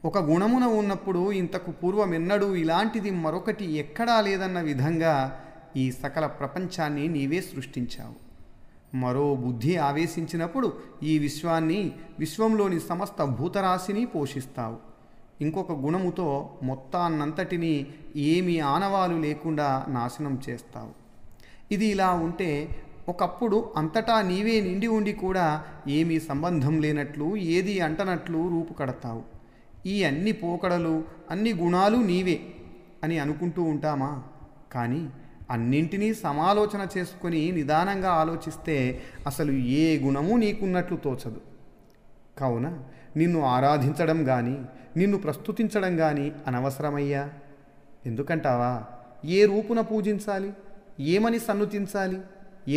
ఒక గుణమున ఉన్నప్పుడు ఇంతకు పూర్వం ఎన్నడూ ఇలాంటిది మరొకటి ఎక్కడా లేదన్న విధంగా ఈ సకల ప్రపంచాన్ని నీవే సృష్టించావు మరో బుద్ధి ఆవేశించినప్పుడు ఈ విశ్వాన్ని విశ్వంలోని సమస్త భూతరాశిని పోషిస్తావు ఇంకొక గుణముతో మొత్తాన్నంతటినీ ఏమీ ఆనవాలు లేకుండా నాశనం చేస్తావు ఇది ఇలా ఉంటే ఒకప్పుడు అంతటా నీవే నిండి ఉండి కూడా ఏమీ సంబంధం లేనట్లు ఏది అంటనట్లు రూపు కడతావు ఈ అన్ని పోకడలు అన్ని గుణాలు నీవే అని అనుకుంటూ ఉంటామా కానీ అన్నింటినీ సమాలోచన చేసుకొని నిదానంగా ఆలోచిస్తే అసలు ఏ గుణము నీకున్నట్లు తోచదు కావున నిన్ను ఆరాధించడం కానీ నిన్ను ప్రస్తుతించడం కానీ అనవసరమయ్యా ఎందుకంటావా ఏ రూపున పూజించాలి ఏమని సన్నుతించాలి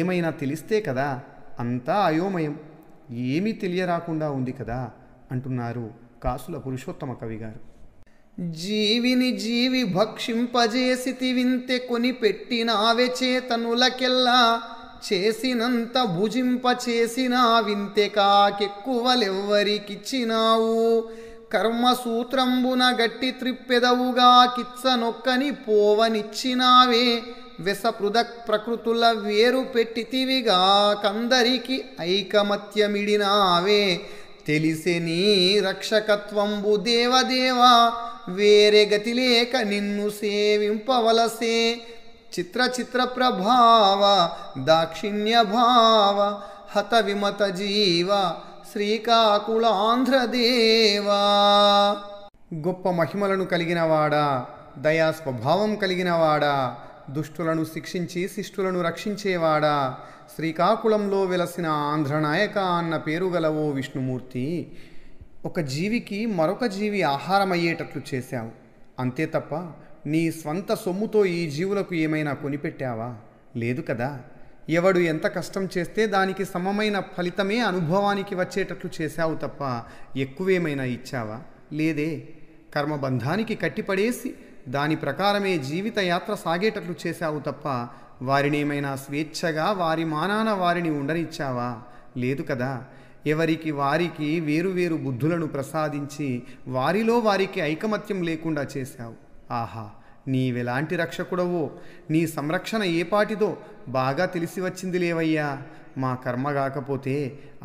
ఏమైనా తెలిస్తే కదా అంతా అయోమయం ఏమీ తెలియరాకుండా ఉంది కదా అంటున్నారు కాసుల పురుషోత్తమ కవి గారు జీవిని జీవి భక్షింపజేసి వింతె కొని పెట్టినావే చేతనులకెల్లా చేసినంత భుజింప చేసిన వింతె కాకెక్కువలెవ్వరికిచ్చినావు కర్మసూత్రంబున గట్టి త్రిప్పెదవుగా కిచ్చనొక్కని పోవనిచ్చినావే వెసపృద ప్రకృతుల వేరు పెట్టితివిగా కందరికి ఐకమత్యమిడినావే తెలిసే నీ రక్షకత్వంబు దేవదేవా వేరే గతి లేక నిన్ను సేవింపవలసే చిత్ర చిత్ర ప్రభావ దాక్షిణ్య భావ హత విమత జీవ శ్రీకాకుళాంధ్రదేవా గొప్ప మహిమలను కలిగినవాడా దయా స్వభావం కలిగినవాడా దుష్టులను శిక్షించి శిష్టులను రక్షించేవాడా శ్రీకాకుళంలో వెలసిన ఆంధ్రనాయక అన్న పేరు గల ఓ విష్ణుమూర్తి ఒక జీవికి మరొక జీవి ఆహారమయ్యేటట్లు చేశావు అంతే తప్ప నీ స్వంత సొమ్ముతో ఈ జీవులకు ఏమైనా కొనిపెట్టావా లేదు కదా ఎవడు ఎంత కష్టం చేస్తే దానికి సమమైన ఫలితమే అనుభవానికి వచ్చేటట్లు చేశావు తప్ప ఎక్కువేమైనా ఇచ్చావా లేదే కర్మబంధానికి కట్టిపడేసి దాని ప్రకారమే జీవిత యాత్ర సాగేటట్లు చేశావు తప్ప వారినేమైనా స్వేచ్ఛగా వారి మానాన వారిని ఉండనిచ్చావా లేదు కదా ఎవరికి వారికి వేరువేరు బుద్ధులను ప్రసాదించి వారిలో వారికి ఐకమత్యం లేకుండా చేశావు ఆహా నీవెలాంటి రక్షకుడవో నీ సంరక్షణ ఏపాటిదో బాగా తెలిసి వచ్చింది లేవయ్యా మా కర్మ కాకపోతే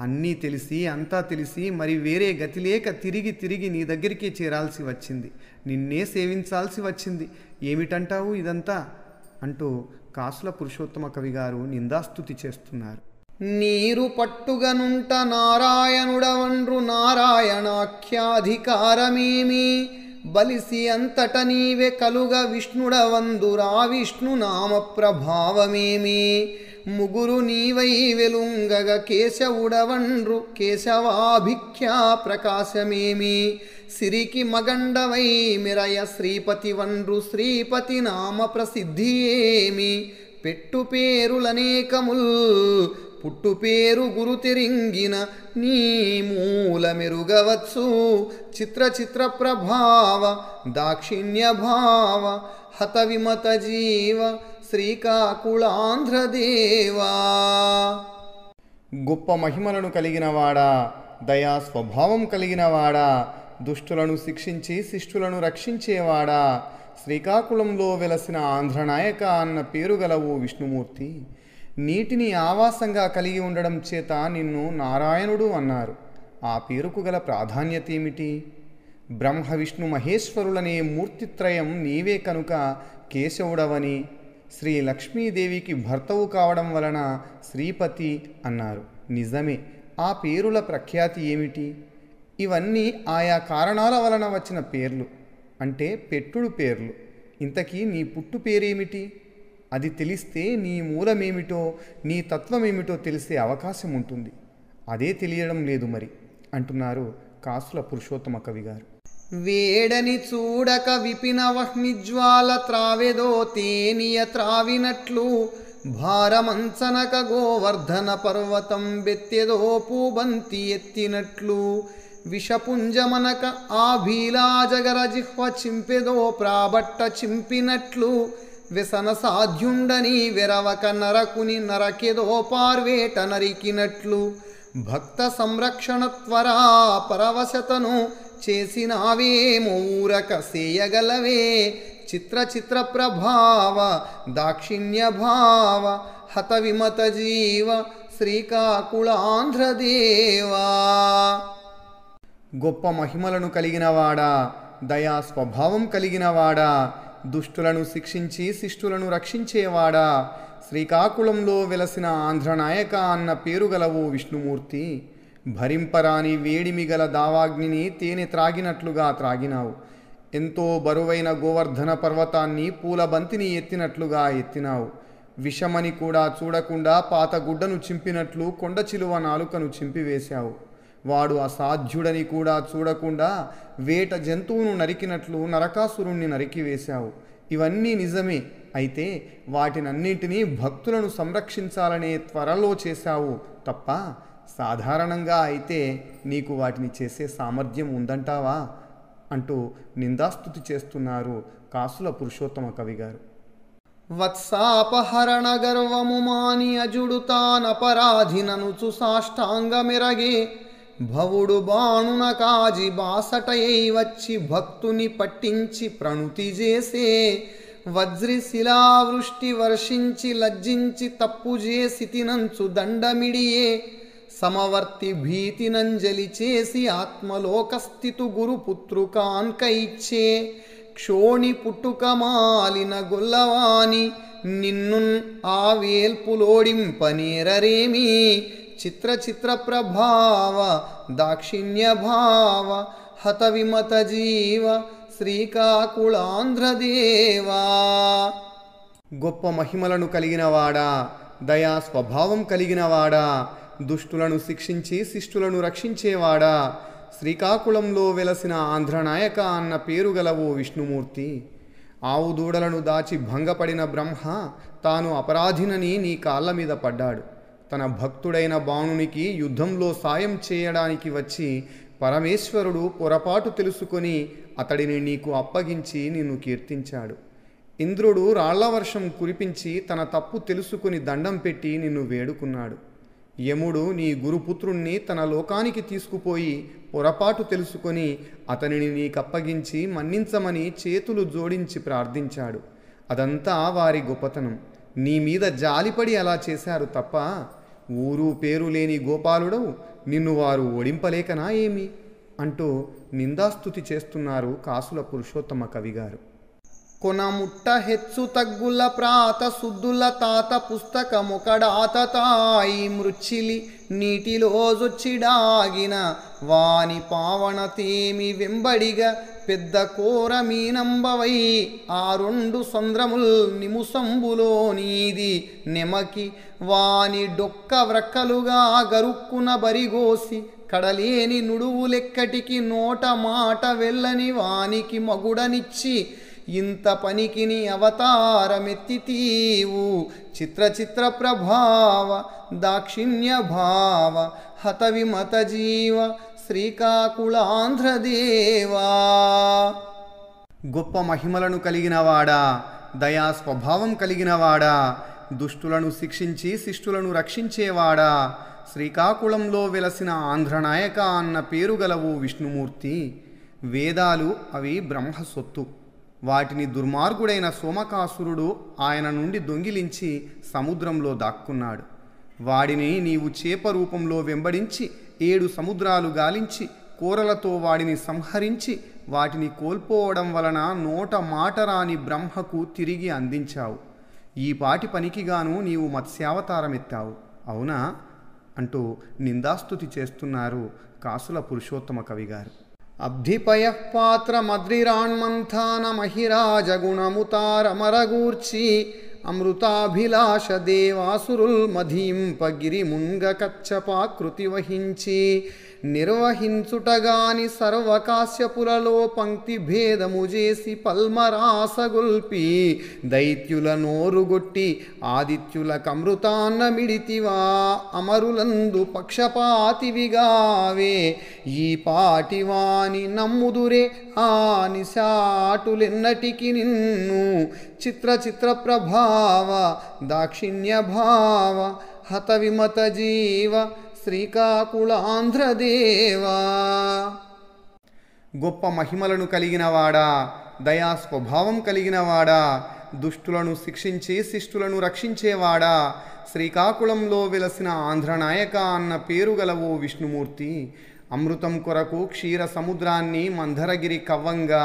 అన్నీ తెలిసి అంతా తెలిసి మరి వేరే గతి లేక తిరిగి తిరిగి నీ దగ్గరికే చేరాల్సి వచ్చింది నిన్నే సేవించాల్సి వచ్చింది ఏమిటంటావు ఇదంతా అంటూ కాసుల పురుషోత్తమ కవి గారు నిందాస్తుతి చేస్తున్నారు నీరు పట్టుగనుంట నారాయణుడవండ్రు నారాయణాఖ్యాధికారమేమి బలిసి అంతట నీవే కలుగ రా విష్ణు నామ ప్రభావమేమి ముగురు నీవై వెలుంగగ కేశవుడవండ్రు కేశవాభిఖ్యా ప్రకాశమేమి సిరికి మగండవై మిరయ శ్రీపతి వండ్రు శ్రీపతి నామ ప్రసిద్ధి ఏమి పెట్టు పేరులనేకముల్ పుట్టు పేరు గురు తిరింగిన నీ మూల మెరుగవచ్చు చిత్ర చిత్ర ప్రభావ దాక్షిణ్య భావ హత విమత జీవ శ్రీకాకుళాంధ్రదేవా గొప్ప మహిమలను కలిగినవాడా దయా స్వభావం కలిగినవాడా దుష్టులను శిక్షించి శిష్టులను రక్షించేవాడా శ్రీకాకుళంలో వెలసిన ఆంధ్రనాయక అన్న పేరు గలవు విష్ణుమూర్తి నీటిని ఆవాసంగా కలిగి ఉండడం చేత నిన్ను నారాయణుడు అన్నారు ఆ పేరుకు గల ప్రాధాన్యత ఏమిటి బ్రహ్మ విష్ణు మహేశ్వరులనే మూర్తిత్రయం నీవే కనుక కేశవుడవని శ్రీ లక్ష్మీదేవికి భర్తవు కావడం వలన శ్రీపతి అన్నారు నిజమే ఆ పేరుల ప్రఖ్యాతి ఏమిటి ఇవన్నీ ఆయా కారణాల వలన వచ్చిన పేర్లు అంటే పెట్టుడు పేర్లు ఇంతకీ నీ పుట్టు పేరేమిటి అది తెలిస్తే నీ మూలమేమిటో నీ తత్వమేమిటో తెలిసే అవకాశం ఉంటుంది అదే తెలియడం లేదు మరి అంటున్నారు కాసుల పురుషోత్తమ కవి గారు వేడని చూడక విపిన వహ్నిజ్వాల త్రావెదో తేనియ త్రావినట్లు భారమంచనక గోవర్ధన పర్వతం బెత్తెదో పూబంతి ఎత్తినట్లు విషపుంజమనక ఆ జిహ్వ చింపెదో ప్రాబట్ట చింపినట్లు వ్యసన సాధ్యుండని వెరవక నరకుని నరకెదో పార్వేట నరికినట్లు భక్త సంరక్షణ త్వరా పరవశతను మూరక సేయగలవే చిత్ర చిత్ర ప్రభావ దాక్షిణ్య భావ హత విమత జీవ శ్రీకాకుళాంధ్రదేవా గొప్ప మహిమలను కలిగినవాడా దయా స్వభావం కలిగినవాడా దుష్టులను శిక్షించి శిష్టులను రక్షించేవాడా శ్రీకాకుళంలో వెలసిన ఆంధ్రనాయక అన్న పేరు గలవు విష్ణుమూర్తి భరింపరాని వేడిమిగల దావాగ్నిని తేనె త్రాగినట్లుగా త్రాగినావు ఎంతో బరువైన గోవర్ధన పర్వతాన్ని పూలబంతిని ఎత్తినట్లుగా ఎత్తినావు విషమని కూడా చూడకుండా పాత గుడ్డను చింపినట్లు కొండ చిలువ నాలుకను చింపివేశావు వాడు అసాధ్యుడని కూడా చూడకుండా వేట జంతువును నరికినట్లు నరకాసురుణ్ణి నరికివేశావు ఇవన్నీ నిజమే అయితే వాటినన్నింటినీ భక్తులను సంరక్షించాలనే త్వరలో చేశావు తప్ప సాధారణంగా అయితే నీకు వాటిని చేసే సామర్థ్యం ఉందంటావా అంటూ నిందాస్తుతి చేస్తున్నారు కాసుల పురుషోత్తమ కవి గారు వత్సాపహరణ గర్వము మాని అజుడు తానపరాధినను సాష్టాంగమిరగి భవుడు బాణున కాజి బాసటయై వచ్చి భక్తుని పట్టించి ప్రణుతి చేసే వజ్రి శిలావృష్టి వర్షించి లజ్జించి తప్పు చేసి తినంచు దండమిడియే సమవర్తి భీతినంజలి చేసి ఆత్మలోకస్థితు గురుపుత్రుకాన్ కైచ్చే క్షోణి పుట్టుక మాలిన గొల్లవాని నిన్నున్ ఆవేల్పులోడింపనేరరేమీ చిత్ర చిత్ర ప్రభావ దాక్షిణ్య భావ హత విమత జీవ శ్రీకాకుళాంధ్రదేవా గొప్ప మహిమలను కలిగినవాడా దయా స్వభావం కలిగినవాడా దుష్టులను శిక్షించి శిష్టులను రక్షించేవాడా శ్రీకాకుళంలో వెలసిన ఆంధ్రనాయక అన్న పేరు గల ఓ విష్ణుమూర్తి ఆవు దూడలను దాచి భంగపడిన బ్రహ్మ తాను అపరాధినని నీ కాళ్ళ మీద పడ్డాడు తన భక్తుడైన బాణునికి యుద్ధంలో సాయం చేయడానికి వచ్చి పరమేశ్వరుడు పొరపాటు తెలుసుకొని అతడిని నీకు అప్పగించి నిన్ను కీర్తించాడు ఇంద్రుడు రాళ్లవర్షం కురిపించి తన తప్పు తెలుసుకుని దండం పెట్టి నిన్ను వేడుకున్నాడు యముడు నీ గురుపుత్రుణ్ణి తన లోకానికి తీసుకుపోయి పొరపాటు తెలుసుకొని అతనిని నీకప్పగించి మన్నించమని చేతులు జోడించి ప్రార్థించాడు అదంతా వారి గొప్పతనం నీ మీద జాలిపడి అలా చేశారు తప్ప ఊరు పేరు లేని గోపాలుడవు నిన్ను వారు ఓడింపలేకనా ఏమి అంటూ నిందాస్తుతి చేస్తున్నారు కాసుల పురుషోత్తమ కవిగారు కొనముట్ట హెచ్చు తగ్గుల ప్రాత శుద్ధుల తాత పుస్తకముకడాత తాయి మృచ్చిలి నీటిలోజొచ్చిడాగిన వాని తేమి వెంబడిగా పెద్ద కోర మీనంబవై ఆ రెండు సంద్రముల్ నిముసంబులో నీది నెమకి వాని డొక్క వ్రక్కలుగా గరుక్కున బరిగోసి కడలేని నుడువులెక్కటికి నోట మాట వెళ్ళని వానికి మగుడనిచ్చి ఇంత పనికిని అవతారమెత్తితీవు చిత్ర చిత్ర ప్రభావ దాక్షిణ్య భావ విమత జీవ శ్రీకాకుళాంధ్రదేవా గొప్ప మహిమలను కలిగినవాడా దయా స్వభావం కలిగినవాడా దుష్టులను శిక్షించి శిష్టులను రక్షించేవాడా శ్రీకాకుళంలో వెలసిన ఆంధ్రనాయక అన్న పేరు గలవు విష్ణుమూర్తి వేదాలు అవి బ్రహ్మ సొత్తు వాటిని దుర్మార్గుడైన సోమకాసురుడు ఆయన నుండి దొంగిలించి సముద్రంలో దాక్కున్నాడు వాడిని నీవు చేప రూపంలో వెంబడించి ఏడు సముద్రాలు గాలించి కూరలతో వాడిని సంహరించి వాటిని కోల్పోవడం వలన నోట మాట రాని బ్రహ్మకు తిరిగి అందించావు ఈ పాటి పనికిగాను నీవు మత్స్యావతారమెత్తావు అవునా అంటూ నిందాస్తుతి చేస్తున్నారు కాసుల పురుషోత్తమ కవిగారు अब्धिपय अमृताभिलाष मुंग पात्रमद्रिराण्मन्थानमहिराजगुणमुतारमरगूर्ची कृति वहिंची నిర్వహించుటగాని సర్వకాశ్యపులలో పంక్తి భేదము చేసి పల్మరాసగుల్పి దైత్యుల నోరుగొట్టి ఆదిత్యుల కమృతాన్న మిడితివా అమరులందు పక్షపాతివిగావే ఈ పాటివాని నమ్ముదురే ఆ నిశాటులెన్నటికి నిన్ను చిత్ర చిత్ర ప్రభావ దాక్షిణ్య భావ హత విమత జీవ శ్రీకాకుళాంధ్రదేవా గొప్ప మహిమలను కలిగినవాడా దయా స్వభావం కలిగినవాడా దుష్టులను శిక్షించి శిష్టులను రక్షించేవాడా శ్రీకాకుళంలో వెలసిన ఆంధ్రనాయక అన్న పేరు గల ఓ విష్ణుమూర్తి అమృతం కొరకు క్షీర సముద్రాన్ని మంధరగిరి కవ్వంగా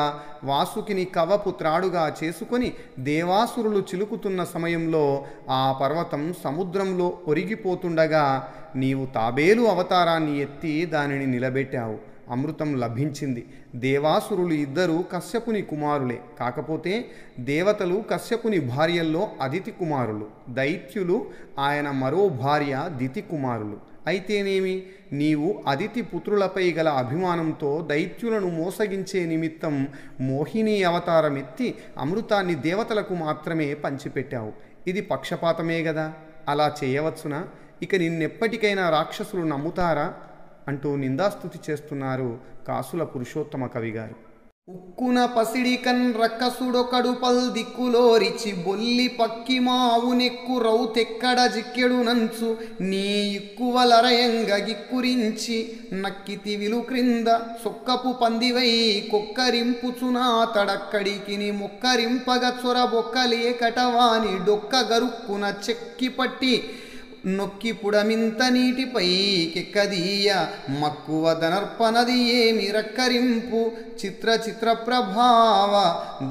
వాసుకిని కవపుత్రాడుగా చేసుకొని దేవాసురులు చిలుకుతున్న సమయంలో ఆ పర్వతం సముద్రంలో ఒరిగిపోతుండగా నీవు తాబేలు అవతారాన్ని ఎత్తి దానిని నిలబెట్టావు అమృతం లభించింది దేవాసురులు ఇద్దరు కశ్యపుని కుమారులే కాకపోతే దేవతలు కశ్యపుని భార్యల్లో అదితి కుమారులు దైత్యులు ఆయన మరో భార్య దితి కుమారులు అయితేనేమి నీవు అదితి పుత్రులపై గల అభిమానంతో దైత్యులను మోసగించే నిమిత్తం మోహిని అవతారమెత్తి అమృతాన్ని దేవతలకు మాత్రమే పంచిపెట్టావు ఇది పక్షపాతమే గదా అలా చేయవచ్చునా ఇక నిన్నెప్పటికైనా రాక్షసులు నమ్ముతారా అంటూ నిందాస్తుతి చేస్తున్నారు కాసుల పురుషోత్తమ కవిగారు ఉక్కున పసిడి కన్ రక్కసుడొకడు పల్ దిక్కులోరిచి బొల్లి పక్కి మావు నెక్కు రౌతెక్కడ జిక్కెడు నంచు నీ ఇక్కువలరయంగ గిక్కురించి నక్కితి విలు క్రింద సొక్కపు పందివై కొక్కరింపుచునా తడక్కడికిని మొక్కరింపగ కటవాని డొక్క గరుక్కున చెక్కి పట్టి నొక్కి పుడమింత నీటిపై కెక్కదీయ మక్కువ ధనర్పనది ఏమి రక్కరింపు చిత్ర చిత్ర ప్రభావ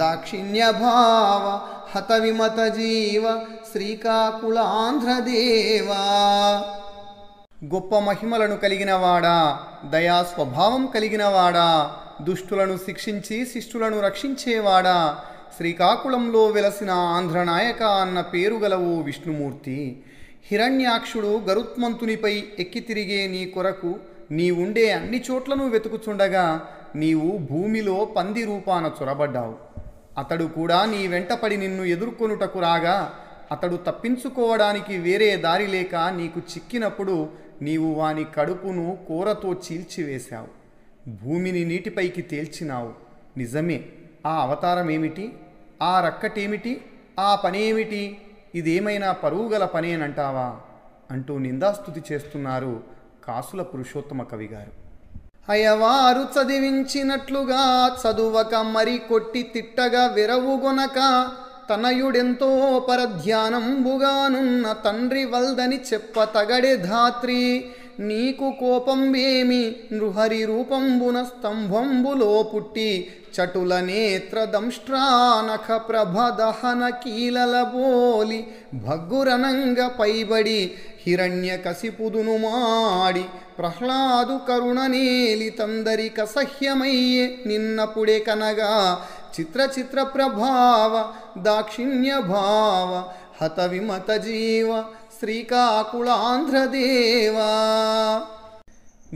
దాక్షిణ్య భావ హత విమత జీవ శ్రీకాకుళాంధ్రదేవా గొప్ప మహిమలను కలిగినవాడా దయా స్వభావం కలిగినవాడా దుష్టులను శిక్షించి శిష్టులను రక్షించేవాడా శ్రీకాకుళంలో వెలసిన ఆంధ్రనాయక అన్న పేరు గలవు ఓ విష్ణుమూర్తి హిరణ్యాక్షుడు గరుత్మంతునిపై ఎక్కితిరిగే నీ కొరకు నీవుండే అన్ని చోట్లను వెతుకుచుండగా నీవు భూమిలో పంది రూపాన చొరబడ్డావు అతడు కూడా నీ వెంటపడి నిన్ను ఎదుర్కొనుటకు రాగా అతడు తప్పించుకోవడానికి వేరే దారి లేక నీకు చిక్కినప్పుడు నీవు వాని కడుపును కూరతో చీల్చివేశావు భూమిని నీటిపైకి తేల్చినావు నిజమే ఆ అవతారమేమిటి ఆ రక్కటేమిటి ఆ పనేమిటి ఇదేమైనా పరువుగల పనేనంటావా అంటూ నిందాస్తుతి చేస్తున్నారు కాసుల పురుషోత్తమ కవి గారు అయవారు చదివించినట్లుగా చదువక మరి కొట్టి తిట్టగా విరవుగొనక తనయుడెంతో పరధ్యానంబుగానున్న తండ్రి వల్దని చెప్ప తగడే ధాత్రి నీకు కోపంబేమి నృహరి రూపంబున స్తంభంబులో పుట్టి చటుల నేత్రదంష్ట్రానఖ ప్రభదహన కీలల బోలి భగ్గురనంగ పైబడి హిరణ్య కసిపుదును మాడి ప్రహ్లాదు కరుణనేలి తందరి కసహ్యమయ్యే నిన్నపుడే కనగా చిత్ర చిత్ర ప్రభావ దాక్షిణ్య భావ హత విమత జీవ శ్రీకాకుళాంధ్రదేవా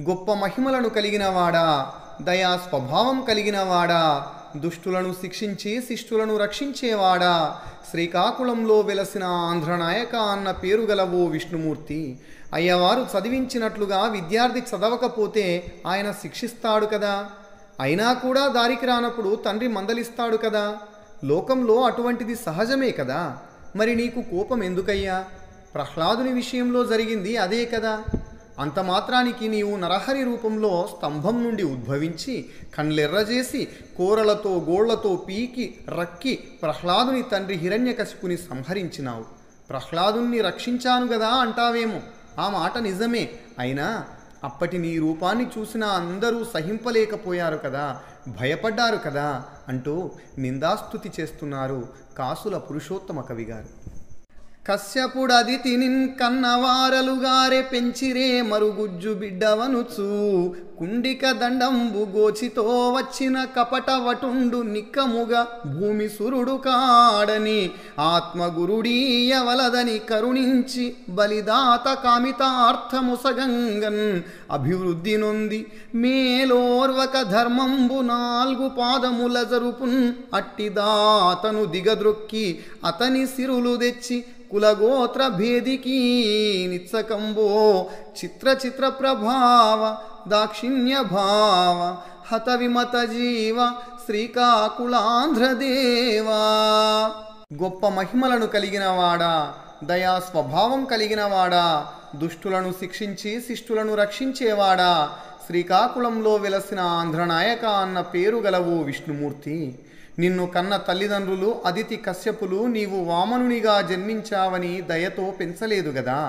గొప్ప మహిమలను కలిగినవాడా దయా స్వభావం కలిగినవాడా దుష్టులను శిక్షించి శిష్టులను రక్షించేవాడా శ్రీకాకుళంలో వెలసిన ఆంధ్రనాయక అన్న పేరు గల ఓ విష్ణుమూర్తి అయ్యవారు చదివించినట్లుగా విద్యార్థి చదవకపోతే ఆయన శిక్షిస్తాడు కదా అయినా కూడా దారికి రానప్పుడు తండ్రి మందలిస్తాడు కదా లోకంలో అటువంటిది సహజమే కదా మరి నీకు కోపం ఎందుకయ్యా ప్రహ్లాదుని విషయంలో జరిగింది అదే కదా అంత మాత్రానికి నీవు నరహరి రూపంలో స్తంభం నుండి ఉద్భవించి కండ్లెర్రజేసి కూరలతో గోళ్లతో పీకి రక్కి ప్రహ్లాదుని తండ్రి హిరణ్యకశిపుని సంహరించినావు ప్రహ్లాదుణ్ణి రక్షించాను గదా అంటావేమో ఆ మాట నిజమే అయినా అప్పటి నీ రూపాన్ని చూసిన అందరూ సహింపలేకపోయారు కదా భయపడ్డారు కదా అంటూ నిందాస్తుతి చేస్తున్నారు కాసుల పురుషోత్తమ కవి గారు కశ్యపుడది తిని కన్నవారలుగారే పెంచిరే మరుగుజ్జు బిడ్డవనుచు కుండిక దండంబు గోచితో వచ్చిన కపటవటుండు నిక్కముగా భూమి సురుడు కాడని ఆత్మగురుడీయవలదని కరుణించి బలిదాత కామితార్థముసగంగన్ అభివృద్ధి నొంది మేలోర్వక ధర్మంబు నాలుగు పాదముల జరుపున్ అట్టిదాతను దిగద్రొక్కి అతని సిరులు తెచ్చి కులగోత్ర భేదికీ నిత్సకంబో చిత్ర చిత్ర ప్రభావ దాక్షిణ్య భావ హత విమత జీవ శ్రీకాకుళాంధ్రదేవా గొప్ప మహిమలను కలిగినవాడా దయా స్వభావం కలిగినవాడా దుష్టులను శిక్షించి శిష్టులను రక్షించేవాడా శ్రీకాకుళంలో వెలసిన ఆంధ్రనాయక అన్న పేరు గలవు విష్ణుమూర్తి నిన్ను కన్న తల్లిదండ్రులు అదితి కశ్యపులు నీవు వామనునిగా జన్మించావని దయతో పెంచలేదు గదా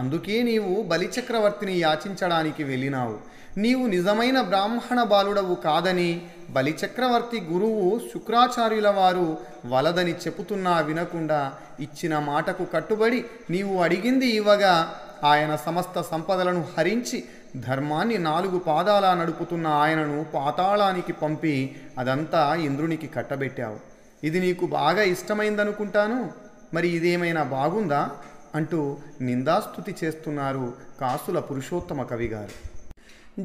అందుకే నీవు బలిచక్రవర్తిని యాచించడానికి వెళ్ళినావు నీవు నిజమైన బ్రాహ్మణ బాలుడవు కాదని బలిచక్రవర్తి గురువు శుక్రాచార్యుల వారు వలదని చెబుతున్నా వినకుండా ఇచ్చిన మాటకు కట్టుబడి నీవు అడిగింది ఇవ్వగా ఆయన సమస్త సంపదలను హరించి ధర్మాన్ని నాలుగు పాదాల నడుపుతున్న ఆయనను పాతాళానికి పంపి అదంతా ఇంద్రునికి కట్టబెట్టావు ఇది నీకు బాగా ఇష్టమైందనుకుంటాను మరి ఇదేమైనా బాగుందా అంటూ నిందాస్తుతి చేస్తున్నారు కాసుల పురుషోత్తమ కవిగారు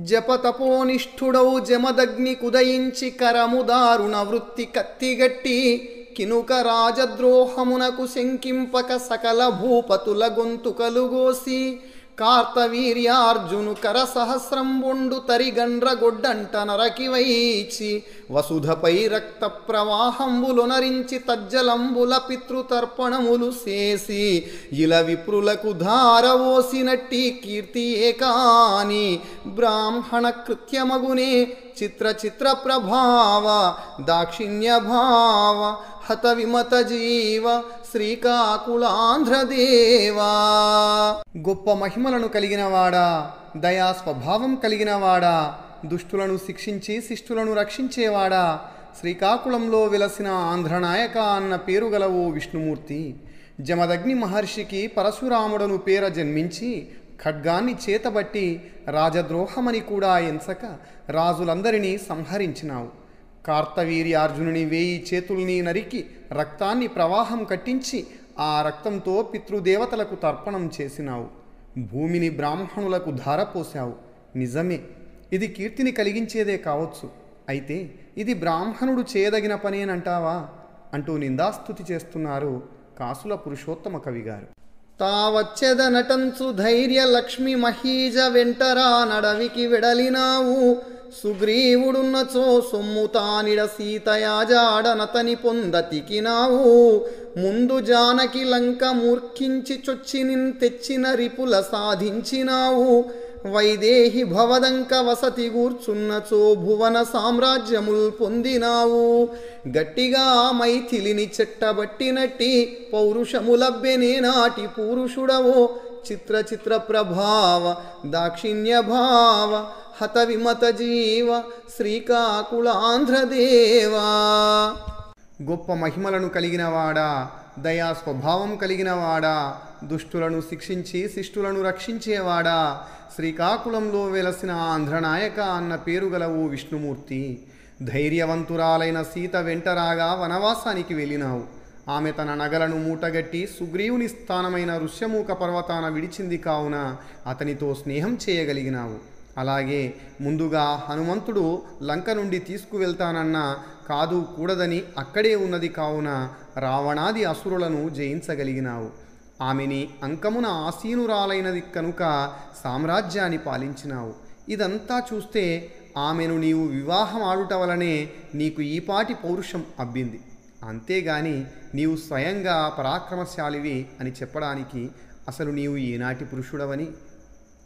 జపతపోనిష్ఠుడౌ జమదగ్ని కుదయించి కరముదారుణ వృత్తి కత్తిగట్టి కినుక రాజద్రోహమునకు శంకింపక సకల భూపతుల గొంతు కలుగోసి కార్తవీర్యార్జును కర కరసహస్రంబుండు తరిగండ్రగొడ్డంట నరకివైచి వసుధపై రక్త ప్రవాహంబులొనరించి తజ్జలంబుల పితృతర్పణములు చేసి ఇల విప్రులకు ధారవోసినట్టి కీర్తి ఏకాని బ్రాహ్మణ కృత్యమగునే చిత్ర చిత్ర ప్రభావ దాక్షిణ్య భావ హత విమత జీవ శ్రీకాకుళాంధ్రదేవా గొప్ప మహిమలను కలిగినవాడా దయా స్వభావం కలిగినవాడా దుష్టులను శిక్షించి శిష్టులను రక్షించేవాడా శ్రీకాకుళంలో విలసిన ఆంధ్రనాయక అన్న పేరు గల ఓ విష్ణుమూర్తి జమదగ్ని మహర్షికి పరశురాముడను పేర జన్మించి ఖడ్గాన్ని చేతబట్టి రాజద్రోహమని కూడా ఎంచక రాజులందరినీ సంహరించినావు కార్తవీరి అర్జునుని వేయి చేతుల్ని నరికి రక్తాన్ని ప్రవాహం కట్టించి ఆ రక్తంతో పితృదేవతలకు తర్పణం చేసినావు భూమిని బ్రాహ్మణులకు ధారపోశావు నిజమే ఇది కీర్తిని కలిగించేదే కావచ్చు అయితే ఇది బ్రాహ్మణుడు చేయదగిన పనేనంటావా అంటూ నిందాస్తుతి చేస్తున్నారు కాసుల పురుషోత్తమ కవి గారు తావచ్చెద నటన్సు ధైర్య లక్ష్మి మహీజ వెంటరా నడవికి విడలినావు సుగ్రీవుడున్నచో సొమ్ము తానిడ సీతయాజాడనతని నావు ముందు జానకి లంక మూర్ఖించి చొచ్చినిన్ తెచ్చిన రిపుల సాధించినావు వైదేహి భవదంక వసతి గూర్చున్నచో భువన సామ్రాజ్యముల్ పొందినావు గట్టిగా మైథిలిని చెట్టబట్టినట్టి పౌరుషములబ్బెనే నాటి పూరుషుడవో చిత్ర చిత్ర ప్రభావ దాక్షిణ్య భావ విమత జీవ శ్రీకాకుళాంధ్రదేవా గొప్ప మహిమలను కలిగినవాడా దయా స్వభావం కలిగినవాడా దుష్టులను శిక్షించి శిష్టులను రక్షించేవాడా శ్రీకాకుళంలో వెలసిన ఆంధ్రనాయక అన్న పేరు గల ఓ విష్ణుమూర్తి ధైర్యవంతురాలైన సీత వెంటరాగా వనవాసానికి వెళ్ళినావు ఆమె తన నగలను మూటగట్టి సుగ్రీవుని స్థానమైన ఋష్యమూక పర్వతాన విడిచింది కావున అతనితో స్నేహం చేయగలిగినావు అలాగే ముందుగా హనుమంతుడు లంక నుండి తీసుకువెళ్తానన్న కాదు కూడదని అక్కడే ఉన్నది కావున రావణాది అసురులను జయించగలిగినావు ఆమెని అంకమున ఆసీనురాలైనది కనుక సామ్రాజ్యాన్ని పాలించినావు ఇదంతా చూస్తే ఆమెను నీవు వివాహం ఆడుట వలనే నీకు ఈపాటి పౌరుషం అబ్బింది అంతేగాని నీవు స్వయంగా పరాక్రమశాలివి అని చెప్పడానికి అసలు నీవు ఈనాటి పురుషుడవని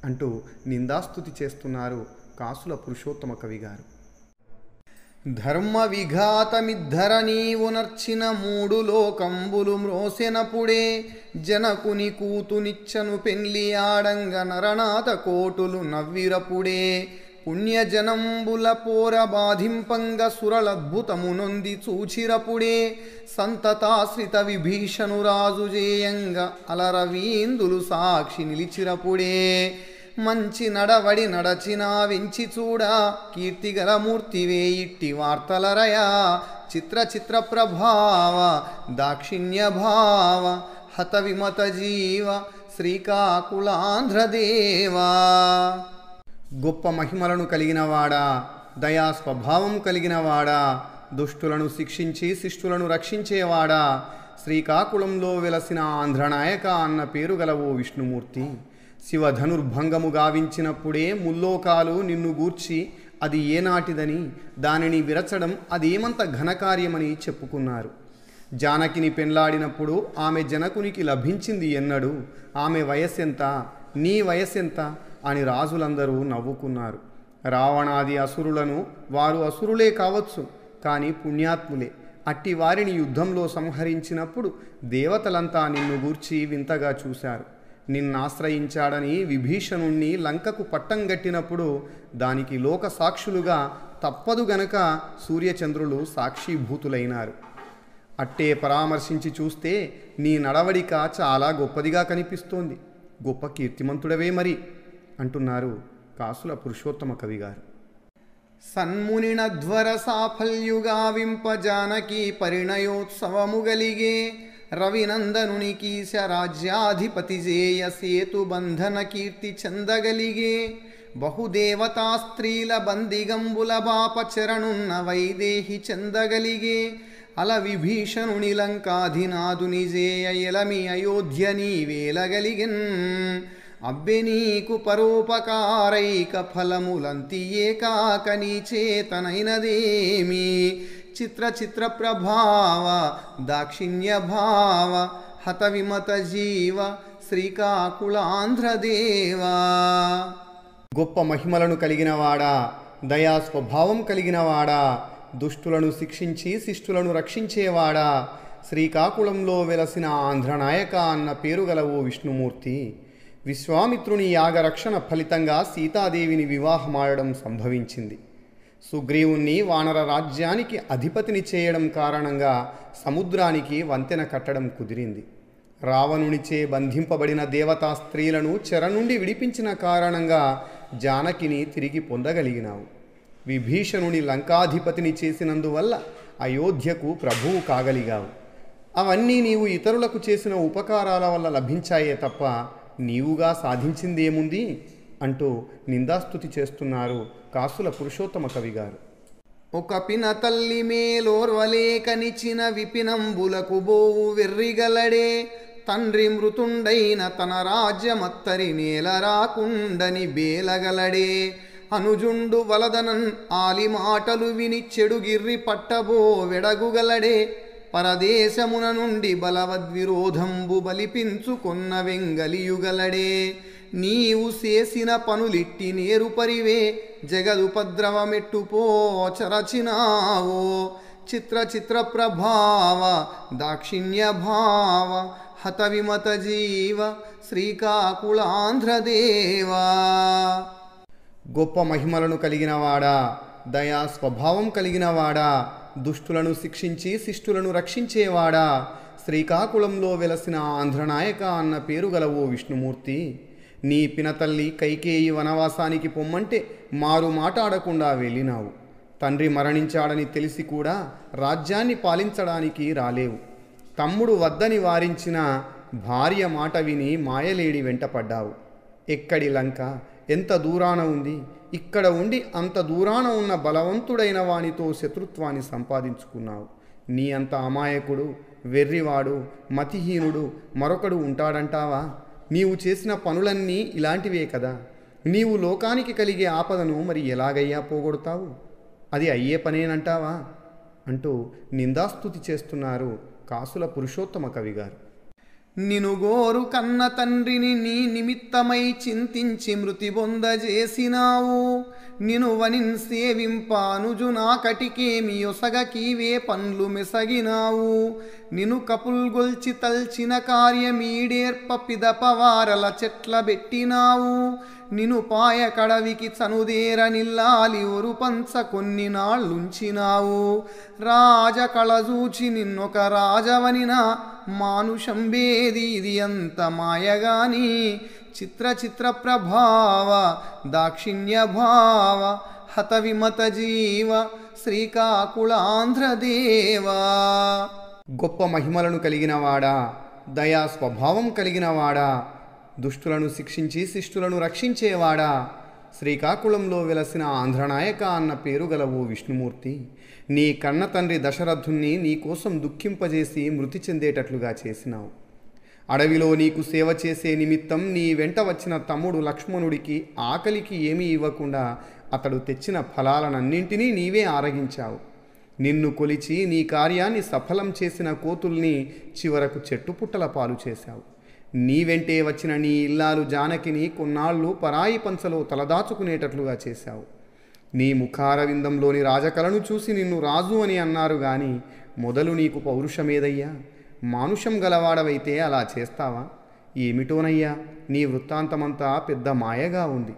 అంటూ నిందాస్తుతి చేస్తున్నారు కాసుల పురుషోత్తమ కవిగారు ధర్మ విఘాతమిద్ధర నీవునర్చిన మూడు లోకంబులు మ్రోసెనపుడే జనకుని కూతునిచ్చను పెళ్లి ఆడంగ నరనాథ కోటులు నవ్విరపుడే పుణ్యజనంబుల పోర బాధింపంగ సురళద్భుతమునొంది చూచిరపుడే సంతతాశ్రిత రాజు జేయంగ అలరవీందులు సాక్షి నిలిచిరపుడే మంచి నడవడి నడచినా వించి చూడ కీర్తిగల మూర్తివే ఇట్టి వార్తలరయా చిత్ర చిత్ర ప్రభావ దాక్షిణ్య భావ హత విమత జీవ శ్రీకాకుళాంధ్రదేవా గొప్ప మహిమలను కలిగినవాడా దయా స్వభావం కలిగినవాడా దుష్టులను శిక్షించి శిష్టులను రక్షించేవాడా శ్రీకాకుళంలో వెలసిన ఆంధ్రనాయక అన్న పేరు గలవు విష్ణుమూర్తి శివధనుర్భంగము గావించినప్పుడే ముల్లోకాలు నిన్ను గూర్చి అది ఏనాటిదని దానిని విరచడం అదేమంత ఘనకార్యమని చెప్పుకున్నారు జానకిని పెళ్లాడినప్పుడు ఆమె జనకునికి లభించింది ఎన్నడు ఆమె వయస్సెంత నీ వయస్సెంత అని రాజులందరూ నవ్వుకున్నారు రావణాది అసురులను వారు అసురులే కావచ్చు కానీ పుణ్యాత్ములే అట్టి వారిని యుద్ధంలో సంహరించినప్పుడు దేవతలంతా నిన్ను గూర్చి వింతగా చూశారు నిన్నాశ్రయించాడని విభీషణుణ్ణి లంకకు పట్టం గట్టినప్పుడు దానికి లోక సాక్షులుగా తప్పదు గనక సూర్యచంద్రులు సాక్షిభూతులైనారు అట్టే పరామర్శించి చూస్తే నీ నడవడిక చాలా గొప్పదిగా కనిపిస్తోంది గొప్ప కీర్తిమంతుడవే మరి అంటున్నారు కాసుల పురుషోత్తమ కవి గారు కవిగారు సన్మునిణధ్వర సాఫల్యుగావింప జానకి పరిణయోత్సవము గలిగే రవినందనునికి రాజ్యాధిపతి జేయ సేతు బంధన కీర్తి చెందగలిగే బహుదేవతా స్త్రీల బందిగంబుల బాప చరణున్న వైదేహి చెందగలిగే అల విభీషణుని లంకాధినాదుని జేయ ఎలమి అయోధ్య నీవేలగలిగన్ అబ్బెనీకు పరోపకారైక ఫలములంతియే కాక నీ చిత్ర చిత్ర ప్రభావ దాక్షిణ్య భావ హత విమత జీవ శ్రీకాకుళాంధ్రదేవా గొప్ప మహిమలను కలిగినవాడా దయా స్వభావం కలిగినవాడా దుష్టులను శిక్షించి శిష్టులను రక్షించేవాడా శ్రీకాకుళంలో వెలసిన ఆంధ్రనాయక అన్న పేరు గలవు ఓ విష్ణుమూర్తి విశ్వామిత్రుని యాగరక్షణ ఫలితంగా సీతాదేవిని వివాహమాడడం సంభవించింది సుగ్రీవుణ్ణి వానర రాజ్యానికి అధిపతిని చేయడం కారణంగా సముద్రానికి వంతెన కట్టడం కుదిరింది రావణునిచే బంధింపబడిన దేవతా స్త్రీలను చెర నుండి విడిపించిన కారణంగా జానకిని తిరిగి పొందగలిగినావు విభీషణుని లంకాధిపతిని చేసినందువల్ల అయోధ్యకు ప్రభువు కాగలిగావు అవన్నీ నీవు ఇతరులకు చేసిన ఉపకారాల వల్ల లభించాయే తప్ప నీవుగా సాధించింది ఏముంది అంటూ నిందాస్తుతి చేస్తున్నారు కాసుల పురుషోత్తమ కవి గారు ఒక పిన తల్లి మేలోర్వలే కనిచిన విపినంబులకు బోవు వెర్రిగలడే తండ్రి మృతుండైన తన రాజ్యమత్తరి నేల రాకుండని బేలగలడే అనుజుండు వలదనన్ ఆలి మాటలు విని చెడుగిర్రి పట్టబో వెడగుగలడే పరదేశమున నుండి బలవద్విరోధంబు బలిపించుకున్న వెంగలియుగలడే నీవు చేసిన పనులిట్టి నేరు పరివే జగదుపద్రవమెట్టుపో చరచినావో చిత్ర చిత్ర ప్రభావ దాక్షిణ్య భావ హత విమత జీవ శ్రీకాకుళాంధ్రదేవా గొప్ప మహిమలను కలిగినవాడా దయా స్వభావం కలిగినవాడా దుష్టులను శిక్షించి శిష్టులను రక్షించేవాడా శ్రీకాకుళంలో వెలసిన ఆంధ్రనాయక అన్న పేరు గలవో విష్ణుమూర్తి నీ పినతల్లి కైకేయి వనవాసానికి పొమ్మంటే మారు మాటాడకుండా వెళ్ళినావు తండ్రి మరణించాడని తెలిసి కూడా రాజ్యాన్ని పాలించడానికి రాలేవు తమ్ముడు వద్దని వారించిన భార్య మాట విని మాయలేడి వెంటపడ్డావు ఎక్కడి లంక ఎంత దూరాన ఉంది ఇక్కడ ఉండి అంత దూరాన ఉన్న బలవంతుడైన వానితో శత్రుత్వాన్ని సంపాదించుకున్నావు నీ అంత అమాయకుడు వెర్రివాడు మతిహీనుడు మరొకడు ఉంటాడంటావా నీవు చేసిన పనులన్నీ ఇలాంటివే కదా నీవు లోకానికి కలిగే ఆపదను మరి ఎలాగయ్యా పోగొడతావు అది అయ్యే పనేనంటావా అంటూ నిందాస్తుతి చేస్తున్నారు కాసుల పురుషోత్తమ కవి గారు నిను గోరు కన్న తండ్రిని నీ నిమిత్తమై చింతించి మృతి పొందజేసినావు నిను వనిన్ సేవింపానుజు నాకటికేమి యొసగ కీవే పండ్లు మెసగినావు నిను కపుల్గొల్చి తల్చిన కార్యమీడేర్ప పిదపవారల చెట్ల పెట్టినావు ನಿನುಪಾಯ ಕಡವಿಕಿ ಚನುದೇರನಿಲ್ಲಾಲಿ ಒರು ಪಂಚ ಕೊನ್ನಿ ನಾಳುಂಚಿ ನಾವು ರಾಜ ಕಳಜೂಚಿ ನಿನ್ನೊಕ మానుషం మానుషంబేది ఇది అంత మాయగాని చిత్ర చిత్ర ప్రభావ దాక్షిణ్య భావ హత విమత జీవ శ్రీకాకుళాంధ్రదేవా గొప్ప మహిమలను కలిగినవాడా దయా స్వభావం కలిగినవాడా దుష్టులను శిక్షించి శిష్టులను రక్షించేవాడా శ్రీకాకుళంలో వెలసిన ఆంధ్రనాయక అన్న పేరు గలవు విష్ణుమూర్తి నీ కన్న తండ్రి దశరథుణ్ణి నీకోసం దుఃఖింపజేసి మృతి చెందేటట్లుగా చేసినావు అడవిలో నీకు సేవ చేసే నిమిత్తం నీ వెంట వచ్చిన తమ్ముడు లక్ష్మణుడికి ఆకలికి ఏమీ ఇవ్వకుండా అతడు తెచ్చిన ఫలాలనన్నింటినీ నీవే ఆరగించావు నిన్ను కొలిచి నీ కార్యాన్ని సఫలం చేసిన కోతుల్ని చివరకు చెట్టుపుట్టల పాలు చేశావు నీ వెంటే వచ్చిన నీ ఇల్లాలు జానకిని కొన్నాళ్ళు పరాయి పంచలో తలదాచుకునేటట్లుగా చేశావు నీ ముఖారవిందంలోని రాజకలను చూసి నిన్ను రాజు అని అన్నారు గాని మొదలు నీకు పౌరుషమేదయ్యా మానుషం గలవాడవైతే అలా చేస్తావా ఏమిటోనయ్యా నీ వృత్తాంతమంతా పెద్ద మాయగా ఉంది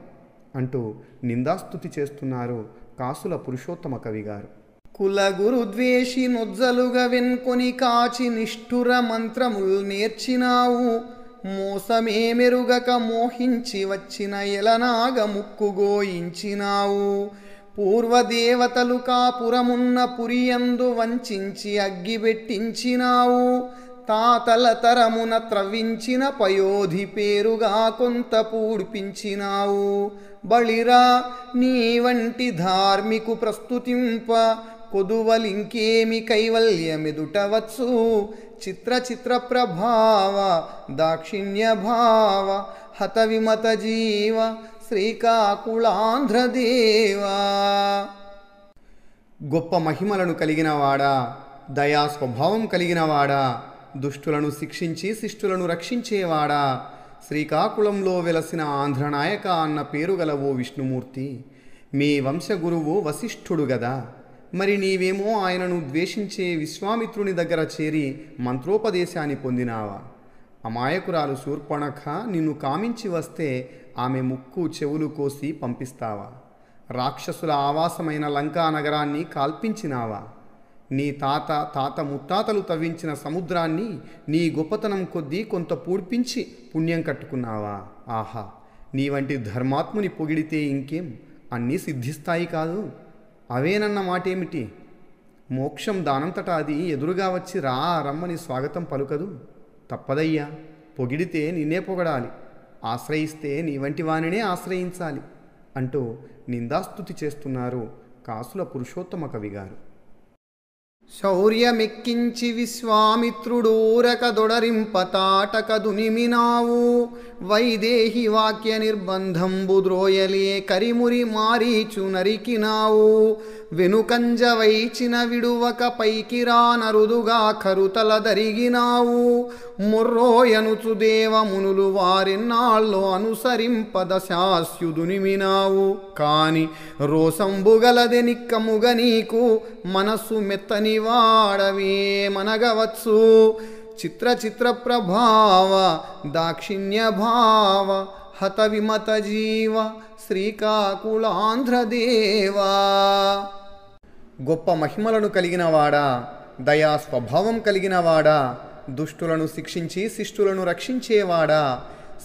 అంటూ నిందాస్తుతి చేస్తున్నారు కాసుల పురుషోత్తమ కవిగారు ద్వేషి నొజ్జలుగా వెన్కొని కాచి నిష్ఠుర మంత్రముల్ నేర్చినావు మోసమే మెరుగక మోహించి వచ్చిన ఎలనాగ ముక్కుగోయించినావు పూర్వదేవతలు కాపురమున్న పురియందు వంచించి అగ్గిబెట్టించినావు తాతల తరమున త్రవించిన పయోధి పేరుగా కొంత పూడిపించినావు బళిరా నీ వంటి ధార్మికు ప్రస్తుతింప కొదువలింకేమి కైవల్యమెదుటవచ్చు చిత్ర హత దాక్షిణ్యభావ జీవ శ్రీకాకుళాంధ్రదేవా గొప్ప మహిమలను కలిగినవాడా దయా స్వభావం కలిగినవాడా దుష్టులను శిక్షించి శిష్టులను రక్షించేవాడా శ్రీకాకుళంలో వెలసిన ఆంధ్రనాయక అన్న పేరు గల ఓ విష్ణుమూర్తి మీ వంశగురువు వశిష్ఠుడు గదా మరి నీవేమో ఆయనను ద్వేషించే విశ్వామిత్రుని దగ్గర చేరి మంత్రోపదేశాన్ని పొందినావా అమాయకురాలు శూర్పణఖ నిన్ను కామించి వస్తే ఆమె ముక్కు చెవులు కోసి పంపిస్తావా రాక్షసుల ఆవాసమైన లంకా నగరాన్ని కాల్పించినావా నీ తాత తాత ముత్తాతలు తవ్వించిన సముద్రాన్ని నీ గొప్పతనం కొద్దీ కొంత పూడ్పించి పుణ్యం కట్టుకున్నావా ఆహా నీ వంటి ధర్మాత్ముని పొగిడితే ఇంకేం అన్నీ సిద్ధిస్తాయి కాదు అవేనన్న మాట ఏమిటి మోక్షం దానంతట అది ఎదురుగా వచ్చి రా రమ్మని స్వాగతం పలుకదు తప్పదయ్యా పొగిడితే నిన్నే పొగడాలి ఆశ్రయిస్తే నీ వంటి వానినే ఆశ్రయించాలి అంటూ నిందాస్తుతి చేస్తున్నారు కాసుల పురుషోత్తమ కవి గారు శౌర్యమెక్కించి దునిమినావు వైదేహి వాక్య నిర్బంధం బుద్రోయలే కరిమురి మారీచు నరికినావు వెనుకంజ వైచిన విడువక పైకిరా నరుదుగా కరుతల దరిగినావు ముర్రోయనుచు దేవమునులు వారిన్నాళ్ళు అనుసరింప దశాస్యుదునిమినావు కాని రోసంబుగలదెనిక్కముగ నీకు మనస్సు మెత్తని మనగవత్సు చిత్ర చిత్ర ప్రభావ దాక్షిణ్య భావ హత విమత జీవ శ్రీకాకుళాంధ్రదేవా గొప్ప మహిమలను కలిగినవాడా దయా స్వభావం కలిగినవాడా దుష్టులను శిక్షించి శిష్టులను రక్షించేవాడా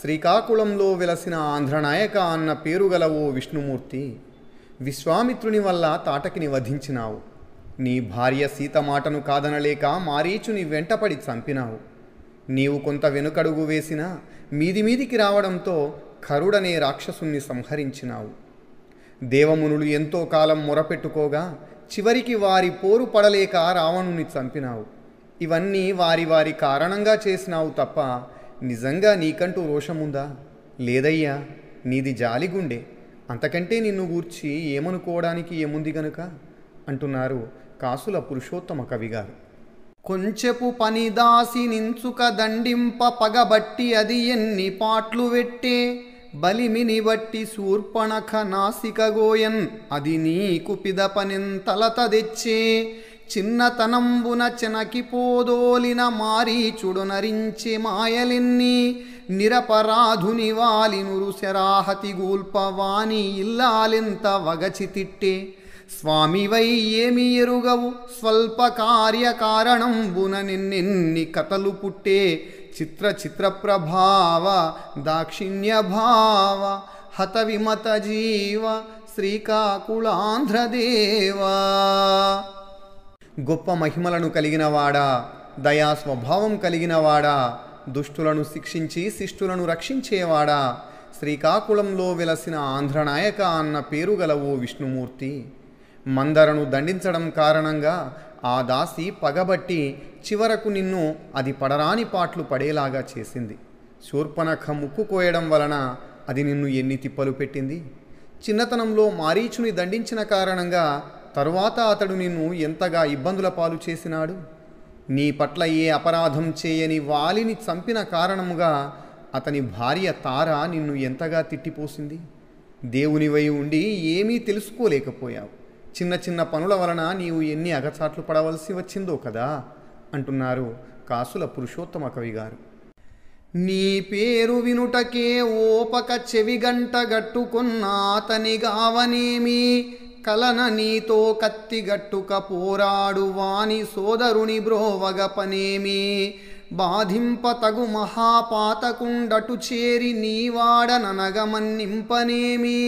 శ్రీకాకుళంలో వెలసిన ఆంధ్రనాయక అన్న పేరుగల ఓ విష్ణుమూర్తి విశ్వామిత్రుని వల్ల తాటకిని వధించినావు నీ భార్య సీత మాటను కాదనలేక మారీచు నీ వెంటపడి చంపినావు నీవు కొంత వెనుకడుగు వేసినా మీది మీదికి రావడంతో కరుడనే రాక్షసుణ్ణి సంహరించినావు దేవమునులు ఎంతో కాలం మొరపెట్టుకోగా చివరికి వారి పోరు పడలేక రావణుని చంపినావు ఇవన్నీ వారి వారి కారణంగా చేసినావు తప్ప నిజంగా నీకంటూ రోషముందా లేదయ్యా నీది జాలిగుండే అంతకంటే నిన్ను గూర్చి ఏమనుకోవడానికి ఏముంది గనుక అంటున్నారు కాసుల పురుషోత్తమ కవిగారు కొంచెపు పనిదాసి నించుక దండింప పగబట్టి అది ఎన్ని పాట్లు వెట్టే బలిమిని బట్టి శూర్పణఖ నాసికగోయన్ అది నీకు పిదపనెంతలత తెచ్చే చిన్నతనంబున చెనకి చెనకిపోదోలిన మారీచుడు నరించి మాయలిన్ని నిరపరాధుని వాలినురు శరాహతి గూల్పవాణి ఇల్లాలెంత వగచి తిట్టే స్వామివై ఏమి ఎరుగవు స్వల్ప బున నిన్నెన్ని కథలు పుట్టే చిత్ర చిత్ర ప్రభావ దాక్షిణ్య భావ హత విమత జీవ శ్రీకాకుళాంధ్రదేవా గొప్ప మహిమలను కలిగినవాడా దయా స్వభావం కలిగినవాడా దుష్టులను శిక్షించి శిష్టులను రక్షించేవాడా శ్రీకాకుళంలో వెలసిన ఆంధ్రనాయక అన్న పేరు గలవు విష్ణుమూర్తి మందరను దండించడం కారణంగా ఆ దాసి పగబట్టి చివరకు నిన్ను అది పడరాని పాట్లు పడేలాగా చేసింది శూర్పణఖ ముక్కు కోయడం వలన అది నిన్ను ఎన్ని తిప్పలు పెట్టింది చిన్నతనంలో మారీచుని దండించిన కారణంగా తరువాత అతడు నిన్ను ఎంతగా ఇబ్బందుల పాలు చేసినాడు నీ పట్ల ఏ అపరాధం చేయని వాలిని చంపిన కారణముగా అతని భార్య తార నిన్ను ఎంతగా తిట్టిపోసింది దేవునివై ఉండి ఏమీ తెలుసుకోలేకపోయావు చిన్న చిన్న పనుల వలన నీవు ఎన్ని అగచాట్లు పడవలసి వచ్చిందో కదా అంటున్నారు కాసుల పురుషోత్తమ కవి గారు నీ పేరు వినుటకే ఓపక చెవిగంట అతని గావనేమి కలన నీతో కత్తిగట్టుక పోరాడు వాని సోదరుని బ్రోవగ పనేమి బాధింప తగు మహాపాతకుండటు చేరి నీవాడ ననగమన్నింపనేమి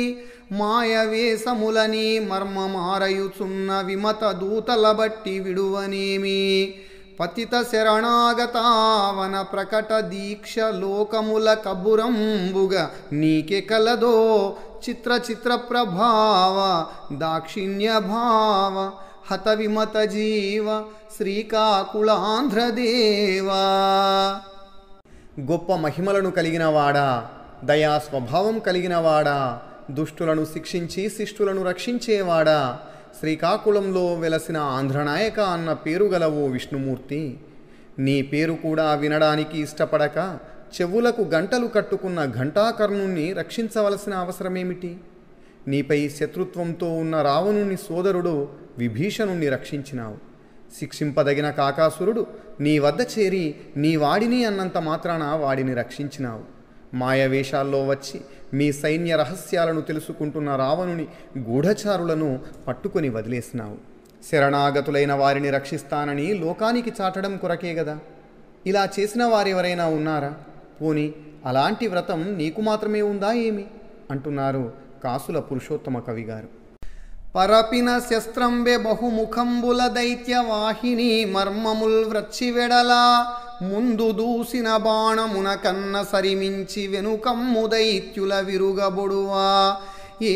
మాయవేషములని మారయుచున్న విమత దూతల బట్టి విడువనేమి పతిత శరణాగతావన ప్రకట దీక్ష లోకముల కబురంబుగ నీకే కలదో చిత్ర చిత్ర ప్రభావ దాక్షిణ్య భావ హత విమత జీవ శ్రీకాకుళాంధ్రదేవా గొప్ప మహిమలను కలిగినవాడా దయా స్వభావం కలిగినవాడా దుష్టులను శిక్షించి శిష్టులను రక్షించేవాడా శ్రీకాకుళంలో వెలసిన ఆంధ్రనాయక అన్న పేరు గల ఓ విష్ణుమూర్తి నీ పేరు కూడా వినడానికి ఇష్టపడక చెవులకు గంటలు కట్టుకున్న ఘంటాకర్ణుణ్ణి రక్షించవలసిన అవసరమేమిటి నీపై శత్రుత్వంతో ఉన్న రావణుని సోదరుడు విభీషణుణ్ణి రక్షించినావు శిక్షింపదగిన కాకాసురుడు నీ వద్ద చేరి నీ వాడిని అన్నంత మాత్రాన వాడిని రక్షించినావు మాయవేషాల్లో వచ్చి మీ సైన్య రహస్యాలను తెలుసుకుంటున్న రావణుని గూఢచారులను పట్టుకొని వదిలేసినావు శరణాగతులైన వారిని రక్షిస్తానని లోకానికి చాటడం కొరకే గదా ఇలా చేసిన వారెవరైనా ఉన్నారా పోని అలాంటి వ్రతం నీకు మాత్రమే ఉందా ఏమి అంటున్నారు కాసుల పురుషోత్తమ కవి గారు పరపిన శస్త్రంబె బహుముఖంబుల దైత్యవాహిని మర్మముల్ వ్రచ్చివెడలా ముందు దూసిన బాణమున కన్న సరిమించి వెనుకమ్ము దైత్యుల విరుగబొడువా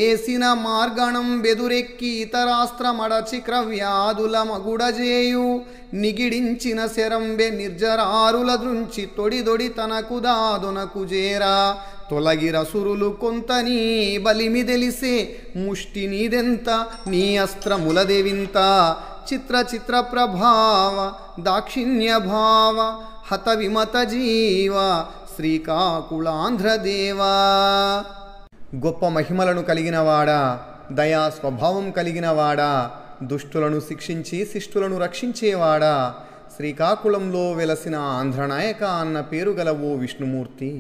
ఏసిన మార్గణం బెదురెక్కి ఇతరాస్త్రమడచి క్రవ్యాదుల మగుడజేయు నిగిడించిన శరంబె నిర్జరారుల దృంచి తొడిదొడి తనకు దాదునకు జేరా తొలగిరసురులు కొంత నీ బలిమి తెలిసే ముష్టి నీదెంత నీ అస్త్రములదేవింత చిత్ర చిత్ర ప్రభావ దాక్షిణ్య భావ హత విమత జీవ శ్రీకాకుళాంధ్రదేవా గొప్ప మహిమలను కలిగినవాడా దయా స్వభావం కలిగినవాడా దుష్టులను శిక్షించి శిష్టులను రక్షించేవాడా శ్రీకాకుళంలో వెలసిన ఆంధ్రనాయక అన్న పేరు గల ఓ విష్ణుమూర్తి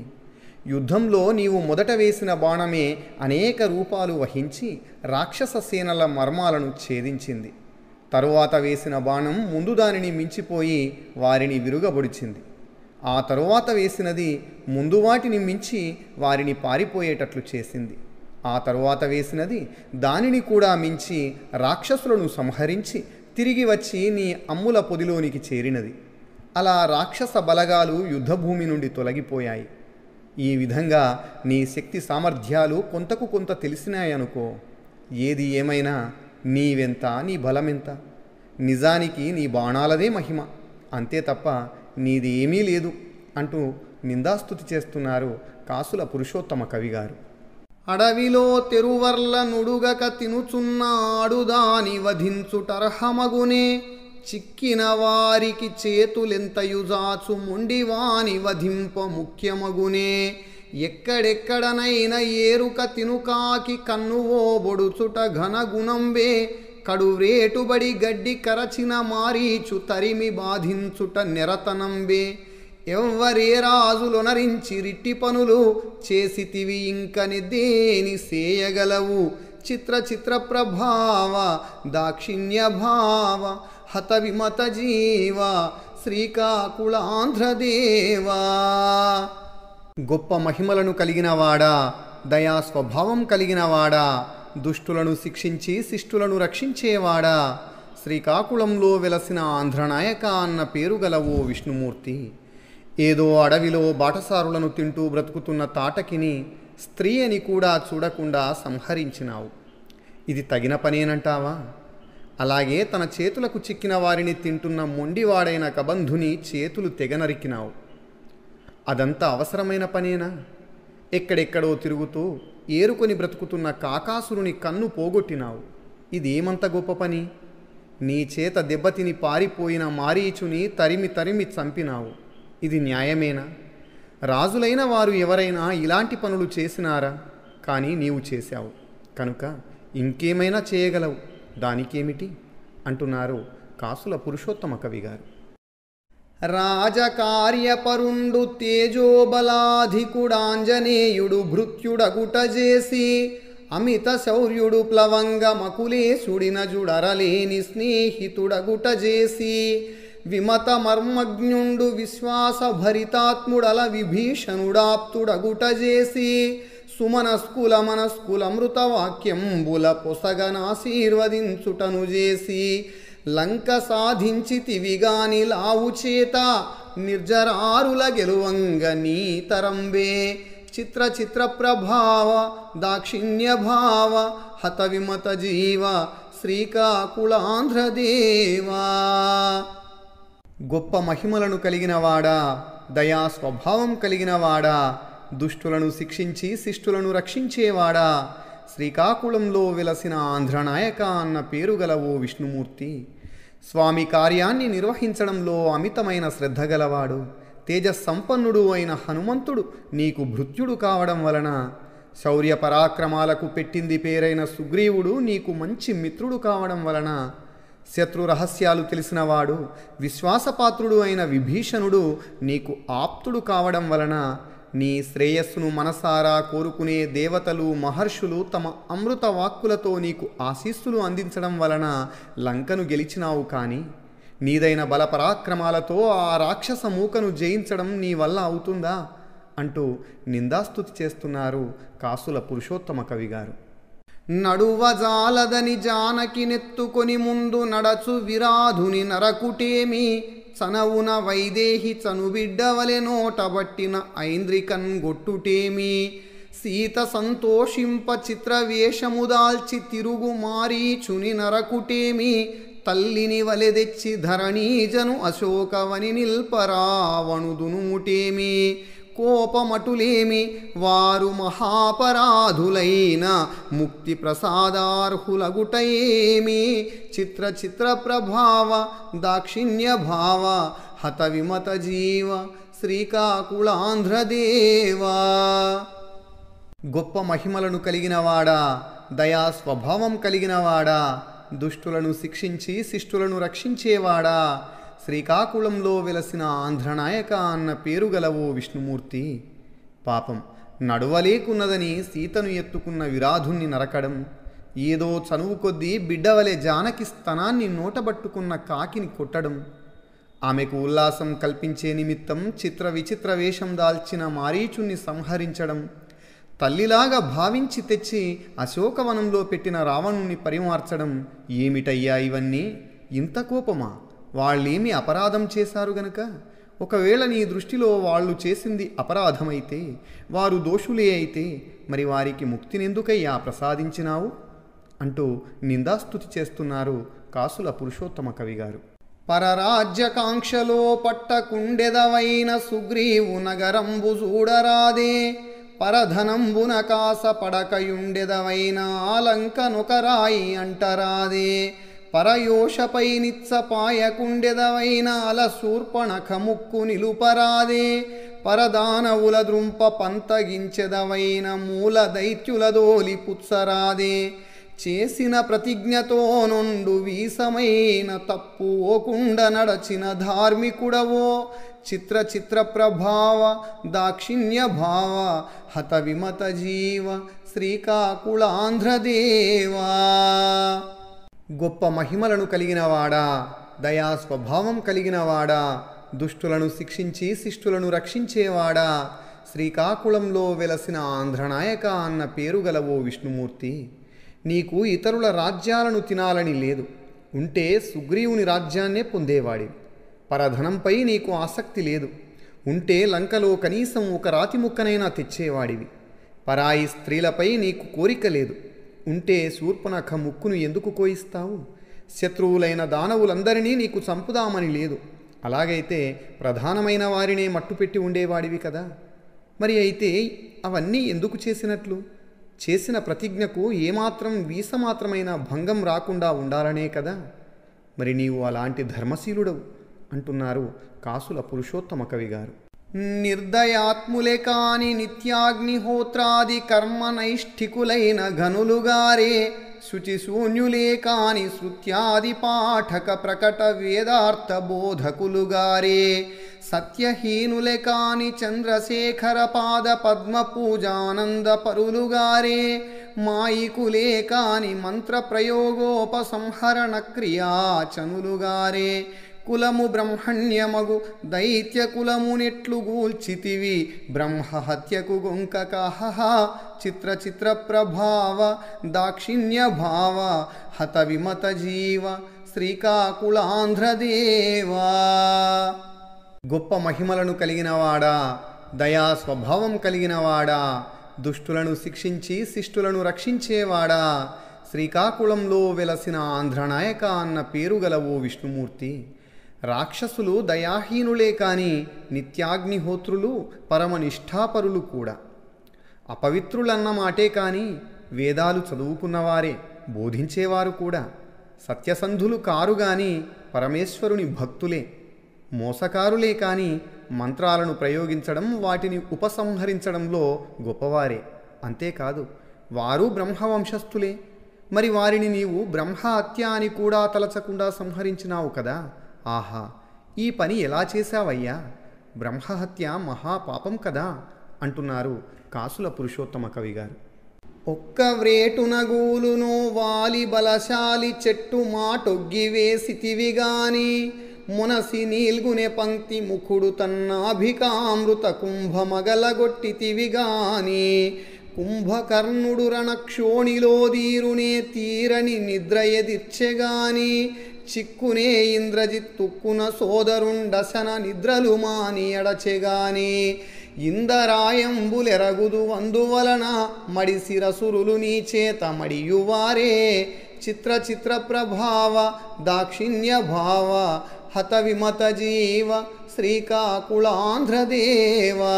యుద్ధంలో నీవు మొదట వేసిన బాణమే అనేక రూపాలు వహించి రాక్షస సేనల మర్మాలను ఛేదించింది తరువాత వేసిన బాణం ముందు దానిని మించిపోయి వారిని విరుగబొడిచింది ఆ తరువాత వేసినది ముందు వాటిని మించి వారిని పారిపోయేటట్లు చేసింది ఆ తరువాత వేసినది దానిని కూడా మించి రాక్షసులను సంహరించి తిరిగి వచ్చి నీ అమ్ముల పొదిలోనికి చేరినది అలా రాక్షస బలగాలు యుద్ధభూమి నుండి తొలగిపోయాయి ఈ విధంగా నీ శక్తి సామర్థ్యాలు కొంతకు కొంత తెలిసినాయనుకో ఏది ఏమైనా నీవెంత నీ బలమెంత నిజానికి నీ బాణాలదే మహిమ అంతే తప్ప నీది ఏమీ లేదు అంటూ నిందాస్తుతి చేస్తున్నారు కాసుల పురుషోత్తమ కవిగారు అడవిలో తెరువర్ల నుడుగక తినుచున్నాడు దాని వధించుటర్హమగునే చిక్కిన వారికి చేతులెంతయుజాచు ముండివాని వధింప ముఖ్యమగునే ఎక్కడెక్కడనైన ఏరుక తినుకాకి కన్నువో బొడుచుట ఘనగుణంబే కడు రేటుబడి గడ్డి కరచిన మారీచు తరిమి బాధించుట నిరతనంబే ఎవ్వరే రాజులొనరించి రిట్టి పనులు చేసితివి ఇంకని దేని సేయగలవు చిత్ర చిత్ర ప్రభావ దాక్షిణ్య భావ హత విమత జీవ శ్రీకాకుళాంధ్రదేవా గొప్ప మహిమలను కలిగినవాడా దయా స్వభావం కలిగినవాడా దుష్టులను శిక్షించి శిష్టులను రక్షించేవాడా శ్రీకాకుళంలో వెలసిన ఆంధ్రనాయక అన్న పేరు గల ఓ విష్ణుమూర్తి ఏదో అడవిలో బాటసారులను తింటూ బ్రతుకుతున్న తాటకిని స్త్రీ అని కూడా చూడకుండా సంహరించినావు ఇది తగిన పనేనంటావా అలాగే తన చేతులకు చిక్కిన వారిని తింటున్న మొండివాడైన కబంధుని చేతులు తెగనరికినావు అదంతా అవసరమైన పనేనా ఎక్కడెక్కడో తిరుగుతూ ఏరుకొని బ్రతుకుతున్న కాకాసురుని కన్ను పోగొట్టినావు ఇదేమంత గొప్ప పని నీ చేత దెబ్బతిని పారిపోయిన మారీచుని తరిమి తరిమి చంపినావు ఇది న్యాయమేనా రాజులైన వారు ఎవరైనా ఇలాంటి పనులు చేసినారా కానీ నీవు చేశావు కనుక ఇంకేమైనా చేయగలవు దానికేమిటి అంటున్నారు కాసుల పురుషోత్తమ కవి గారు రాజకార్యపరుండు తేజోబలాధికుడాంజనేయుడు చేసి అమిత శౌర్యుడు మకులేశుడిన జుడరలేని చేసి విమత మర్మజ్ఞుండు విశ్వాసభరితాత్ముడల చేసి సుమనస్కుల మనస్కుల మృతవాక్యంబుల పొసగనాశీర్వదించుటను చేసి లంక సాధించితివిగాని లావు చేత నిర్జరారుల గెలువంగ నీతరంబే చిత్ర చిత్ర ప్రభావ దాక్షిణ్య భావ హత విమత జీవ శ్రీకాకుళాంధ్రదేవా గొప్ప మహిమలను కలిగినవాడా దయా స్వభావం కలిగినవాడా దుష్టులను శిక్షించి శిష్టులను రక్షించేవాడా శ్రీకాకుళంలో వెలసిన ఆంధ్రనాయక అన్న పేరు గల ఓ విష్ణుమూర్తి స్వామి కార్యాన్ని నిర్వహించడంలో అమితమైన శ్రద్ధ గలవాడు తేజస్సంపన్నుడు అయిన హనుమంతుడు నీకు భృత్యుడు కావడం వలన శౌర్య పరాక్రమాలకు పెట్టింది పేరైన సుగ్రీవుడు నీకు మంచి మిత్రుడు కావడం వలన శత్రు రహస్యాలు తెలిసినవాడు విశ్వాసపాత్రుడు అయిన విభీషణుడు నీకు ఆప్తుడు కావడం వలన నీ శ్రేయస్సును మనసారా కోరుకునే దేవతలు మహర్షులు తమ అమృత వాక్కులతో నీకు ఆశీస్సులు అందించడం వలన లంకను గెలిచినావు కానీ నీదైన బలపరాక్రమాలతో ఆ రాక్షస మూకను జయించడం నీ వల్ల అవుతుందా అంటూ నిందాస్తుతి చేస్తున్నారు కాసుల పురుషోత్తమ కవిగారు నడువజాలదని జానకి నెత్తుకొని ముందు నడచు విరాధుని నరకుటేమి చనవున వైదేహి చనుబిడ్డవలె నోటబట్టిన ఐంద్రికన్ గొట్టుటేమి సీత సంతోషింప చిత్రవేషముదాల్చి తిరుగు మారీచుని నరకుటేమి తల్లిని వలెదెచ్చి ధరణీజను అశోకవని నిల్పరావణుదునుటేమీ కోపమటులేమి వారు మహాపరాధులైన ముక్తి ప్రసాదార్హులగుటయేమి చిత్ర చిత్ర ప్రభావ దాక్షిణ్య భావ హత విమత జీవ శ్రీకాకుళాంధ్రదేవా గొప్ప మహిమలను కలిగినవాడా దయా స్వభావం కలిగినవాడా దుష్టులను శిక్షించి శిష్టులను రక్షించేవాడా శ్రీకాకుళంలో వెలసిన ఆంధ్రనాయక అన్న పేరు గల ఓ విష్ణుమూర్తి పాపం నడువలేకున్నదని సీతను ఎత్తుకున్న విరాధుణ్ణి నరకడం ఏదో చనువు కొద్దీ బిడ్డవలే జానకి స్తనాన్ని నోటబట్టుకున్న కాకిని కొట్టడం ఆమెకు ఉల్లాసం కల్పించే నిమిత్తం చిత్ర విచిత్ర వేషం దాల్చిన మారీచుణ్ణి సంహరించడం తల్లిలాగా భావించి తెచ్చి అశోకవనంలో పెట్టిన రావణుణ్ణి పరిమార్చడం ఏమిటయ్యా ఇవన్నీ ఇంత కోపమా వాళ్ళేమి అపరాధం చేశారు గనక ఒకవేళ నీ దృష్టిలో వాళ్ళు చేసింది అపరాధమైతే వారు దోషులే అయితే మరి వారికి ముక్తినెందుకయ్యా ప్రసాదించినావు అంటూ నిందాస్తుతి చేస్తున్నారు కాసుల పురుషోత్తమ కవిగారు పరరాజ్యకాంక్షలో పట్టకుండెదవైన సుగ్రీవు నగరంబు చూడరాదే పరధనంబున కాస పడకయుండెదవైన ఆలంకనొకరాయి అంటరాదే పరయోషపైనిత్సపాయకుండెదవైన అలశూర్పణఖముక్కు నిలుపరాదే పరదానవుల దృంప పంతగించెదవైన మూల దైత్యుల దోలి పుత్సరాదే చేసిన ప్రతిజ్ఞతో నుండు వీసమైన తప్పు ఓకుండ నడచిన ధార్మికుడవో చిత్ర చిత్ర ప్రభావ దాక్షిణ్య భావ హత విమత జీవ శ్రీకాకుళాంధ్రదేవా గొప్ప మహిమలను కలిగినవాడా దయా స్వభావం కలిగినవాడా దుష్టులను శిక్షించి శిష్టులను రక్షించేవాడా శ్రీకాకుళంలో వెలసిన ఆంధ్రనాయక అన్న పేరు గలవో విష్ణుమూర్తి నీకు ఇతరుల రాజ్యాలను తినాలని లేదు ఉంటే సుగ్రీవుని రాజ్యాన్నే పొందేవాడి పరధనంపై నీకు ఆసక్తి లేదు ఉంటే లంకలో కనీసం ఒక రాతి ముక్కనైనా తెచ్చేవాడివి పరాయి స్త్రీలపై నీకు కోరిక లేదు ఉంటే శూర్పనఖ ముక్కును ఎందుకు కోయిస్తావు శత్రువులైన దానవులందరినీ నీకు చంపుదామని లేదు అలాగైతే ప్రధానమైన వారినే మట్టుపెట్టి ఉండేవాడివి కదా మరి అయితే అవన్నీ ఎందుకు చేసినట్లు చేసిన ప్రతిజ్ఞకు ఏమాత్రం వీసమాత్రమైన భంగం రాకుండా ఉండాలనే కదా మరి నీవు అలాంటి ధర్మశీలుడవు అంటున్నారు కాసుల పురుషోత్తమ కవి గారు నిర్దయాత్ములే కాని నిత్యాగ్నిహోత్రాదికర్మనైష్ఠికులైన ఘనులుగారే శుచిశూన్యులే కాని శృత్యాది పాఠక ప్రకట వేదార్థ బోధకులుగారే సత్యహీనులే కాని చంద్రశేఖర పాద పద్మ పూజానంద పరులుగారే మాయికులే కాని మంత్ర ప్రయోగోపసంహరణ క్రియాచనులుగారే కులము బ్రహ్మణ్యమగు దైత్య నెట్లు గూల్చితివి బ్రహ్మహత్యకు గుంక చిత్ర చిత్ర ప్రభావ దాక్షిణ్య భావ హత విమత జీవ శ్రీకాకుళాంధ్రదేవా గొప్ప మహిమలను కలిగినవాడా దయా స్వభావం కలిగినవాడా దుష్టులను శిక్షించి శిష్టులను రక్షించేవాడా శ్రీకాకుళంలో వెలసిన ఆంధ్రనాయక అన్న పేరు గలవో విష్ణుమూర్తి రాక్షసులు దయాహీనులే కాని నిత్యాగ్నిహోత్రులు పరమ నిష్ఠాపరులు కూడా అపవిత్రులన్న మాటే కాని వేదాలు చదువుకున్నవారే బోధించేవారు కూడా సత్యసంధులు కారు గాని పరమేశ్వరుని భక్తులే మోసకారులే కాని మంత్రాలను ప్రయోగించడం వాటిని ఉపసంహరించడంలో గొప్పవారే అంతేకాదు వారు బ్రహ్మవంశస్థులే మరి వారిని నీవు బ్రహ్మ హత్య అని కూడా తలచకుండా సంహరించినావు కదా ఆహా ఈ పని ఎలా చేశావయ్యా బ్రహ్మహత్య మహాపాపం కదా అంటున్నారు కాసుల పురుషోత్తమ కవిగారు ఒక్క వ్రేటునగూలును వాలి బలశాలి చెట్టు తివిగాని మునసి నీల్గునే పంక్తి ముఖుడు తన్నాభికామృత తివిగాని కుంభకర్ణుడు రణక్షోణిలో దీరునే తీరని నిద్రయదిచ్చెగాని చిక్కునే తుక్కున సోదరుండసన నిద్రలు ఎడచెగాని ఇందరాయంబులెరగుదు అందువలన మడి శిరసురులు నీ చేత మడియువారే చిత్ర చిత్ర ప్రభావ దాక్షిణ్య భావ హత విమత జీవ శ్రీకాకుళాంధ్రదేవా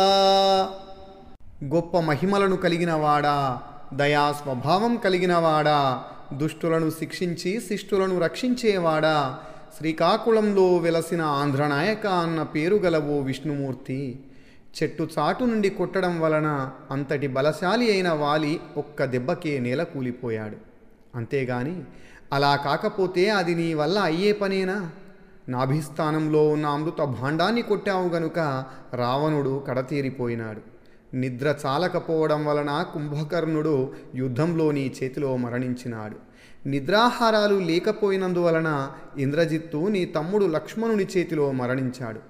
గొప్ప మహిమలను కలిగినవాడా దయా స్వభావం కలిగినవాడా దుష్టులను శిక్షించి శిష్టులను రక్షించేవాడా శ్రీకాకుళంలో వెలసిన ఆంధ్రనాయక అన్న పేరు గలవో విష్ణుమూర్తి చెట్టు చాటు నుండి కొట్టడం వలన అంతటి బలశాలి అయిన వాలి ఒక్క దెబ్బకే నేల కూలిపోయాడు అంతేగాని అలా కాకపోతే అది నీ వల్ల అయ్యే పనేనా నాభిస్థానంలో ఉన్న అమృత భాండాన్ని కొట్టావు గనుక రావణుడు కడతీరిపోయినాడు నిద్ర చాలకపోవడం వలన కుంభకర్ణుడు యుద్ధంలోని చేతిలో మరణించినాడు నిద్రాహారాలు లేకపోయినందువలన ఇంద్రజిత్తు నీ తమ్ముడు లక్ష్మణుని చేతిలో మరణించాడు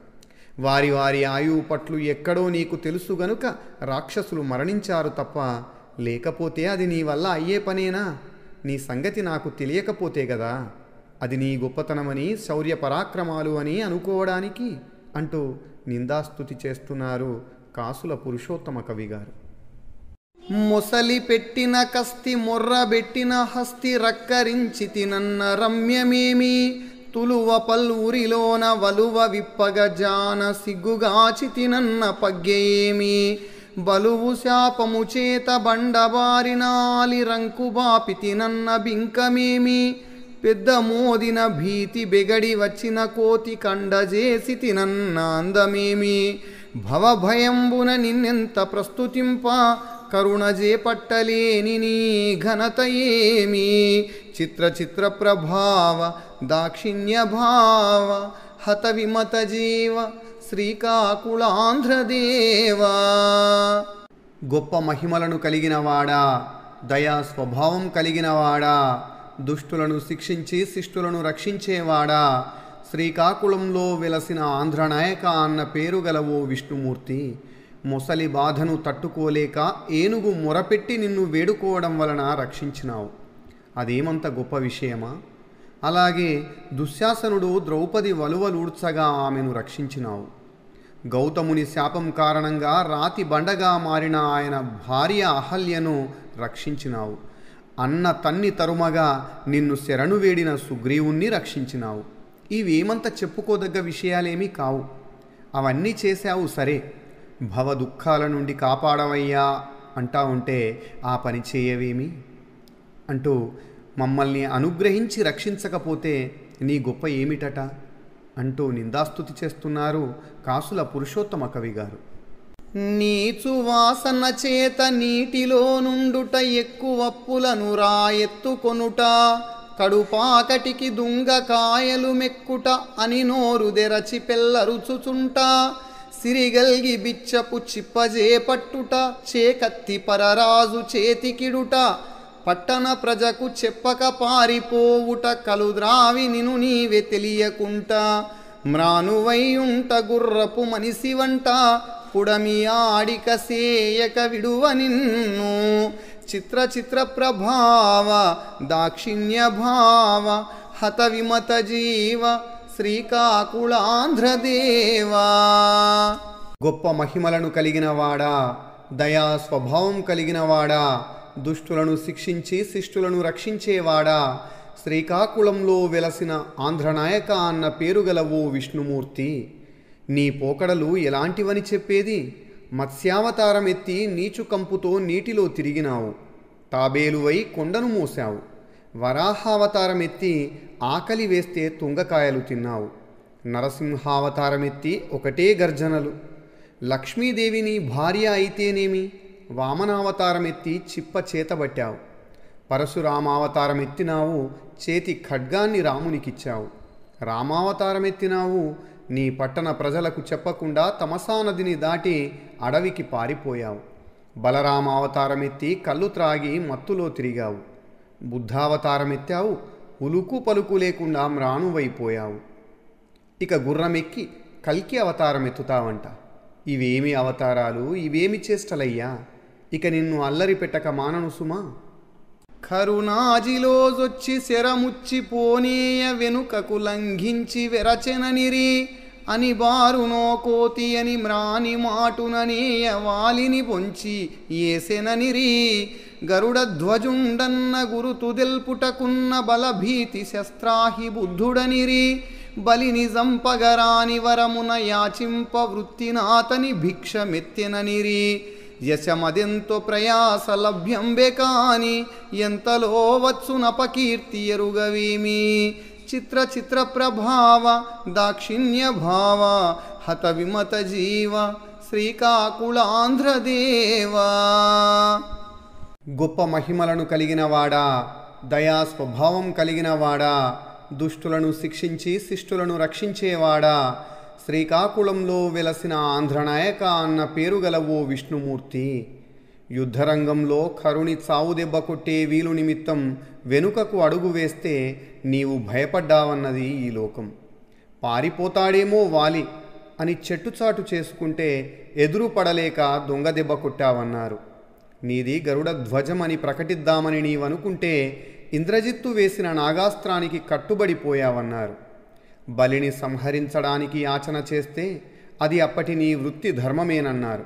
వారి వారి ఆయువు పట్లు ఎక్కడో నీకు తెలుసు గనుక రాక్షసులు మరణించారు తప్ప లేకపోతే అది నీ వల్ల అయ్యే పనేనా నీ సంగతి నాకు తెలియకపోతే కదా అది నీ గొప్పతనమని శౌర్య పరాక్రమాలు అని అనుకోవడానికి అంటూ నిందాస్తుతి చేస్తున్నారు కాసుల పురుషోత్తమ గారు ముసలి పెట్టిన కస్తి పెట్టిన హస్తి రక్కరించి తినన్న రమ్యమేమి తులువ పల్లూరిలోన వలువ విప్పగ జాన సిగ్గుగాచి తినన్న పగ్గేమి బలువు శాపము చేత బండబారినాలి రంకు బాపి తినన్న బింకమేమి పెద్ద మోదిన భీతి బెగడి వచ్చిన కోతి కండజేసి తినన్న అందమేమి భవభయంబున నిన్నెంత ప్రస్తుతింప కరుణజే పట్టలేని నీ ఘనత ఏమి చిత్ర చిత్ర ప్రభావ దాక్షిణ్య భావ హత విమత జీవ శ్రీకాకుళాంధ్రదేవా గొప్ప మహిమలను కలిగినవాడా దయా స్వభావం కలిగినవాడా దుష్టులను శిక్షించి శిష్టులను రక్షించేవాడా శ్రీకాకుళంలో వెలసిన ఆంధ్రనాయక అన్న పేరు గల ఓ విష్ణుమూర్తి మొసలి బాధను తట్టుకోలేక ఏనుగు మొరపెట్టి నిన్ను వేడుకోవడం వలన రక్షించినావు అదేమంత గొప్ప విషయమా అలాగే దుశ్శాసనుడు ద్రౌపది వలువలూడ్చగా ఆమెను రక్షించినావు గౌతముని శాపం కారణంగా రాతి బండగా మారిన ఆయన భార్య అహల్యను రక్షించినావు అన్న తన్ని తరుమగా నిన్ను శరణు వేడిన సుగ్రీవుణ్ణి రక్షించినావు ఇవేమంత చెప్పుకోదగ్గ విషయాలేమీ కావు అవన్నీ చేశావు సరే భవదుఖాల నుండి కాపాడవయ్యా అంటా ఉంటే ఆ పని చేయవేమి అంటూ మమ్మల్ని అనుగ్రహించి రక్షించకపోతే నీ గొప్ప ఏమిటట అంటూ నిందాస్తుతి చేస్తున్నారు కాసుల పురుషోత్తమ కవి గారు నీచు వాసన చేత నీటిలో నుండుట ఎక్కువప్పులను రాయెత్తుకొనుట కడుపాకటికి దుంగ కాయలు మెక్కుట అని నోరు దెరచి పెల్లరుచుచుంట సిరిగల్గి బిచ్చపు చిప్పజే పట్టుట చేకత్తి పరరాజు చేతికిడుట పట్టణ ప్రజకు చెప్పక పారిపోవుట కలుద్రావి నిను నీవే తెలియకుంటా మ్రానువైయుంట గుర్రపు మనిషి వంట పుడమి ఆడిక సేయక విడువ నిన్ను చిత్ర చిత్ర హత దాక్షిణ్యభావ జీవ శ్రీకాకుళాంధ్రదేవా గొప్ప మహిమలను కలిగినవాడా దయా స్వభావం కలిగినవాడా దుష్టులను శిక్షించి శిష్టులను రక్షించేవాడా శ్రీకాకుళంలో వెలసిన ఆంధ్రనాయక అన్న పేరు గలవు విష్ణుమూర్తి నీ పోకడలు ఎలాంటివని చెప్పేది మత్స్యావతారం ఎత్తి నీచుకంపుతో నీటిలో తిరిగినావు తాబేలువై కొండను మోశావు వరాహావతారం ఎత్తి ఆకలి వేస్తే తుంగకాయలు తిన్నావు నరసింహావతారం ఎత్తి ఒకటే గర్జనలు లక్ష్మీదేవిని భార్య అయితేనేమి వామనావతారం ఎత్తి చిప్ప చేతబట్టావు పరశురామావతారం ఎత్తినావు చేతి ఖడ్గాన్ని రామునికిచ్చావు రామావతారం ఎత్తినావు నీ పట్టణ ప్రజలకు చెప్పకుండా తమసానదిని దాటి అడవికి పారిపోయావు బలరామ అవతారమెత్తి కళ్ళు త్రాగి మత్తులో తిరిగావు బుద్ధావతారమెత్తావు ఉలుకు పలుకు లేకుండా మ్రాణువైపోయావు ఇక గుర్రమెక్కి కల్కి అవతారం ఎత్తుతావంట ఇవేమి అవతారాలు ఇవేమి చేష్టలయ్యా ఇక నిన్ను అల్లరి పెట్టక మానను సుమా కరుణాజిలోజొచ్చి శరముచ్చి పోనీయ వెనుకకు లంఘించి వెరచెననిరి అని బారునో కోతి అని మ్రాని మాటుననేయ వాలిని పొంచి ఏసెననిరీ గరుడధ్వజుండన్న గురు తుదిల్పుటకున్న బలభీతి శస్త్రాహి బుద్ధుడని రీ బలిని జంపగరాని వరమున యాచింప వృత్తినాతని రీ యశమదెంతో ప్రయాస లభ్యంబె కాని ఎంతలో వత్సునపకీర్తి ఎరుగవీమీ చిత్ర దాక్షిణ్య దాక్షిణ్యభావ హత విమత జీవ శ్రీకాకుళాంధ్రదేవా గొప్ప మహిమలను కలిగినవాడా దయా స్వభావం కలిగినవాడా దుష్టులను శిక్షించి శిష్టులను రక్షించేవాడా శ్రీకాకుళంలో వెలసిన ఆంధ్రనాయక అన్న పేరు గల ఓ విష్ణుమూర్తి యుద్ధరంగంలో కరుణి చావు దెబ్బ కొట్టే వీలు నిమిత్తం వెనుకకు అడుగు వేస్తే నీవు భయపడ్డావన్నది ఈ లోకం పారిపోతాడేమో వాలి అని చెట్టుచాటు చేసుకుంటే ఎదురు పడలేక దొంగ దెబ్బ కొట్టావన్నారు నీది గరుడ ధ్వజం అని ప్రకటిద్దామని నీవనుకుంటే ఇంద్రజిత్తు వేసిన నాగాస్త్రానికి కట్టుబడిపోయావన్నారు బలిని సంహరించడానికి యాచన చేస్తే అది అప్పటి నీ వృత్తి ధర్మమేనన్నారు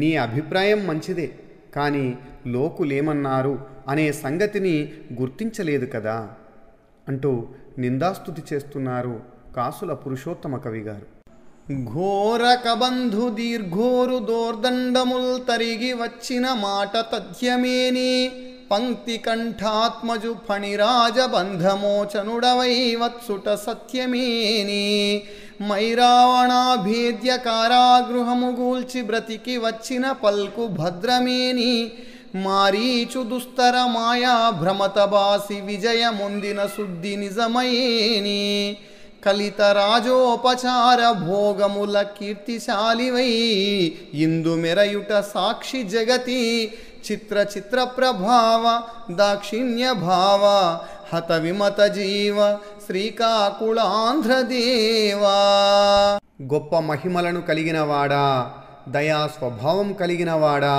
నీ అభిప్రాయం మంచిదే కానీ లోకులేమన్నారు అనే సంగతిని గుర్తించలేదు కదా అంటూ నిందాస్తుతి చేస్తున్నారు కాసుల పురుషోత్తమ కవి గారు ఘోరకబంధు దీర్ఘోరు దోర్దండముల్ తరిగి వచ్చిన మాట తథ్యమేని పంక్తి కంఠాత్మజు బంధమోచనుడవై వత్సుట సత్యమేని మైరావణాభేద్య కారాగృహము గూల్చి బ్రతికి వచ్చిన పల్కు భద్రమేని మారీచు దుస్తర మాయా భ్రమతబాసి విజయముందిన శుద్ధి నిజమయేని కలిత రాజోపచార భోగముల కీర్తిశాలివై ఇందు మెరయుట సాక్షి జగతి చిత్ర ಚಿತ್ರ ಪ್ರಭಾವ ದಾಕ್ಷಿಣ್ಯ ಭಾವ ಹತ ವಿಮತ ಜೀವ శ్రీకాకుళాంధ్రదేవా గొప్ప మహిమలను కలిగినవాడా దయా స్వభావం కలిగినవాడా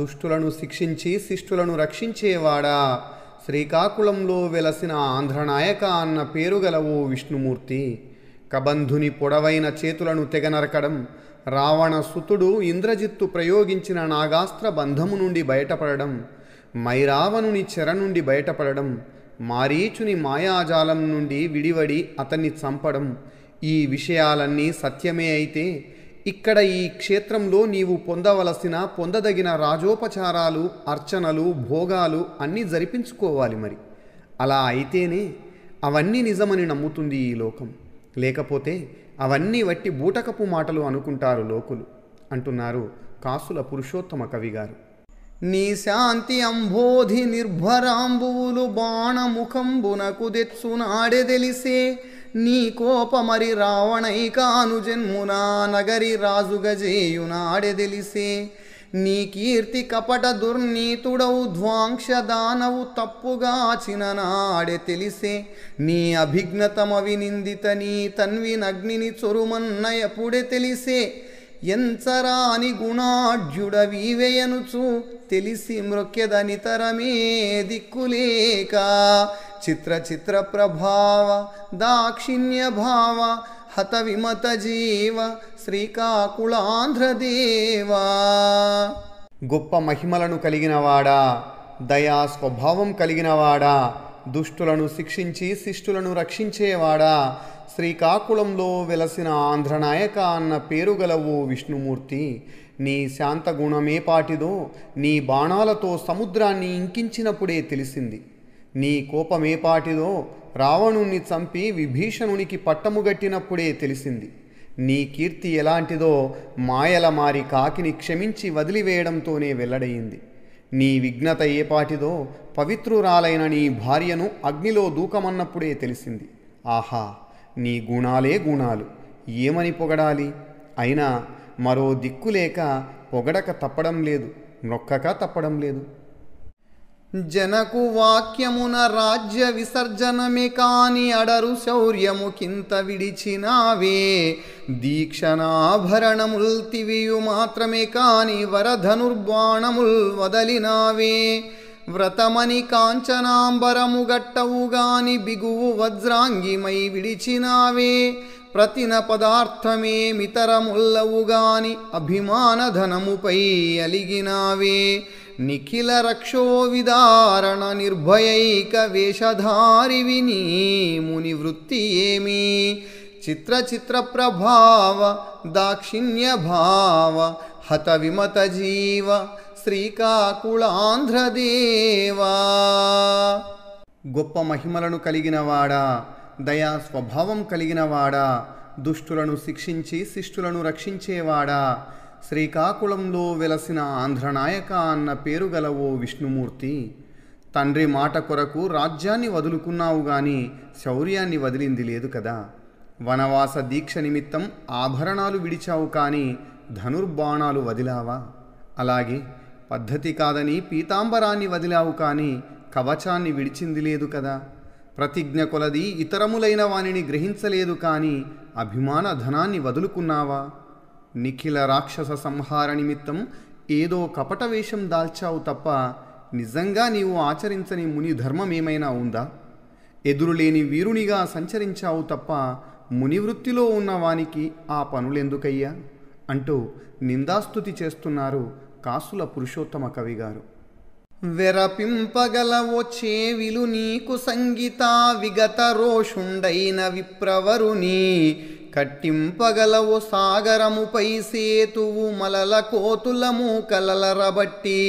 దుష్టులను శిక్షించి శిష్టులను రక్షించేవాడా శ్రీకాకుళంలో వెలసిన ఆంధ్రనాయక అన్న పేరు గలవు ఓ విష్ణుమూర్తి కబంధుని పొడవైన చేతులను తెగనరకడం రావణ సుతుడు ఇంద్రజిత్తు ప్రయోగించిన నాగాస్త్ర బంధము నుండి బయటపడడం మైరావణుని చెర నుండి బయటపడడం మారీచుని మాయాజాలం నుండి విడివడి అతన్ని చంపడం ఈ విషయాలన్నీ సత్యమే అయితే ఇక్కడ ఈ క్షేత్రంలో నీవు పొందవలసిన పొందదగిన రాజోపచారాలు అర్చనలు భోగాలు అన్నీ జరిపించుకోవాలి మరి అలా అయితేనే అవన్నీ నిజమని నమ్ముతుంది ఈ లోకం లేకపోతే అవన్నీ వట్టి బూటకపు మాటలు అనుకుంటారు లోకులు అంటున్నారు కాసుల పురుషోత్తమ కవిగారు నీ శాంతి అంబోధి నిర్భరాంబువులు బాణముఖంబునకు తెచ్చునాడే తెలిసే నీ కోపమరి రావణైకానుజన్మునా నగరి రాజుగజేయునాడే తెలిసే కీర్తి కపట దుర్నీతుడవు ధ్వాంక్ష దానవు తప్పుగాచిన నాడే తెలిసే నీ అభిజ్ఞతమవి నిందిత నీ తన్వినగ్నిని చొరుమన్నయపుడే తెలిసే ఎంచరాని గుణాఢ్యుడవీవేయనుచు తెలిసి మృక్యదనితరమే నితరమే దిక్కులేక చిత్ర చిత్ర ప్రభావ దాక్షిణ్య భావ హత విమత జీవ శ్రీకాకుళాంధ్రదేవా గొప్ప మహిమలను కలిగినవాడా దయా స్వభావం కలిగినవాడా దుష్టులను శిక్షించి శిష్టులను రక్షించేవాడా శ్రీకాకుళంలో వెలసిన ఆంధ్రనాయక అన్న పేరు గలవు విష్ణుమూర్తి నీ శాంత పాటిదో నీ బాణాలతో సముద్రాన్ని ఇంకించినప్పుడే తెలిసింది నీ కోపమేపాటిదో రావణుణ్ణి చంపి విభీషణునికి పట్టముగట్టినప్పుడే తెలిసింది నీ కీర్తి ఎలాంటిదో మాయల మారి కాకిని క్షమించి వదిలివేయడంతోనే వెల్లడయింది నీ విఘ్నత ఏపాటిదో పవిత్రురాలైన నీ భార్యను అగ్నిలో దూకమన్నప్పుడే తెలిసింది ఆహా నీ గుణాలే గుణాలు ఏమని పొగడాలి అయినా మరో దిక్కులేక పొగడక తప్పడం లేదు నొక్కక తప్పడం లేదు జనకు వాక్యమున రాజ్య విసర్జనమే కాని అడరు శౌర్యము కింత విడిచినావే దీక్షణాభరణముల్ తివియు మాత్రమే కాని వరధనుర్బాణముల్ వదలినావే వ్రతమని కాంచనాంబరము గట్టవు గాని బిగువు వజ్రాంగిమై విడిచినావే ప్రతిన పదార్థమే మితరముల్లవు గాని అభిమానధనముపై అలిగినావే రక్షో విదారణ నిర్భయైక వేషధారి నీ ముని వృత్తి ఏమి చిత్ర చిత్ర ప్రభావ దాక్షిణ్య భావ హత విమత జీవ శ్రీకాకుళాంధ్రదేవా గొప్ప మహిమలను కలిగినవాడా దయా స్వభావం కలిగినవాడా దుష్టులను శిక్షించి శిష్టులను రక్షించేవాడా శ్రీకాకుళంలో వెలసిన ఆంధ్రనాయక అన్న పేరు గల ఓ విష్ణుమూర్తి తండ్రి మాట కొరకు రాజ్యాన్ని వదులుకున్నావు గాని శౌర్యాన్ని వదిలింది లేదు కదా వనవాస దీక్ష నిమిత్తం ఆభరణాలు విడిచావు కానీ ధనుర్బాణాలు వదిలావా అలాగే పద్ధతి కాదని పీతాంబరాన్ని వదిలావు కానీ కవచాన్ని విడిచింది లేదు కదా ప్రతిజ్ఞ కొలది ఇతరములైన వాణిని గ్రహించలేదు కానీ అభిమాన ధనాన్ని వదులుకున్నావా నిఖిల రాక్షస సంహార నిమిత్తం ఏదో కపట వేషం దాల్చావు తప్ప నిజంగా నీవు ఆచరించని ముని ధర్మమేమైనా ఉందా ఎదురులేని వీరునిగా సంచరించావు తప్ప మునివృత్తిలో ఉన్నవానికి ఆ పనులెందుకయ్యా అంటూ నిందాస్తుతి చేస్తున్నారు కాసుల పురుషోత్తమ కవిగారు వెరపింపగలవో చేవిలు నీకు సంగీత విగత రోషుండైన విప్రవరుని కట్టింపగలవు సాగరముపై సేతువు మలల కోతులము కలలరబట్టి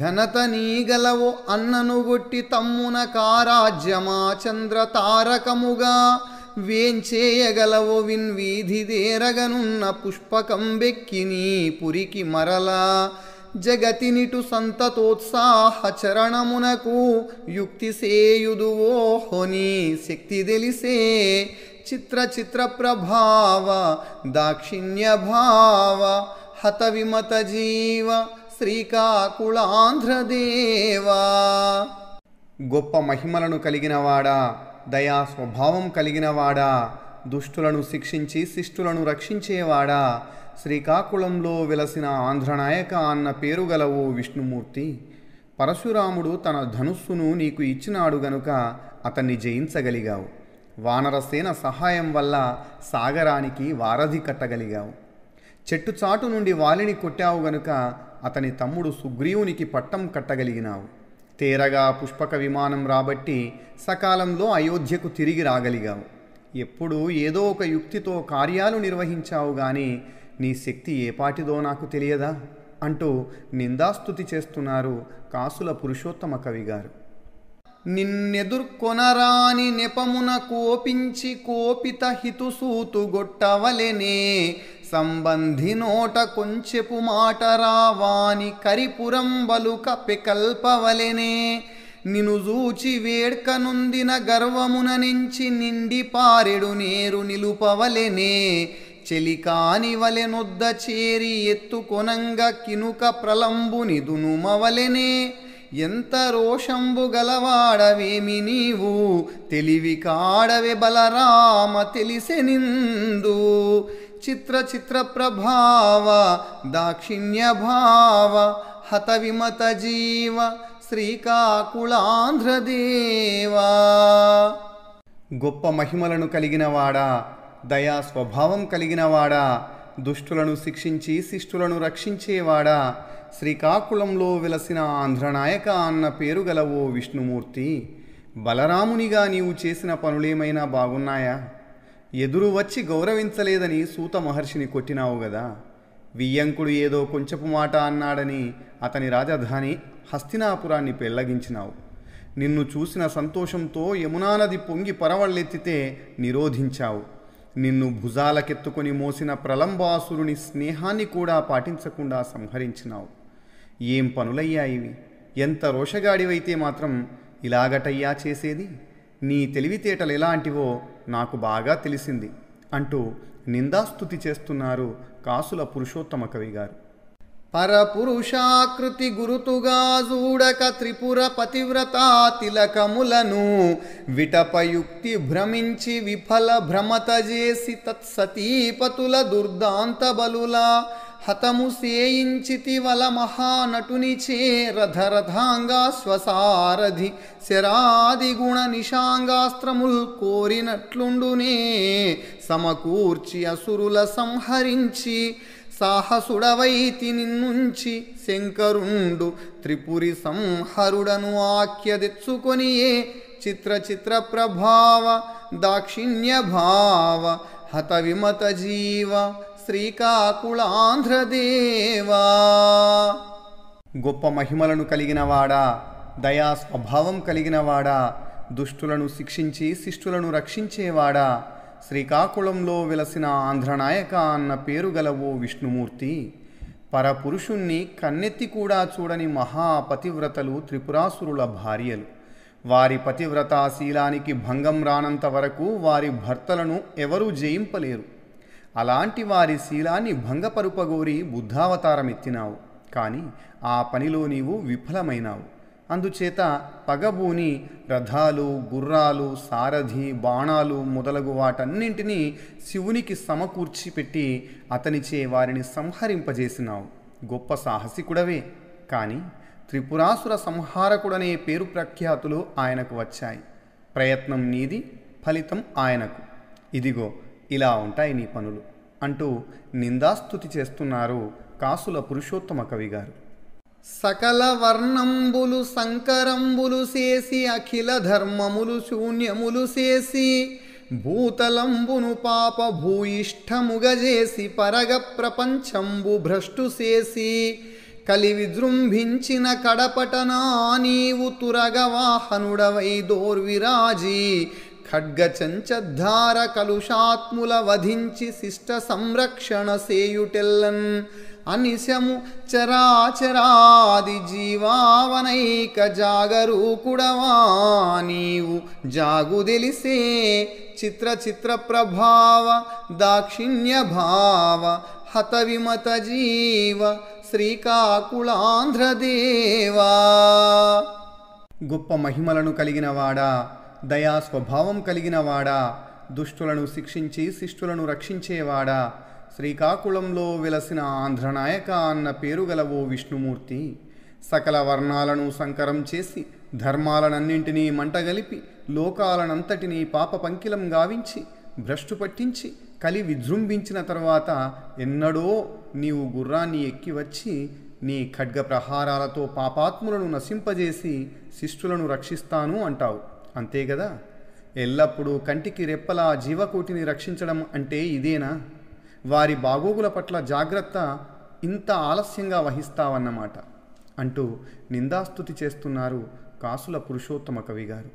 ఘనత నీగలవు అన్నను గొట్టి తమ్మున కారాజ్యమా చంద్ర తారకముగా వేంచేయగలవు విన్వీధి దేరగనున్న పుష్పకం బెక్కి నీ పురికి మరల జగతినిటు సంతతోత్సాహ చరణమునకు యుక్తి సేయుదువోహోని శక్తి తెలిసే చిత్ర హత విమత జీవ శ్రీకాకుళాంధ్రదేవా గొప్ప మహిమలను కలిగినవాడా దయా స్వభావం కలిగినవాడా దుష్టులను శిక్షించి శిష్టులను రక్షించేవాడా శ్రీకాకుళంలో వెలసిన ఆంధ్రనాయక అన్న పేరు గల ఓ విష్ణుమూర్తి పరశురాముడు తన ధనుస్సును నీకు ఇచ్చినాడు గనుక అతన్ని జయించగలిగావు వానరసేన సహాయం వల్ల సాగరానికి వారధి కట్టగలిగావు చెట్టు చాటు నుండి వాలిని కొట్టావు గనుక అతని తమ్ముడు సుగ్రీవునికి పట్టం కట్టగలిగినావు తేరగా పుష్పక విమానం రాబట్టి సకాలంలో అయోధ్యకు తిరిగి రాగలిగావు ఎప్పుడు ఏదో ఒక యుక్తితో కార్యాలు నిర్వహించావు గాని నీ శక్తి ఏపాటిదో నాకు తెలియదా అంటూ నిందాస్తుతి చేస్తున్నారు కాసుల పురుషోత్తమ కవిగారు నిన్నెదుర్కొనరాని నెపమున కోపించి కోపిత గొట్టవలెనే సంబంధి నోట కొంచెపు మాట రావాని బలుక కప్పికల్పవలెనే నిను జూచి వేడ్కనుందిన గర్వమున నుంచి నిండి పారెడు నేరు నిలుపవలెనే చెలికాని వలెనొద్ద చేరి ఎత్తుకొనంగ కినుక ప్రలంబుని దునుమవలెనే ఎంత రోషంబు గలవాడవేమి నీవు తెలివి కాడవే బలరామ తెలిసె నిందు చిత్ర చిత్ర ప్రభావ దాక్షిణ్య భావ హత విమత జీవ శ్రీకాకుళాంధ్రదేవా గొప్ప మహిమలను కలిగినవాడా దయా స్వభావం కలిగినవాడా దుష్టులను శిక్షించి శిష్టులను రక్షించేవాడా శ్రీకాకుళంలో వెలసిన ఆంధ్రనాయక అన్న పేరు గల ఓ విష్ణుమూర్తి బలరామునిగా నీవు చేసిన పనులేమైనా బాగున్నాయా ఎదురు వచ్చి గౌరవించలేదని సూత మహర్షిని కొట్టినావు గదా వియ్యంకుడు ఏదో కొంచెపు మాట అన్నాడని అతని రాజధాని హస్తినాపురాన్ని పెళ్లగించినావు నిన్ను చూసిన సంతోషంతో యమునా నది పొంగి పరవళ్ళెత్తితే నిరోధించావు నిన్ను భుజాలకెత్తుకొని మోసిన ప్రలంబాసురుని స్నేహాన్ని కూడా పాటించకుండా సంహరించినావు ఏం పనులయ్యా ఇవి ఎంత రోషగాడివైతే మాత్రం ఇలాగటయ్యా చేసేది నీ తెలివితేటలు ఎలాంటివో నాకు బాగా తెలిసింది అంటూ నిందాస్తుతి చేస్తున్నారు కాసుల పురుషోత్తమ కవి గారు పరపురుషాకృతి గురుతుగా చూడక త్రిపుర పతివ్రత తిలకములను విటపయుక్తి భ్రమించి విఫల భ్రమత చేసి తత్సతీపతుల దుర్దాంత బలులా హతము సేయించితి వల మహానటుని చే రథరథాంగా స్వసారథి శరాది గుణ నిషాంగాస్త్రముల్ కోరినట్లుండునే సమకూర్చి అసురుల సంహరించి సాహసుడవైతి నిన్నుంచి శంకరుండు త్రిపురి సంహరుడను ఆఖ్యదెచ్చుకొనియే చిత్ర చిత్ర ప్రభావ దాక్షిణ్య భావ హత విమత జీవ శ్రీకాకుళాంధ్రదేవా గొప్ప మహిమలను కలిగినవాడా దయా స్వభావం కలిగినవాడా దుష్టులను శిక్షించి శిష్టులను రక్షించేవాడా శ్రీకాకుళంలో వెలసిన ఆంధ్రనాయక అన్న పేరు గల ఓ విష్ణుమూర్తి పరపురుషుణ్ణి కన్నెత్తి కూడా చూడని మహాపతివ్రతలు త్రిపురాసురుల భార్యలు వారి పతివ్రతాశీలానికి భంగం రానంత వరకు వారి భర్తలను ఎవరూ జయింపలేరు అలాంటి వారి శీలాన్ని భంగపరుపగోరి బుద్ధావతారమెత్తినావు కానీ ఆ పనిలో నీవు విఫలమైనావు అందుచేత పగబూని రథాలు గుర్రాలు సారథి బాణాలు మొదలగు వాటన్నింటినీ శివునికి సమకూర్చి పెట్టి అతనిచే వారిని సంహరింపజేసినావు గొప్ప సాహసికుడవే కానీ త్రిపురాసుర సంహారకుడనే పేరు ప్రఖ్యాతులు ఆయనకు వచ్చాయి ప్రయత్నం నీది ఫలితం ఆయనకు ఇదిగో ఇలా ఉంటాయి నీ పనులు అంటూ నిందాస్తుతి చేస్తున్నారు కాసుల పురుషోత్తమ కవి గారు సకల వర్ణంబులు సంకరంబులు చేసి అఖిల ధర్మములు శూన్యములు చేసి భూతలంబును పాప భూయిష్టముగజేసి పరగ ప్రపంచంబు భ్రష్టు చేసి కలి విజృంభించిన కడపటనా నీవు తురగవాహనుడవై దోర్విరాజీ ఖడ్గచంచార కలుషాత్ముల వధించి శిష్ట సంరక్షణ సేయుటెల్లన్ అనిశము చరాచరాది జీవావనైక జాగరూకుడవా నీవు జాగుదెలిసే చిత్ర చిత్ర ప్రభావ దాక్షిణ్య భావ హత విమత జీవ శ్రీకాకుళాంధ్రదేవా గొప్ప మహిమలను వాడా దయా స్వభావం కలిగినవాడా దుష్టులను శిక్షించి శిష్టులను రక్షించేవాడా శ్రీకాకుళంలో వెలసిన ఆంధ్రనాయక అన్న పేరు గల ఓ విష్ణుమూర్తి సకల వర్ణాలను సంకరం చేసి ధర్మాలనన్నింటినీ మంటగలిపి లోకాలనంతటినీ పాప పంకిలం గావించి భ్రష్టు పట్టించి కలి విజృంభించిన తర్వాత ఎన్నడో నీవు గుర్రాన్ని ఎక్కి వచ్చి నీ ఖడ్గ ప్రహారాలతో పాపాత్ములను నశింపజేసి శిష్టులను రక్షిస్తాను అంటావు అంతే కదా ఎల్లప్పుడూ కంటికి రెప్పల జీవకోటిని రక్షించడం అంటే ఇదేనా వారి బాగోగుల పట్ల జాగ్రత్త ఇంత ఆలస్యంగా వహిస్తావన్నమాట అంటూ నిందాస్తుతి చేస్తున్నారు కాసుల పురుషోత్తమ కవి గారు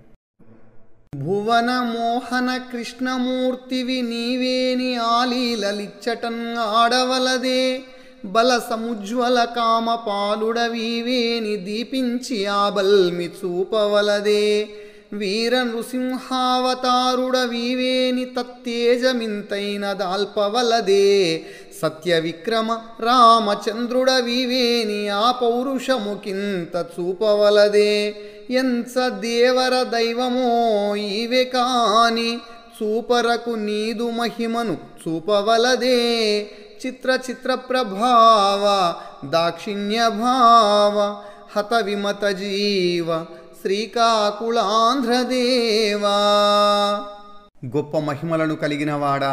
భువన మోహన కృష్ణమూర్తివి నీవేని ఆలీలలిచ్చటన్ ఆడవలదే బల సముజ్వల కామ పాలుడవీవేని దీపించి ఆబల్మి చూపవలదే వీర నృసింహావతారుడవీవేని తత్తేజమింతైన దాల్పవలదే సత్య విక్రమ రామచంద్రుడ వివేని ఆ పౌరుషముకింత చూపవలదే ఎంత దేవర దైవమో ఇవే కాని చూపరకు నీదు మహిమను చూపవలదే చిత్ర చిత్ర ప్రభావ దాక్షిణ్య భావ హత విమత జీవ శ్రీకాకుళాంధ్రదేవా గొప్ప మహిమలను కలిగినవాడా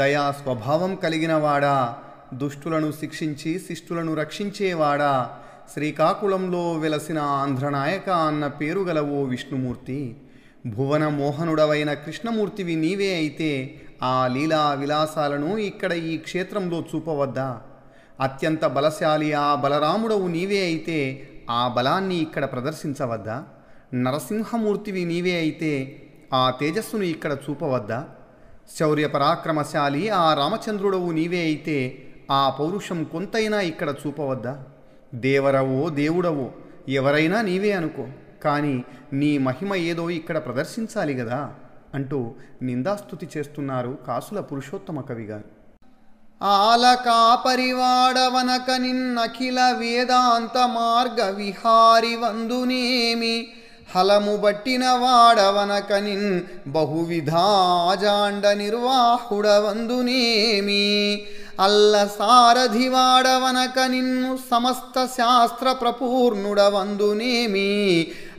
దయా స్వభావం కలిగినవాడా దుష్టులను శిక్షించి శిష్టులను రక్షించేవాడా శ్రీకాకుళంలో వెలసిన ఆంధ్రనాయక అన్న పేరు గల ఓ విష్ణుమూర్తి భువన మోహనుడవైన కృష్ణమూర్తివి నీవే అయితే ఆ లీలా విలాసాలను ఇక్కడ ఈ క్షేత్రంలో చూపవద్దా అత్యంత బలశాలి ఆ బలరాముడవు నీవే అయితే ఆ బలాన్ని ఇక్కడ ప్రదర్శించవద్దా నరసింహమూర్తివి నీవే అయితే ఆ తేజస్సును ఇక్కడ చూపవద్దా శౌర్య పరాక్రమశాలి ఆ రామచంద్రుడవు నీవే అయితే ఆ పౌరుషం కొంతైనా ఇక్కడ చూపవద్దా దేవరవో దేవుడవో ఎవరైనా నీవే అనుకో కానీ నీ మహిమ ఏదో ఇక్కడ ప్రదర్శించాలి కదా అంటూ నిందాస్తుతి చేస్తున్నారు కాసుల పురుషోత్తమ కవి గారు ఆలకాపరివాడవనక నిన్నఖిల వేదాంత మార్గ విహారి వందునేమి హలము బట్టిన వాడవనకనిన్ బహువిధాజాండ నిర్వాహుడవందునేమి అల్ల సారథి వాడవనక నిన్ను సమస్త శాస్త్ర ప్రపూర్ణుడవందునేమి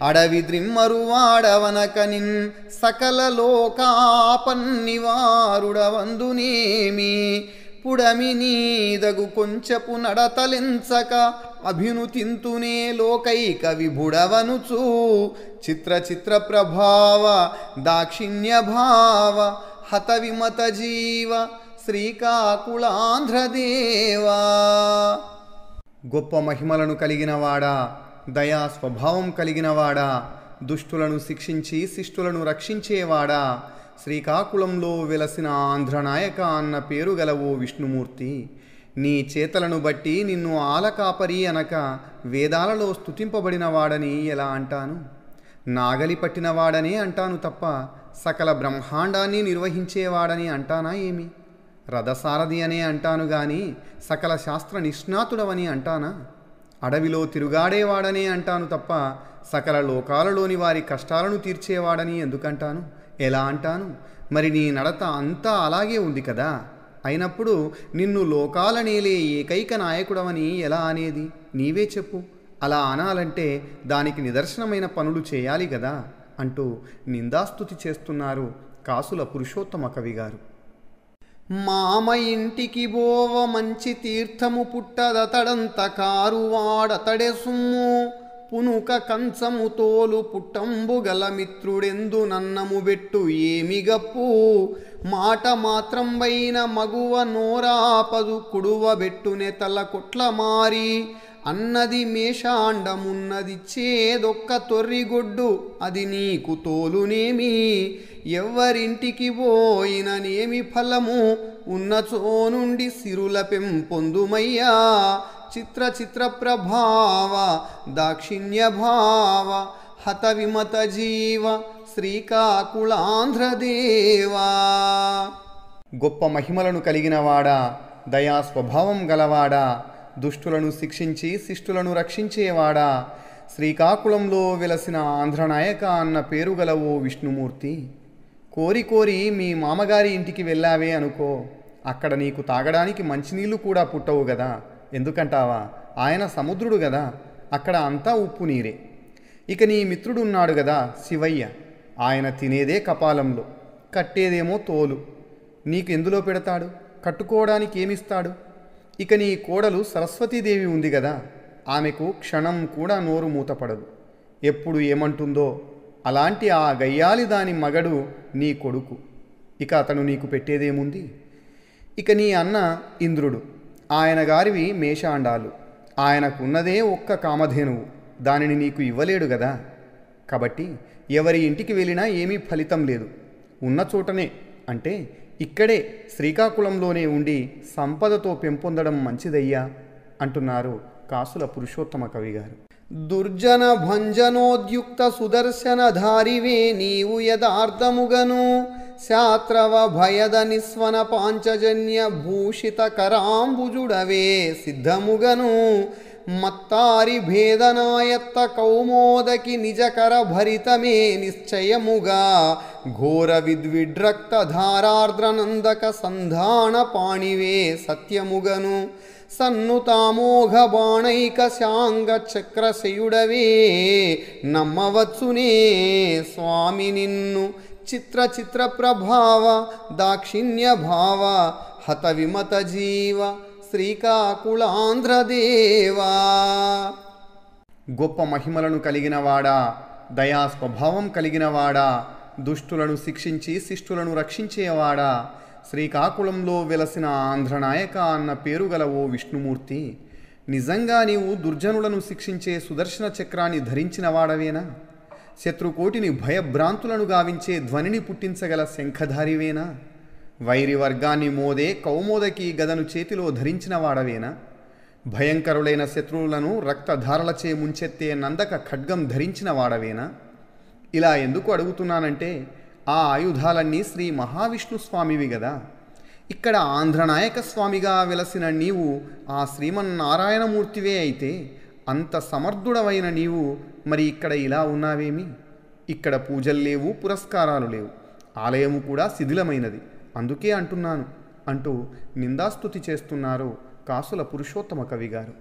అడవి ద్రిమ్మరు వాడవనక నిన్ సకల లోకాపన్నివారుడవందునేమి పుడమి నీదగు కొంచెపు నడతలించక అభినుతింతునే లోకైక విభుడవనుచు చిత్ర చిత్ర ప్రభావ దాక్షిణ్య భావ హత విమత జీవ శ్రీకాకుళాంధ్రదేవా గొప్ప మహిమలను కలిగినవాడా దయా స్వభావం కలిగినవాడా దుష్టులను శిక్షించి శిష్టులను రక్షించేవాడా శ్రీకాకుళంలో వెలసిన ఆంధ్రనాయక అన్న పేరు గలవో విష్ణుమూర్తి నీ చేతలను బట్టి నిన్ను ఆలకాపరి అనక వేదాలలో స్థుతింపబడినవాడని ఎలా అంటాను నాగలి పట్టినవాడనే అంటాను తప్ప సకల బ్రహ్మాండాన్ని నిర్వహించేవాడని అంటానా ఏమి రథసారథి అనే అంటాను గాని సకల శాస్త్ర నిష్ణాతుడవని అంటానా అడవిలో తిరుగాడేవాడనే అంటాను తప్ప సకల లోకాలలోని వారి కష్టాలను తీర్చేవాడని ఎందుకంటాను ఎలా అంటాను మరి నీ నడత అంతా అలాగే ఉంది కదా అయినప్పుడు నిన్ను లోకాలనేలే ఏకైక నాయకుడవని ఎలా అనేది నీవే చెప్పు అలా అనాలంటే దానికి నిదర్శనమైన పనులు చేయాలి కదా అంటూ నిందాస్తుతి చేస్తున్నారు కాసుల పురుషోత్తమ కవి గారు మామ ఇంటికి బోవ మంచి తీర్థము పుట్టదతడంత కారువాడతడే సుమ్ము పునుక కంచము తోలు పుట్టంబు గల మిత్రుడెందు నన్నము బెట్టు ఏమి గప్పు మాట మాత్రం వైన మగువ నోరాపదు కుడువబెట్టునే తల కొట్ల మారి అన్నది మేషాండమున్నది చేదొక్క తొర్రిగొడ్డు అది నీకు తోలునేమి ఎవ్వరింటికి పోయిననేమి ఫలము ఉన్నచో నుండి సిరుల పెంపొందుమయ్యా చిత్ర చిత్ర ప్రభావ దాక్షిణ్య భావ హత విమత జీవ శ్రీకాకుళాంధ్రదేవా గొప్ప మహిమలను కలిగినవాడా దయా స్వభావం గలవాడా దుష్టులను శిక్షించి శిష్టులను రక్షించేవాడా శ్రీకాకుళంలో వెలసిన ఆంధ్రనాయక అన్న పేరు గల ఓ విష్ణుమూర్తి కోరి కోరి మీ మామగారి ఇంటికి వెళ్ళావే అనుకో అక్కడ నీకు తాగడానికి మంచినీళ్ళు కూడా పుట్టవు గదా ఎందుకంటావా ఆయన సముద్రుడు గదా అక్కడ అంతా ఉప్పు నీరే ఇక నీ మిత్రుడున్నాడు గదా శివయ్య ఆయన తినేదే కపాలంలో కట్టేదేమో తోలు నీకు ఎందులో పెడతాడు కట్టుకోవడానికి ఏమిస్తాడు ఇక నీ కోడలు సరస్వతీదేవి ఉంది కదా ఆమెకు క్షణం కూడా నోరు మూతపడదు ఎప్పుడు ఏమంటుందో అలాంటి ఆ గయ్యాలి దాని మగడు నీ కొడుకు ఇక అతను నీకు పెట్టేదేముంది ఇక నీ అన్న ఇంద్రుడు ఆయన గారివి మేషాండాలు ఆయనకున్నదే ఒక్క కామధేనువు దానిని నీకు ఇవ్వలేడు కదా కాబట్టి ఎవరి ఇంటికి వెళ్ళినా ఏమీ ఫలితం లేదు ఉన్న చోటనే అంటే ఇక్కడే శ్రీకాకుళంలోనే ఉండి సంపదతో పెంపొందడం మంచిదయ్యా అంటున్నారు కాసుల పురుషోత్తమ కవి గారు దుర్జన భంజనోద్యుక్త సుదర్శనధారివే నీవు యథార్థముగను శాత్రవ భయద నిస్వన పాంచజన్య భూషిత కరాంబుజుడవే సిద్ధముగను మత్తారి భేదనాయత్త కౌమోదకి నిజకర భరితమే నిశ్చయముగా ఘోర విద్విడ్రక్త ధారార్ద్రనందక సంధాన పాణివే సత్యముగను సన్నుతామోఘ బాణైక శాంగ చక్రశయుడవే నమ్మవచ్చునే స్వామి నిన్ను చిత్ర చిత్ర ప్రభావ దాక్షిణ్య భావ హత విమత జీవ శ్రీకాకుళాంధ్రదేవా గొప్ప మహిమలను కలిగినవాడా దయా స్వభావం కలిగినవాడా దుష్టులను శిక్షించి శిష్టులను రక్షించేవాడా శ్రీకాకుళంలో వెలసిన ఆంధ్రనాయక అన్న పేరు గల ఓ విష్ణుమూర్తి నిజంగా నీవు దుర్జనులను శిక్షించే సుదర్శన చక్రాన్ని ధరించినవాడవేనా శత్రుకోటిని భయభ్రాంతులను గావించే ధ్వనిని పుట్టించగల శంఖధారివేనా వైరి వర్గాన్ని మోదే కౌమోదకి గదను చేతిలో ధరించిన వాడవేనా భయంకరులైన శత్రువులను రక్తధారలచే ముంచెత్తే నందక ఖడ్గం ధరించిన వాడవేనా ఇలా ఎందుకు అడుగుతున్నానంటే ఆ ఆయుధాలన్నీ శ్రీ మహావిష్ణు స్వామివి గదా ఇక్కడ ఆంధ్రనాయక స్వామిగా వెలసిన నీవు ఆ శ్రీమన్నారాయణమూర్తివే అయితే అంత సమర్థుడవైన నీవు మరి ఇక్కడ ఇలా ఉన్నావేమి ఇక్కడ పూజలు లేవు పురస్కారాలు లేవు ఆలయము కూడా శిథిలమైనది అందుకే అంటున్నాను అంటూ నిందాస్తుతి చేస్తున్నారు కాసుల పురుషోత్తమ కవిగారు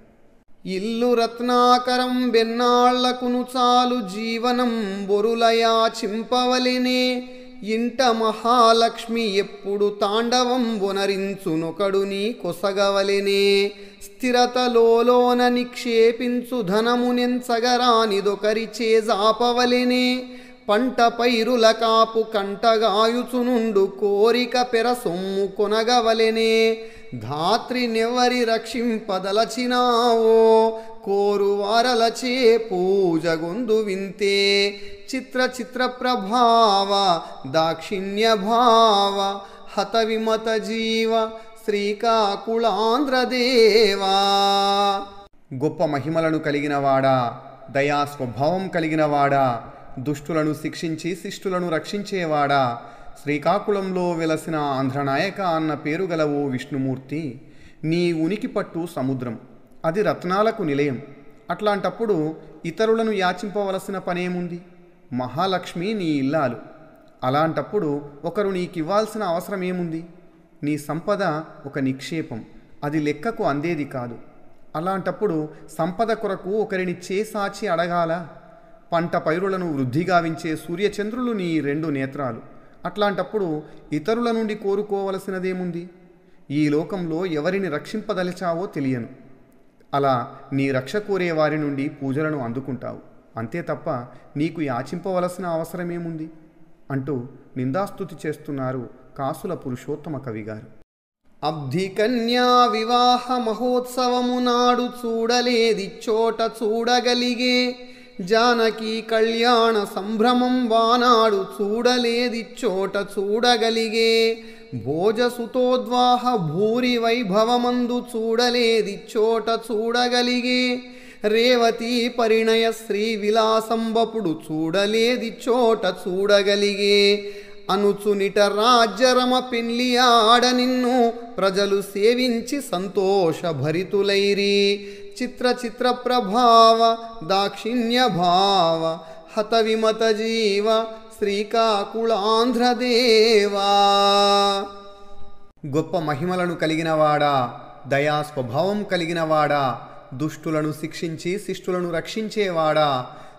ఇల్లు రత్నాకరం బెన్నాళ్లకును చాలు జీవనం బొరులయా చింపవలెనే ఇంట మహాలక్ష్మి ఎప్పుడు తాండవం బొనరించునొకడు నీ కొసగవలెనే స్థిరతలోన నిక్షేపించు ధనమునెంచగరానిదొకరి జాపవలెనే పంట పైరుల కాపు కంటగాయుచునుండు కోరిక పెర సొమ్ము కొనగవలెనే ధాత్రినెవరి రక్షింపదలచినావో కోరువారలచే పూజగొందు వింతే చిత్ర చిత్ర ప్రభావ దాక్షిణ్య భావ హతవిమత జీవ శ్రీకాకుళాంధ్రదేవా గొప్ప మహిమలను కలిగినవాడా దయా స్వభావం కలిగినవాడా దుష్టులను శిక్షించి శిష్టులను రక్షించేవాడా శ్రీకాకుళంలో వెలసిన ఆంధ్రనాయక అన్న పేరు గల ఓ విష్ణుమూర్తి నీ ఉనికి పట్టు సముద్రం అది రత్నాలకు నిలయం అట్లాంటప్పుడు ఇతరులను యాచింపవలసిన పనేముంది మహాలక్ష్మి నీ ఇల్లాలు అలాంటప్పుడు ఒకరు నీకివ్వాల్సిన అవసరం ఏముంది నీ సంపద ఒక నిక్షేపం అది లెక్కకు అందేది కాదు అలాంటప్పుడు సంపద కొరకు ఒకరిని చేసాచి అడగాల పంట పైరులను వృద్ధిగావించే సూర్యచంద్రులు నీ రెండు నేత్రాలు అట్లాంటప్పుడు ఇతరుల నుండి కోరుకోవలసినదేముంది ఈ లోకంలో ఎవరిని రక్షింపదలిచావో తెలియను అలా నీ రక్ష కోరే వారి నుండి పూజలను అందుకుంటావు అంతే తప్ప నీకు యాచింపవలసిన అవసరమేముంది అంటూ నిందాస్తుతి చేస్తున్నారు కాసుల పురుషోత్తమ కవిగారు అబ్ధి కన్యా వివాహ మహోత్సవము నాడు చూడలేది చోట చూడగలిగే జానకి కళ్యాణ సంభ్రమం వానాడు చూడలేది చోట చూడగలిగే భోజసుతోద్వాహ భూరి వైభవమందు చూడలేది చోట చూడగలిగే రేవతి పరిణయ శ్రీ విలాసంబపుడు చూడలేది చోట చూడగలిగే అనుచునిట రాజ్యరమ పెళ్లి ఆడ నిన్ను ప్రజలు సేవించి సంతోషభరితులైరి చిత్ర హత విమత జీవ శ్రీకాకుళాంధ్రదేవా గొప్ప మహిమలను కలిగినవాడా దయా స్వభావం కలిగినవాడా దుష్టులను శిక్షించి శిష్టులను రక్షించేవాడా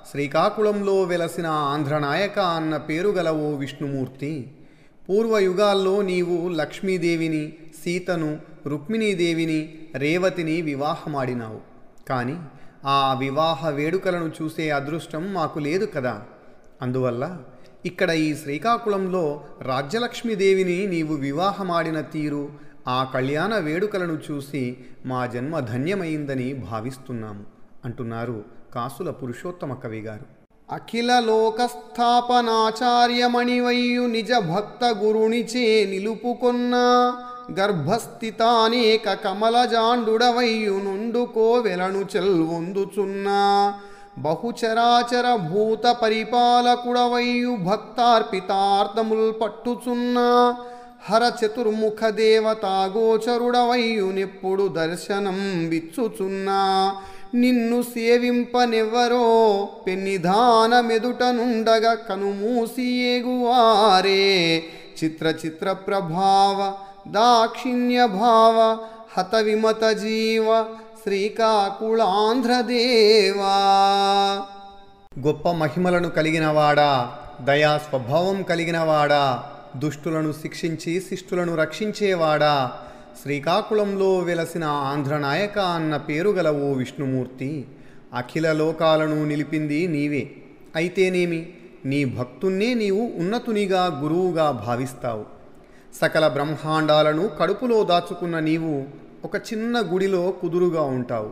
శ్రీకాకుళంలో వెలసిన ఆంధ్రనాయక అన్న పేరు గల ఓ విష్ణుమూర్తి పూర్వయుగాల్లో నీవు లక్ష్మీదేవిని సీతను రుక్మిణీదేవిని రేవతిని వివాహమాడినావు కానీ ఆ వివాహ వేడుకలను చూసే అదృష్టం మాకు లేదు కదా అందువల్ల ఇక్కడ ఈ శ్రీకాకుళంలో రాజ్యలక్ష్మీదేవిని నీవు వివాహమాడిన తీరు ఆ కళ్యాణ వేడుకలను చూసి మా జన్మ ధన్యమైందని భావిస్తున్నాము అంటున్నారు కాసుల పురుషోత్తమ కవి గారు అఖిల లోకస్థాపనాచార్యమణివయ్యు నిజ భక్త గురునిచే నిలుపుకున్నా గర్భస్థితానేక కమలజాండుడవయ్యునుండు కోవెలను చెల్వొందుచున్నా బహుచరాచర భూత పరిపాలకుడవయ్యు భక్తార్పితార్థముల్ పట్టుచున్నా హర చతుర్ముఖ దేవతాగోచరుడవయ్యునెప్పుడు దర్శనం విచ్చుచున్నా నిన్ను సేవింపనెవ్వరో పెన్నిధానమెదుటనుండగా కనుమూసి ఏగువారే చిత్ర చిత్ర ప్రభావ దాక్షిణ్యభావ జీవ శ్రీకాకుళాంధ్రదేవా గొప్ప మహిమలను కలిగినవాడా దయా స్వభావం కలిగినవాడా దుష్టులను శిక్షించి శిష్టులను రక్షించేవాడా శ్రీకాకుళంలో వెలసిన ఆంధ్రనాయక అన్న పేరు గల ఓ విష్ణుమూర్తి అఖిల లోకాలను నిలిపింది నీవే అయితేనేమి నీ భక్తున్నే నీవు ఉన్నతునిగా గురువుగా భావిస్తావు సకల బ్రహ్మాండాలను కడుపులో దాచుకున్న నీవు ఒక చిన్న గుడిలో కుదురుగా ఉంటావు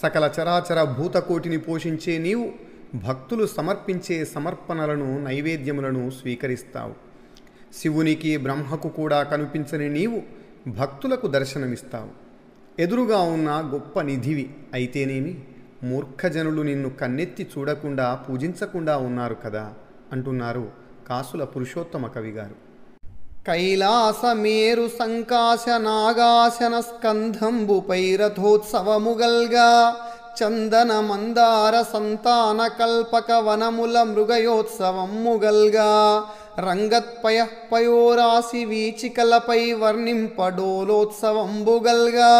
సకల చరాచర భూతకోటిని పోషించే నీవు భక్తులు సమర్పించే సమర్పణలను నైవేద్యములను స్వీకరిస్తావు శివునికి బ్రహ్మకు కూడా కనిపించని నీవు భక్తులకు దర్శనమిస్తావు ఎదురుగా ఉన్న గొప్ప నిధివి అయితేనేమి మూర్ఖజనులు నిన్ను కన్నెత్తి చూడకుండా పూజించకుండా ఉన్నారు కదా అంటున్నారు కాసుల పురుషోత్తమ కవి గారు కైలాసమేరు సంకాశ నాగాశన స్కంధంబుపైరథోత్సవముగల్గా చందన మందార సంతాన కల్పక వనముల మృగయోత్సవం ముగల్గా రంగత్పయ పయోరాశి వీచికలపై వర్ణింపడోలోత్సవం బుగల్గా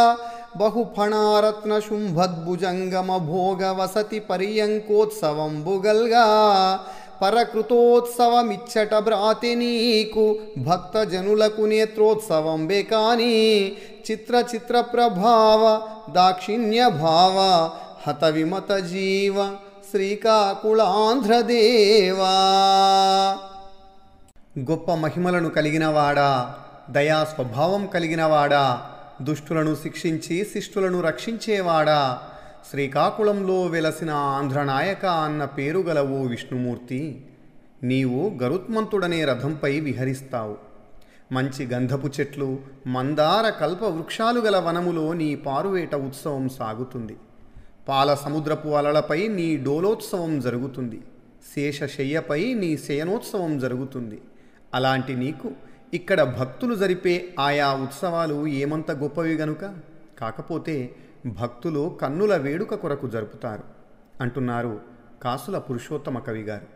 బహుఫణారత్న శుంభద్భుజంగమ భోగ వసతి పర్యంకోత్సవం బుగల్గా పరకృతోత్సవమిచ్చట భ్రాతి నీకు భక్తజనులకు నేత్రోత్సవం బేకాని చిత్ర చిత్ర ప్రభావ దాక్షిణ్య భావ హత విమత జీవ శ్రీకాకుళాంధ్రదేవా గొప్ప మహిమలను కలిగినవాడా దయా స్వభావం కలిగినవాడా దుష్టులను శిక్షించి శిష్టులను రక్షించేవాడా శ్రీకాకుళంలో వెలసిన ఆంధ్రనాయక అన్న పేరుగల ఓ విష్ణుమూర్తి నీవు గరుత్మంతుడనే రథంపై విహరిస్తావు మంచి గంధపు చెట్లు మందార కల్ప వృక్షాలు గల వనములో నీ పారువేట ఉత్సవం సాగుతుంది పాల సముద్రపు అలలపై నీ డోలోత్సవం జరుగుతుంది శేషశయ్యపై నీ శయనోత్సవం జరుగుతుంది అలాంటి నీకు ఇక్కడ భక్తులు జరిపే ఆయా ఉత్సవాలు ఏమంత గొప్పవి గనుక కాకపోతే భక్తులు కన్నుల వేడుక కొరకు జరుపుతారు అంటున్నారు కాసుల పురుషోత్తమ కవి గారు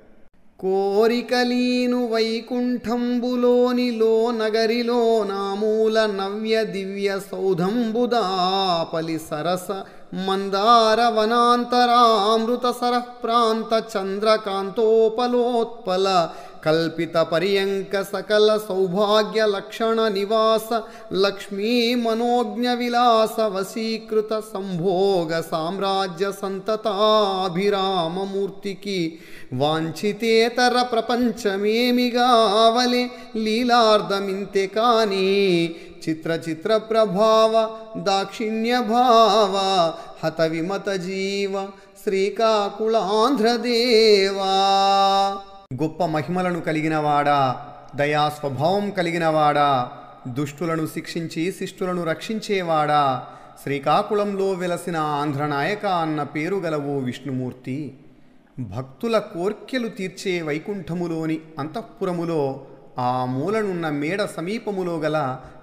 కోరికలీను వైకుంఠంబులోనిలో నగరిలో నామూల నవ్య దివ్య సౌధంబుదాపలి సరస మందార వనాంతరామృత సర ప్రాంత చంద్రకాంతోపలోత్పల सकल निवास लक्ष्मी मनोज्ञ विलास साम्राज्य कल्पितपर्यङ्कसकलसौभाग्यलक्षणनिवास लक्ष्मीमनोज्ञविलासवसीकृतसम्भोगसाम्राज्यसन्तताभिराममूर्तिकी वाञ्छितेतरप्रपञ्चमेमिगावले लीलार्धमिन्ते कानि चित्रचित्रप्रभाव दाक्षिण्यभाव जीव श्रीकाकुलान्ध्रदेवा గొప్ప మహిమలను కలిగినవాడా దయా స్వభావం కలిగినవాడా దుష్టులను శిక్షించి శిష్టులను రక్షించేవాడా శ్రీకాకుళంలో వెలసిన ఆంధ్రనాయక అన్న పేరు గల విష్ణుమూర్తి భక్తుల కోర్కెలు తీర్చే వైకుంఠములోని అంతఃపురములో ఆ మూలనున్న మేడ సమీపములో గల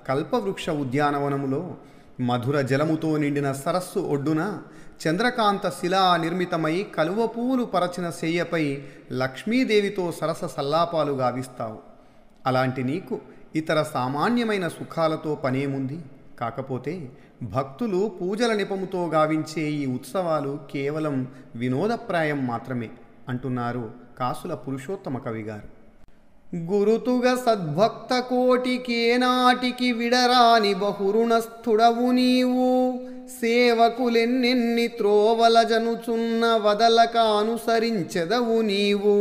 కల్పవృక్ష ఉద్యానవనములో మధుర జలముతో నిండిన సరస్సు ఒడ్డున చంద్రకాంత శిలా నిర్మితమై కలువపూలు పరచిన శయ్యపై లక్ష్మీదేవితో సరస సల్లాపాలు గావిస్తావు అలాంటి నీకు ఇతర సామాన్యమైన సుఖాలతో పనేముంది కాకపోతే భక్తులు పూజల నిపముతో గావించే ఈ ఉత్సవాలు కేవలం వినోదప్రాయం మాత్రమే అంటున్నారు కాసుల పురుషోత్తమ కవి గారు గురుతుగ సద్భక్త కోటికేనాటికి విడరాని బహురుణస్థుడవు నీవు సేవకులెన్నెన్ని త్రోవల జనుచున్న వదలక అనుసరించెదవు నీవు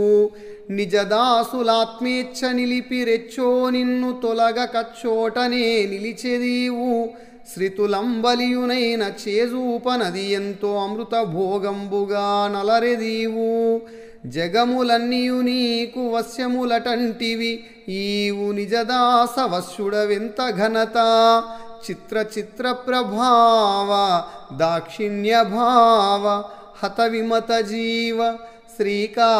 నిజదాసులాత్మేచ్ఛ నిలిపి రెచ్చో నిన్ను తొలగ కచ్చోటనే నిలిచెదీవు శ్రితులంబలియునైన చేజూపనది ఎంతో అమృత భోగంబుగా నలరెదీవు జగములన్నీయు నీకు వశ్యములటంటివి ఈవు నిజదాసవశ్యుడవింత ఘనత చిత్ర చిత్ర ప్రభావ దాక్షిణ్య భావ హత విమత జీవ శ్రీకాకుళాంధ్రదేవా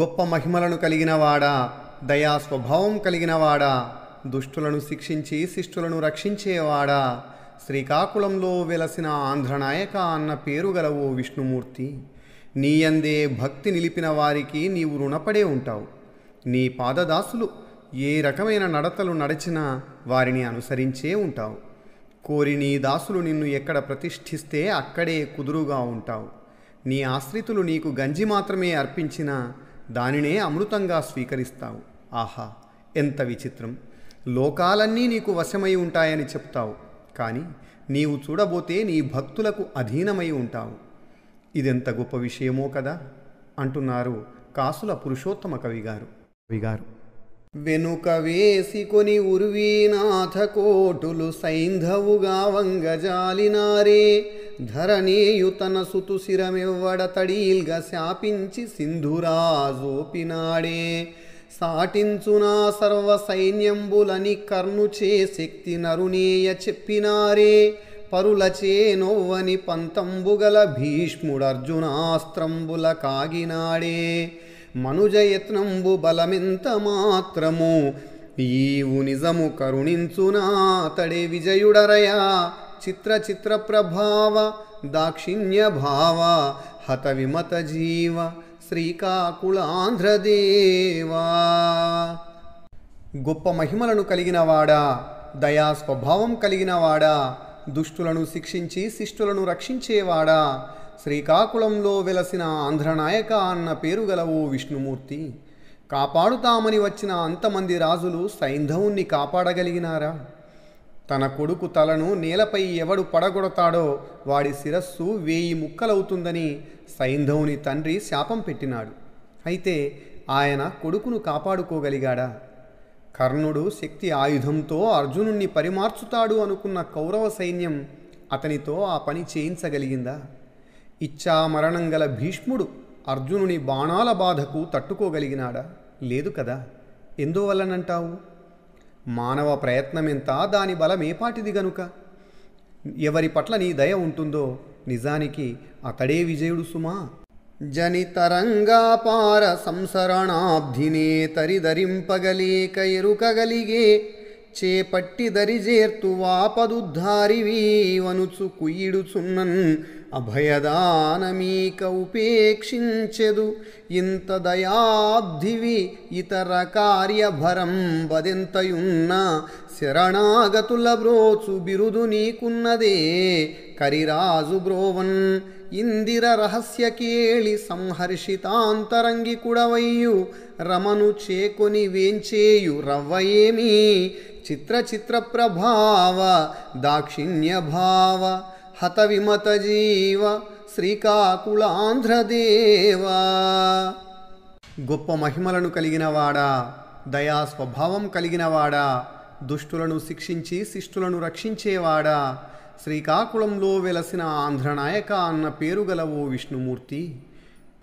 గొప్ప మహిమలను కలిగినవాడా దయా స్వభావం కలిగినవాడా దుష్టులను శిక్షించి శిష్టులను రక్షించేవాడా శ్రీకాకుళంలో వెలసిన ఆంధ్రనాయక అన్న పేరు గల ఓ విష్ణుమూర్తి నీయందే భక్తి నిలిపిన వారికి నీవు రుణపడే ఉంటావు నీ పాదదాసులు ఏ రకమైన నడతలు నడిచినా వారిని అనుసరించే ఉంటావు కోరి నీ దాసులు నిన్ను ఎక్కడ ప్రతిష్ఠిస్తే అక్కడే కుదురుగా ఉంటావు నీ ఆశ్రితులు నీకు గంజి మాత్రమే అర్పించినా దానినే అమృతంగా స్వీకరిస్తావు ఆహా ఎంత విచిత్రం లోకాలన్నీ నీకు వశమై ఉంటాయని చెప్తావు కానీ నీవు చూడబోతే నీ భక్తులకు అధీనమై ఉంటావు ఇదెంత గొప్ప విషయమో కదా అంటున్నారు కాసుల పురుషోత్తమ కవిగారు కవిగారు వెనుక వేసికొని ఉర్వీనాథ కోటులు సైంధవుగా వంగజాలినారే ధరణీయుతన తన సుతుశిరమివ్వడ తడీల్గా శాపించి సింధురాజోపినాడే సాటించునా సర్వ సైన్యంబులని కర్ణుచే శక్తి నరునేయ చెప్పినారే పరులచే నొవ్వని పంతంబుగల భీష్ముడర్జునాస్త్రంబుల కాగినాడే మనుజయత్నంబు బలమెంత మాత్రము ఈవు నిజము కరుణించునా తడే విజయుడరయా చిత్ర చిత్ర ప్రభావ దాక్షిణ్య భావ హత విమత జీవ శ్రీకాకుళాంధ్రదేవా గొప్ప మహిమలను కలిగినవాడా దయా స్వభావం కలిగినవాడా దుష్టులను శిక్షించి శిష్టులను రక్షించేవాడా శ్రీకాకుళంలో వెలసిన ఆంధ్రనాయక అన్న పేరు గల ఓ విష్ణుమూర్తి కాపాడుతామని వచ్చిన అంతమంది రాజులు సైంధవుణ్ణి కాపాడగలిగినారా తన కొడుకు తలను నేలపై ఎవడు పడగొడతాడో వాడి శిరస్సు వేయి ముక్కలవుతుందని సైంధవుని తండ్రి శాపం పెట్టినాడు అయితే ఆయన కొడుకును కాపాడుకోగలిగాడా కర్ణుడు శక్తి ఆయుధంతో అర్జునుణ్ణి పరిమార్చుతాడు అనుకున్న కౌరవ సైన్యం అతనితో ఆ పని చేయించగలిగిందా ఇచ్చామరణం గల భీష్ముడు అర్జునుని బాణాల బాధకు తట్టుకోగలిగినాడా లేదు కదా ఎందువల్లనంటావు మానవ ప్రయత్నమెంత దాని బలమేపాటిది గనుక ఎవరి పట్ల నీ దయ ఉంటుందో నిజానికి అతడే విజయుడు సుమా ಜನಿತರಂಗಾಪಾರ ಸಂಸರಣಾಬ್ಧಿನೇ ತರಿದರಿಂಪಗಲೇಕ ఎరుకగలిగే చేపట్టి దరిజేర్తు వాపదుద్ధారివీవనుచు కుయ్యిడుచున్నన్ అభయదానమీక ఉపేక్షించెదు ఇంత దయాబ్ధివి ఇతర కార్యభరం బదెంతయున్న శరణాగతుల బ్రోచు బిరుదు నీకున్నదే కరిరాజు బ్రోవన్ ఇందిర రహస్య కేళి కుడవయ్యు రమను చేకొని వేంచేయు రవ్వయేమీ చిత్ర హత దాక్షిణ్యభావ జీవ శ్రీకాకుళాంధ్రదేవ గొప్ప మహిమలను కలిగినవాడా దయా స్వభావం కలిగినవాడా దుష్టులను శిక్షించి శిష్టులను రక్షించేవాడా శ్రీకాకుళంలో వెలసిన ఆంధ్రనాయక అన్న పేరు గలవో విష్ణుమూర్తి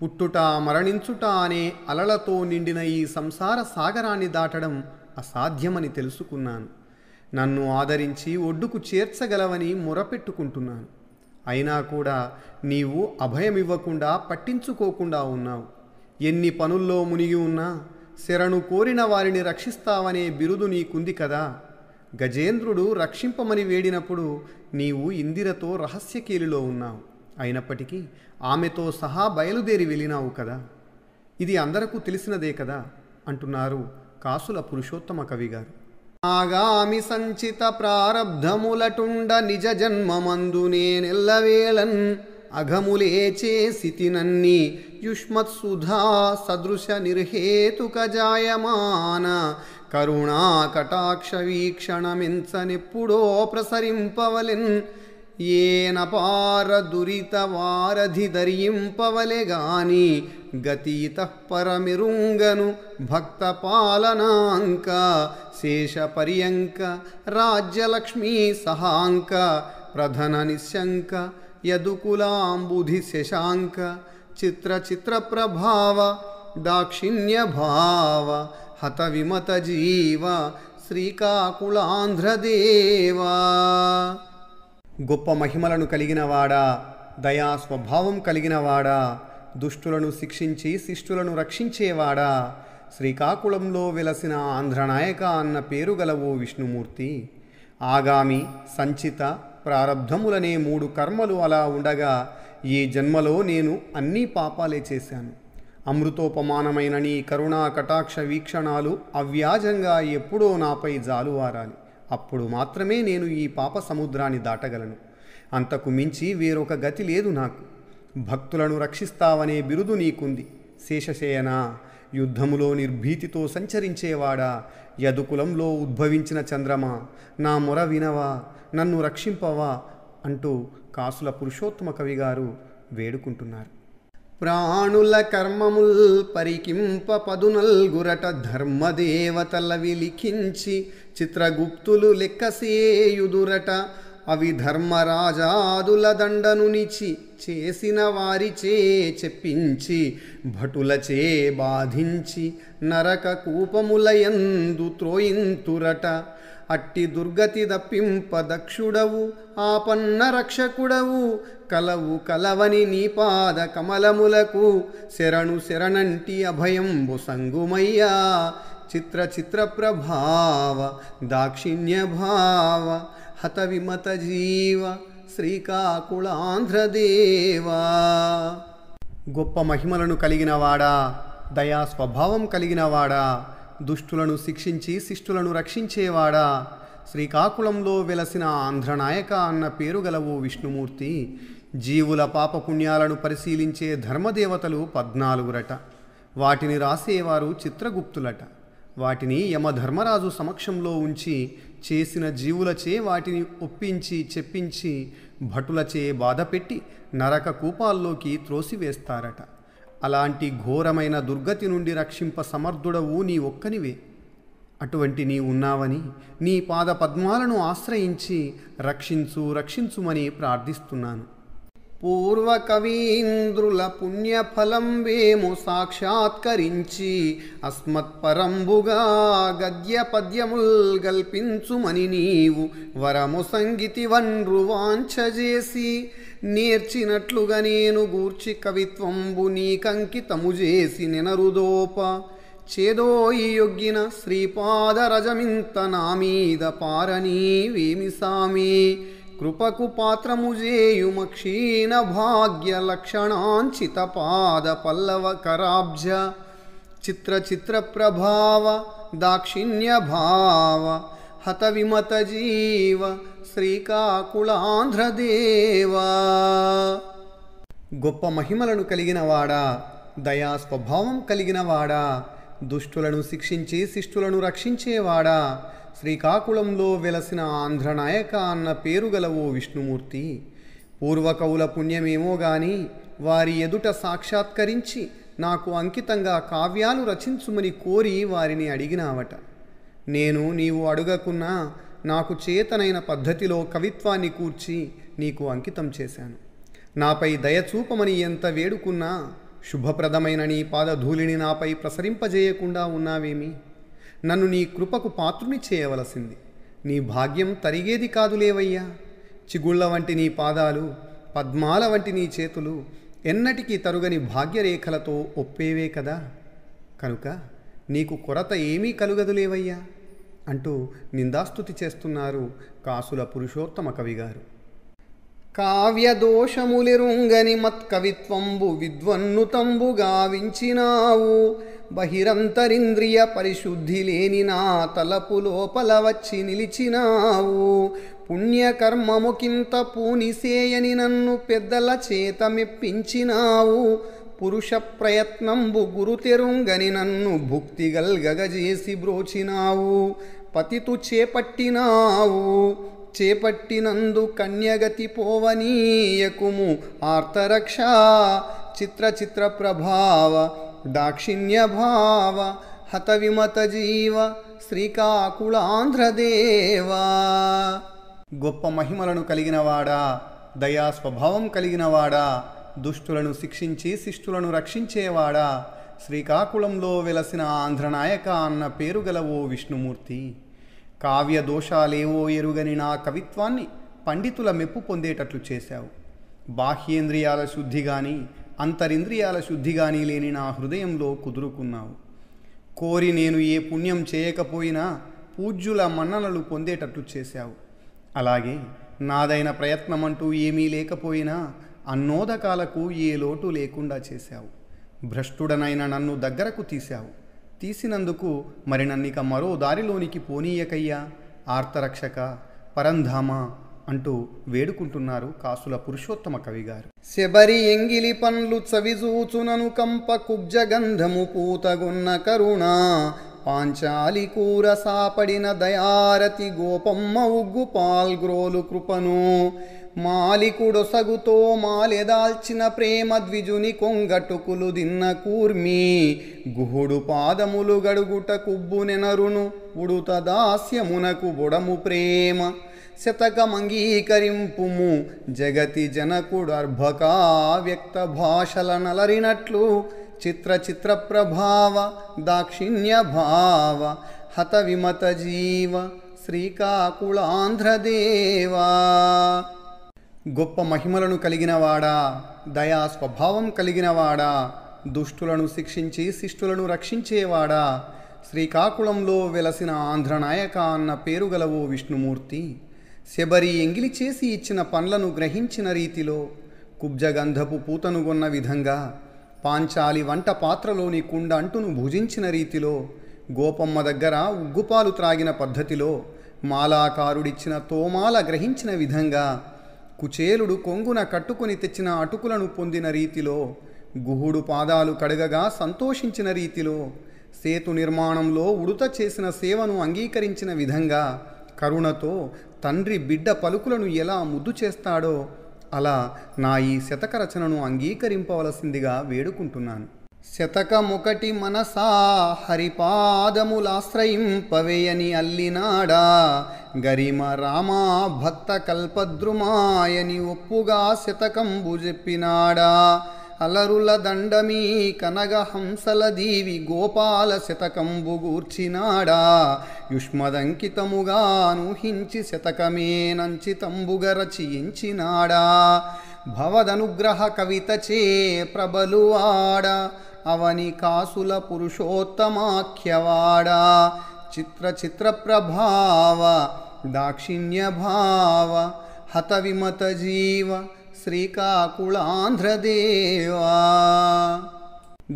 పుట్టుట మరణించుట అనే అలలతో నిండిన ఈ సంసార సాగరాన్ని దాటడం అసాధ్యమని తెలుసుకున్నాను నన్ను ఆదరించి ఒడ్డుకు చేర్చగలవని మొరపెట్టుకుంటున్నాను అయినా కూడా నీవు అభయమివ్వకుండా పట్టించుకోకుండా ఉన్నావు ఎన్ని పనుల్లో మునిగి ఉన్నా శరణు కోరిన వారిని రక్షిస్తావనే బిరుదు నీకుంది కదా గజేంద్రుడు రక్షింపమని వేడినప్పుడు నీవు ఇందిరతో రహస్యకీలిలో ఉన్నావు అయినప్పటికీ ఆమెతో సహా బయలుదేరి వెళ్ళినావు కదా ఇది అందరకు తెలిసినదే కదా అంటున్నారు కాసుల పురుషోత్తమ కవి గారు ఆగామి సంచిత ప్రారబ్ధములటుండ నిజ జన్మమందు నేనెల్లవేళన్ అఘములే అఘములేచే స్థితినన్ని యుష్మత్సుధా సదృశ నిర్హేతుక జాయమాన కరుణా కటాక్ష వీక్షణమించనెప్పుడో ప్రసరింపవలెన్ येन पारदुरितवारधिदरीं पवलेगानि गतितः परमिरुङ्गनु भक्तपालनाङ्क शेषपर्यङ्क राज्यलक्ष्मीसहाङ्क प्रधननिशङ्क यदुकुलाम्बुधि शशाङ्क चित्रचित्रप्रभाव दाक्षिण्यभाव हतविमतजीव श्रीकाकुलान्ध्रदेवा గొప్ప మహిమలను కలిగినవాడా దయా స్వభావం కలిగినవాడా దుష్టులను శిక్షించి శిష్టులను రక్షించేవాడా శ్రీకాకుళంలో వెలసిన ఆంధ్రనాయక అన్న పేరు గల ఓ విష్ణుమూర్తి ఆగామి సంచిత ప్రారబ్ధములనే మూడు కర్మలు అలా ఉండగా ఈ జన్మలో నేను అన్నీ పాపాలే చేశాను అమృతోపమానమైన నీ కరుణా కటాక్ష వీక్షణాలు అవ్యాజంగా ఎప్పుడో నాపై జాలువారాలి అప్పుడు మాత్రమే నేను ఈ పాప సముద్రాన్ని దాటగలను అంతకు మించి వేరొక గతి లేదు నాకు భక్తులను రక్షిస్తావనే బిరుదు నీకుంది శేషశయన యుద్ధములో నిర్భీతితో సంచరించేవాడా యదుకులంలో ఉద్భవించిన చంద్రమా నా మొర వినవా నన్ను రక్షింపవా అంటూ కాసుల పురుషోత్తమ కవి గారు వేడుకుంటున్నారు ప్రాణుల కర్మముల్ పరికింప పదునల్గురట ధర్మదేవతల విలిఖించి చిత్రగుప్తులు లెక్కసేయుదురట అవి ధర్మరాజాదుల దండనునిచి చేసిన వారిచే చెప్పించి భటులచే బాధించి నరక కూపములయందు త్రోయింతురట అట్టి దుర్గతి దప్పింప దక్షుడవు ఆపన్న రక్షకుడవు కలవు కలవని నీపాద కమలములకు శరణు శరణంటి అభయంబు సంగుమయ్యా చిత్ర చిత్ర ప్రభావ దాక్షిణ్య భావ హత విమత జీవ శ్రీకాకుళాంధ్రదేవా గొప్ప మహిమలను కలిగినవాడా దయా స్వభావం కలిగినవాడా దుష్టులను శిక్షించి శిష్టులను రక్షించేవాడా శ్రీకాకుళంలో వెలసిన ఆంధ్రనాయక అన్న పేరు గలవు విష్ణుమూర్తి జీవుల పాపపుణ్యాలను పరిశీలించే ధర్మదేవతలు పద్నాలుగురట వాటిని రాసేవారు చిత్రగుప్తులట వాటిని యమధర్మరాజు సమక్షంలో ఉంచి చేసిన జీవులచే వాటిని ఒప్పించి చెప్పించి భటులచే బాధపెట్టి నరక కూపాల్లోకి త్రోసివేస్తారట అలాంటి ఘోరమైన దుర్గతి నుండి రక్షింప సమర్థుడవు నీ ఒక్కనివే అటువంటి నీ ఉన్నావని నీ పాద పద్మాలను ఆశ్రయించి రక్షించు రక్షించుమని ప్రార్థిస్తున్నాను పూర్వకవీంద్రుల పుణ్యఫలం వేము సాక్షాత్కరించి అస్మత్పరంబుగా గద్య పద్యముల్ గల్పించుమని నీవు వరము సంగీతి వన్రు వాంఛజేసి నేర్చినట్లుగా నేను గూర్చి కవిత్వంబు నీకంకితము చేసి నెనరుదోప చేదోయి యొగ్గిన శ్రీపాదరజమింత నా మీద పారనీవేమి సామీ కృపకు పాత్రము చేయుమక్షీణ భాగ్య లక్షణాంచిత పాద పల్లవ కరాబ్జ చిత్ర చిత్ర ప్రభావ దాక్షిణ్య భావ హత విమత జీవ శ్రీకాకుళాంధ్రదేవా గొప్ప మహిమలను కలిగినవాడా దయా స్వభావం కలిగినవాడా దుష్టులను శిక్షించి శిష్టులను రక్షించేవాడా శ్రీకాకుళంలో వెలసిన ఆంధ్రనాయక అన్న గల ఓ విష్ణుమూర్తి పూర్వకవుల పుణ్యమేమో గాని వారి ఎదుట సాక్షాత్కరించి నాకు అంకితంగా కావ్యాలు రచించుమని కోరి వారిని అడిగినావట నేను నీవు అడుగకున్నా నాకు చేతనైన పద్ధతిలో కవిత్వాన్ని కూర్చి నీకు అంకితం చేశాను నాపై దయచూపమని ఎంత వేడుకున్నా శుభప్రదమైన నీ పాదధూళిని నాపై ప్రసరింపజేయకుండా ఉన్నావేమి నన్ను నీ కృపకు పాత్రుని చేయవలసింది నీ భాగ్యం తరిగేది కాదులేవయ్యా చిగుళ్ళ వంటి నీ పాదాలు పద్మాల వంటి నీ చేతులు ఎన్నటికీ తరుగని భాగ్యరేఖలతో ఒప్పేవే కదా కనుక నీకు కొరత ఏమీ కలుగదులేవయ్యా అంటూ నిందాస్తుతి చేస్తున్నారు కాసుల పురుషోత్తమ కవిగారు కావ్యదోషములిరుంగని మత్కవిత్వంబు విద్వన్నుతంబు గావించినావు బహిరంతరింద్రియ పరిశుద్ధి లేని నా తలపు లోపల వచ్చి నిలిచినావు పుణ్యకర్మముకింత పూనిసేయని నన్ను పెద్దల చేత మెప్పించినావు పురుష ప్రయత్నంబు గురుతెరుంగని నన్ను భుక్తి గల్గగజేసి బ్రోచినావు పతితు చేపట్టినావు చేపట్టినందు కన్యగతి పోవనీయకుము ఆర్తరక్ష చిత్ర చిత్ర ప్రభావ దాక్షిణ్యభావ జీవ శ్రీకాకుళాంధ్రదేవా గొప్ప మహిమలను కలిగినవాడా దయా స్వభావం కలిగినవాడా దుష్టులను శిక్షించి శిష్టులను రక్షించేవాడా శ్రీకాకుళంలో వెలసిన ఆంధ్రనాయక అన్న పేరు గలవో విష్ణుమూర్తి కావ్య దోషాలేవో ఎరుగని నా కవిత్వాన్ని పండితుల మెప్పు పొందేటట్లు చేశావు బాహ్యేంద్రియాల శుద్ధి కానీ అంతరింద్రియాల శుద్ధి కానీ లేని నా హృదయంలో కుదురుకున్నావు కోరి నేను ఏ పుణ్యం చేయకపోయినా పూజ్యుల మన్ననలు పొందేటట్లు చేశావు అలాగే నాదైన ప్రయత్నమంటూ ఏమీ లేకపోయినా అన్నోదకాలకు ఏ లోటు లేకుండా చేశావు భ్రష్టుడనైన నన్ను దగ్గరకు తీశావు తీసినందుకు మరి నన్నిక మరో దారిలోనికి పోనీయకయ్యా ఆర్తరక్షక పరంధామ అంటూ వేడుకుంటున్నారు కాసుల పురుషోత్తమ కవిగారు శబరి ఎంగిలి పండ్లు చవిజూచునను కంప కుబ్జగంధము పూతగున్న కరుణ పాంచాలి కూర సాపడిన దయారతి గోపమ్మ ఉగ్గు పాల్గ్రోలు కృపను మాలికుడొసగుతో మాలెదాల్చిన ప్రేమ ద్విజుని కొంగటుకులు దిన్న కూర్మి గుహుడు పాదములు గడుగుట కుబ్బు నెనరును ఉడుత దాస్యమునకు బుడము ప్రేమ శతకమంగీకరింపుము జగతి జనకుడర్భకా వ్యక్త భాషల నలరినట్లు చిత్ర చిత్ర ప్రభావ దాక్షిణ్య భావ హత విమత జీవ శ్రీకాకుళాంధ్రదేవా గొప్ప మహిమలను కలిగినవాడా దయా స్వభావం కలిగినవాడా దుష్టులను శిక్షించి శిష్టులను రక్షించేవాడా శ్రీకాకుళంలో వెలసిన ఆంధ్రనాయక అన్న పేరు గలవో విష్ణుమూర్తి శబరి ఎంగిలి చేసి ఇచ్చిన పండ్లను గ్రహించిన రీతిలో కుబ్జగంధపు పూతనుగొన్న విధంగా పాంచాలి వంట పాత్రలోని కుండ అంటును భుజించిన రీతిలో గోపమ్మ దగ్గర ఉగ్గుపాలు త్రాగిన పద్ధతిలో మాలాకారుడిచ్చిన తోమాల గ్రహించిన విధంగా కుచేలుడు కొంగున కట్టుకుని తెచ్చిన అటుకులను పొందిన రీతిలో గుహుడు పాదాలు కడగగా సంతోషించిన రీతిలో సేతు నిర్మాణంలో ఉడుత చేసిన సేవను అంగీకరించిన విధంగా కరుణతో తండ్రి బిడ్డ పలుకులను ఎలా ముద్దు చేస్తాడో అలా నా ఈ శతక రచనను అంగీకరింపవలసిందిగా వేడుకుంటున్నాను శతకముకటి మనసా హరిపాదములాశ్రయింపవేయని అల్లినాడా గరిమ రామా భక్త కల్పద్రుమాయని ఒప్పుగా శతకంబు చెప్పినాడా అలరుల దండమీ హంసల దీవి గోపాల శతకంబు గూర్చినాడా యుష్మదంకితముగానుహించి తంబుగ రచయించినాడా భవదనుగ్రహ కవిత చే ప్రబలువాడ అవని కాసుల పురుషోత్తమాఖ్యవాడా చిత్ర చిత్ర ప్రభావ దాక్షిణ్య భావ హత విమత జీవ శ్రీకాకుళాంధ్రదేవా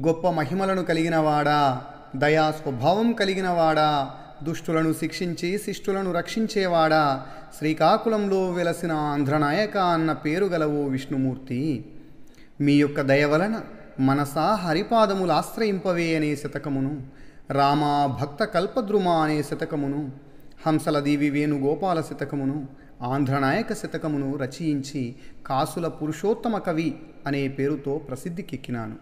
గొప్ప మహిమలను కలిగినవాడా దయా స్వభావం కలిగినవాడా దుష్టులను శిక్షించి శిష్టులను రక్షించేవాడా శ్రీకాకుళంలో వెలసిన ఆంధ్రనాయక అన్న పేరు గలవు విష్ణుమూర్తి మీ యొక్క దయ వలన మనసా హరిపాదములు ఆశ్రయింపవే అనే శతకమును రామా భక్త కల్పద్రుమ అనే శతకమును హంసల దేవి వేణుగోపాల శతకమును ఆంధ్రనాయక శతకమును రచయించి కాసుల పురుషోత్తమ కవి అనే పేరుతో ప్రసిద్ధికెక్కినాను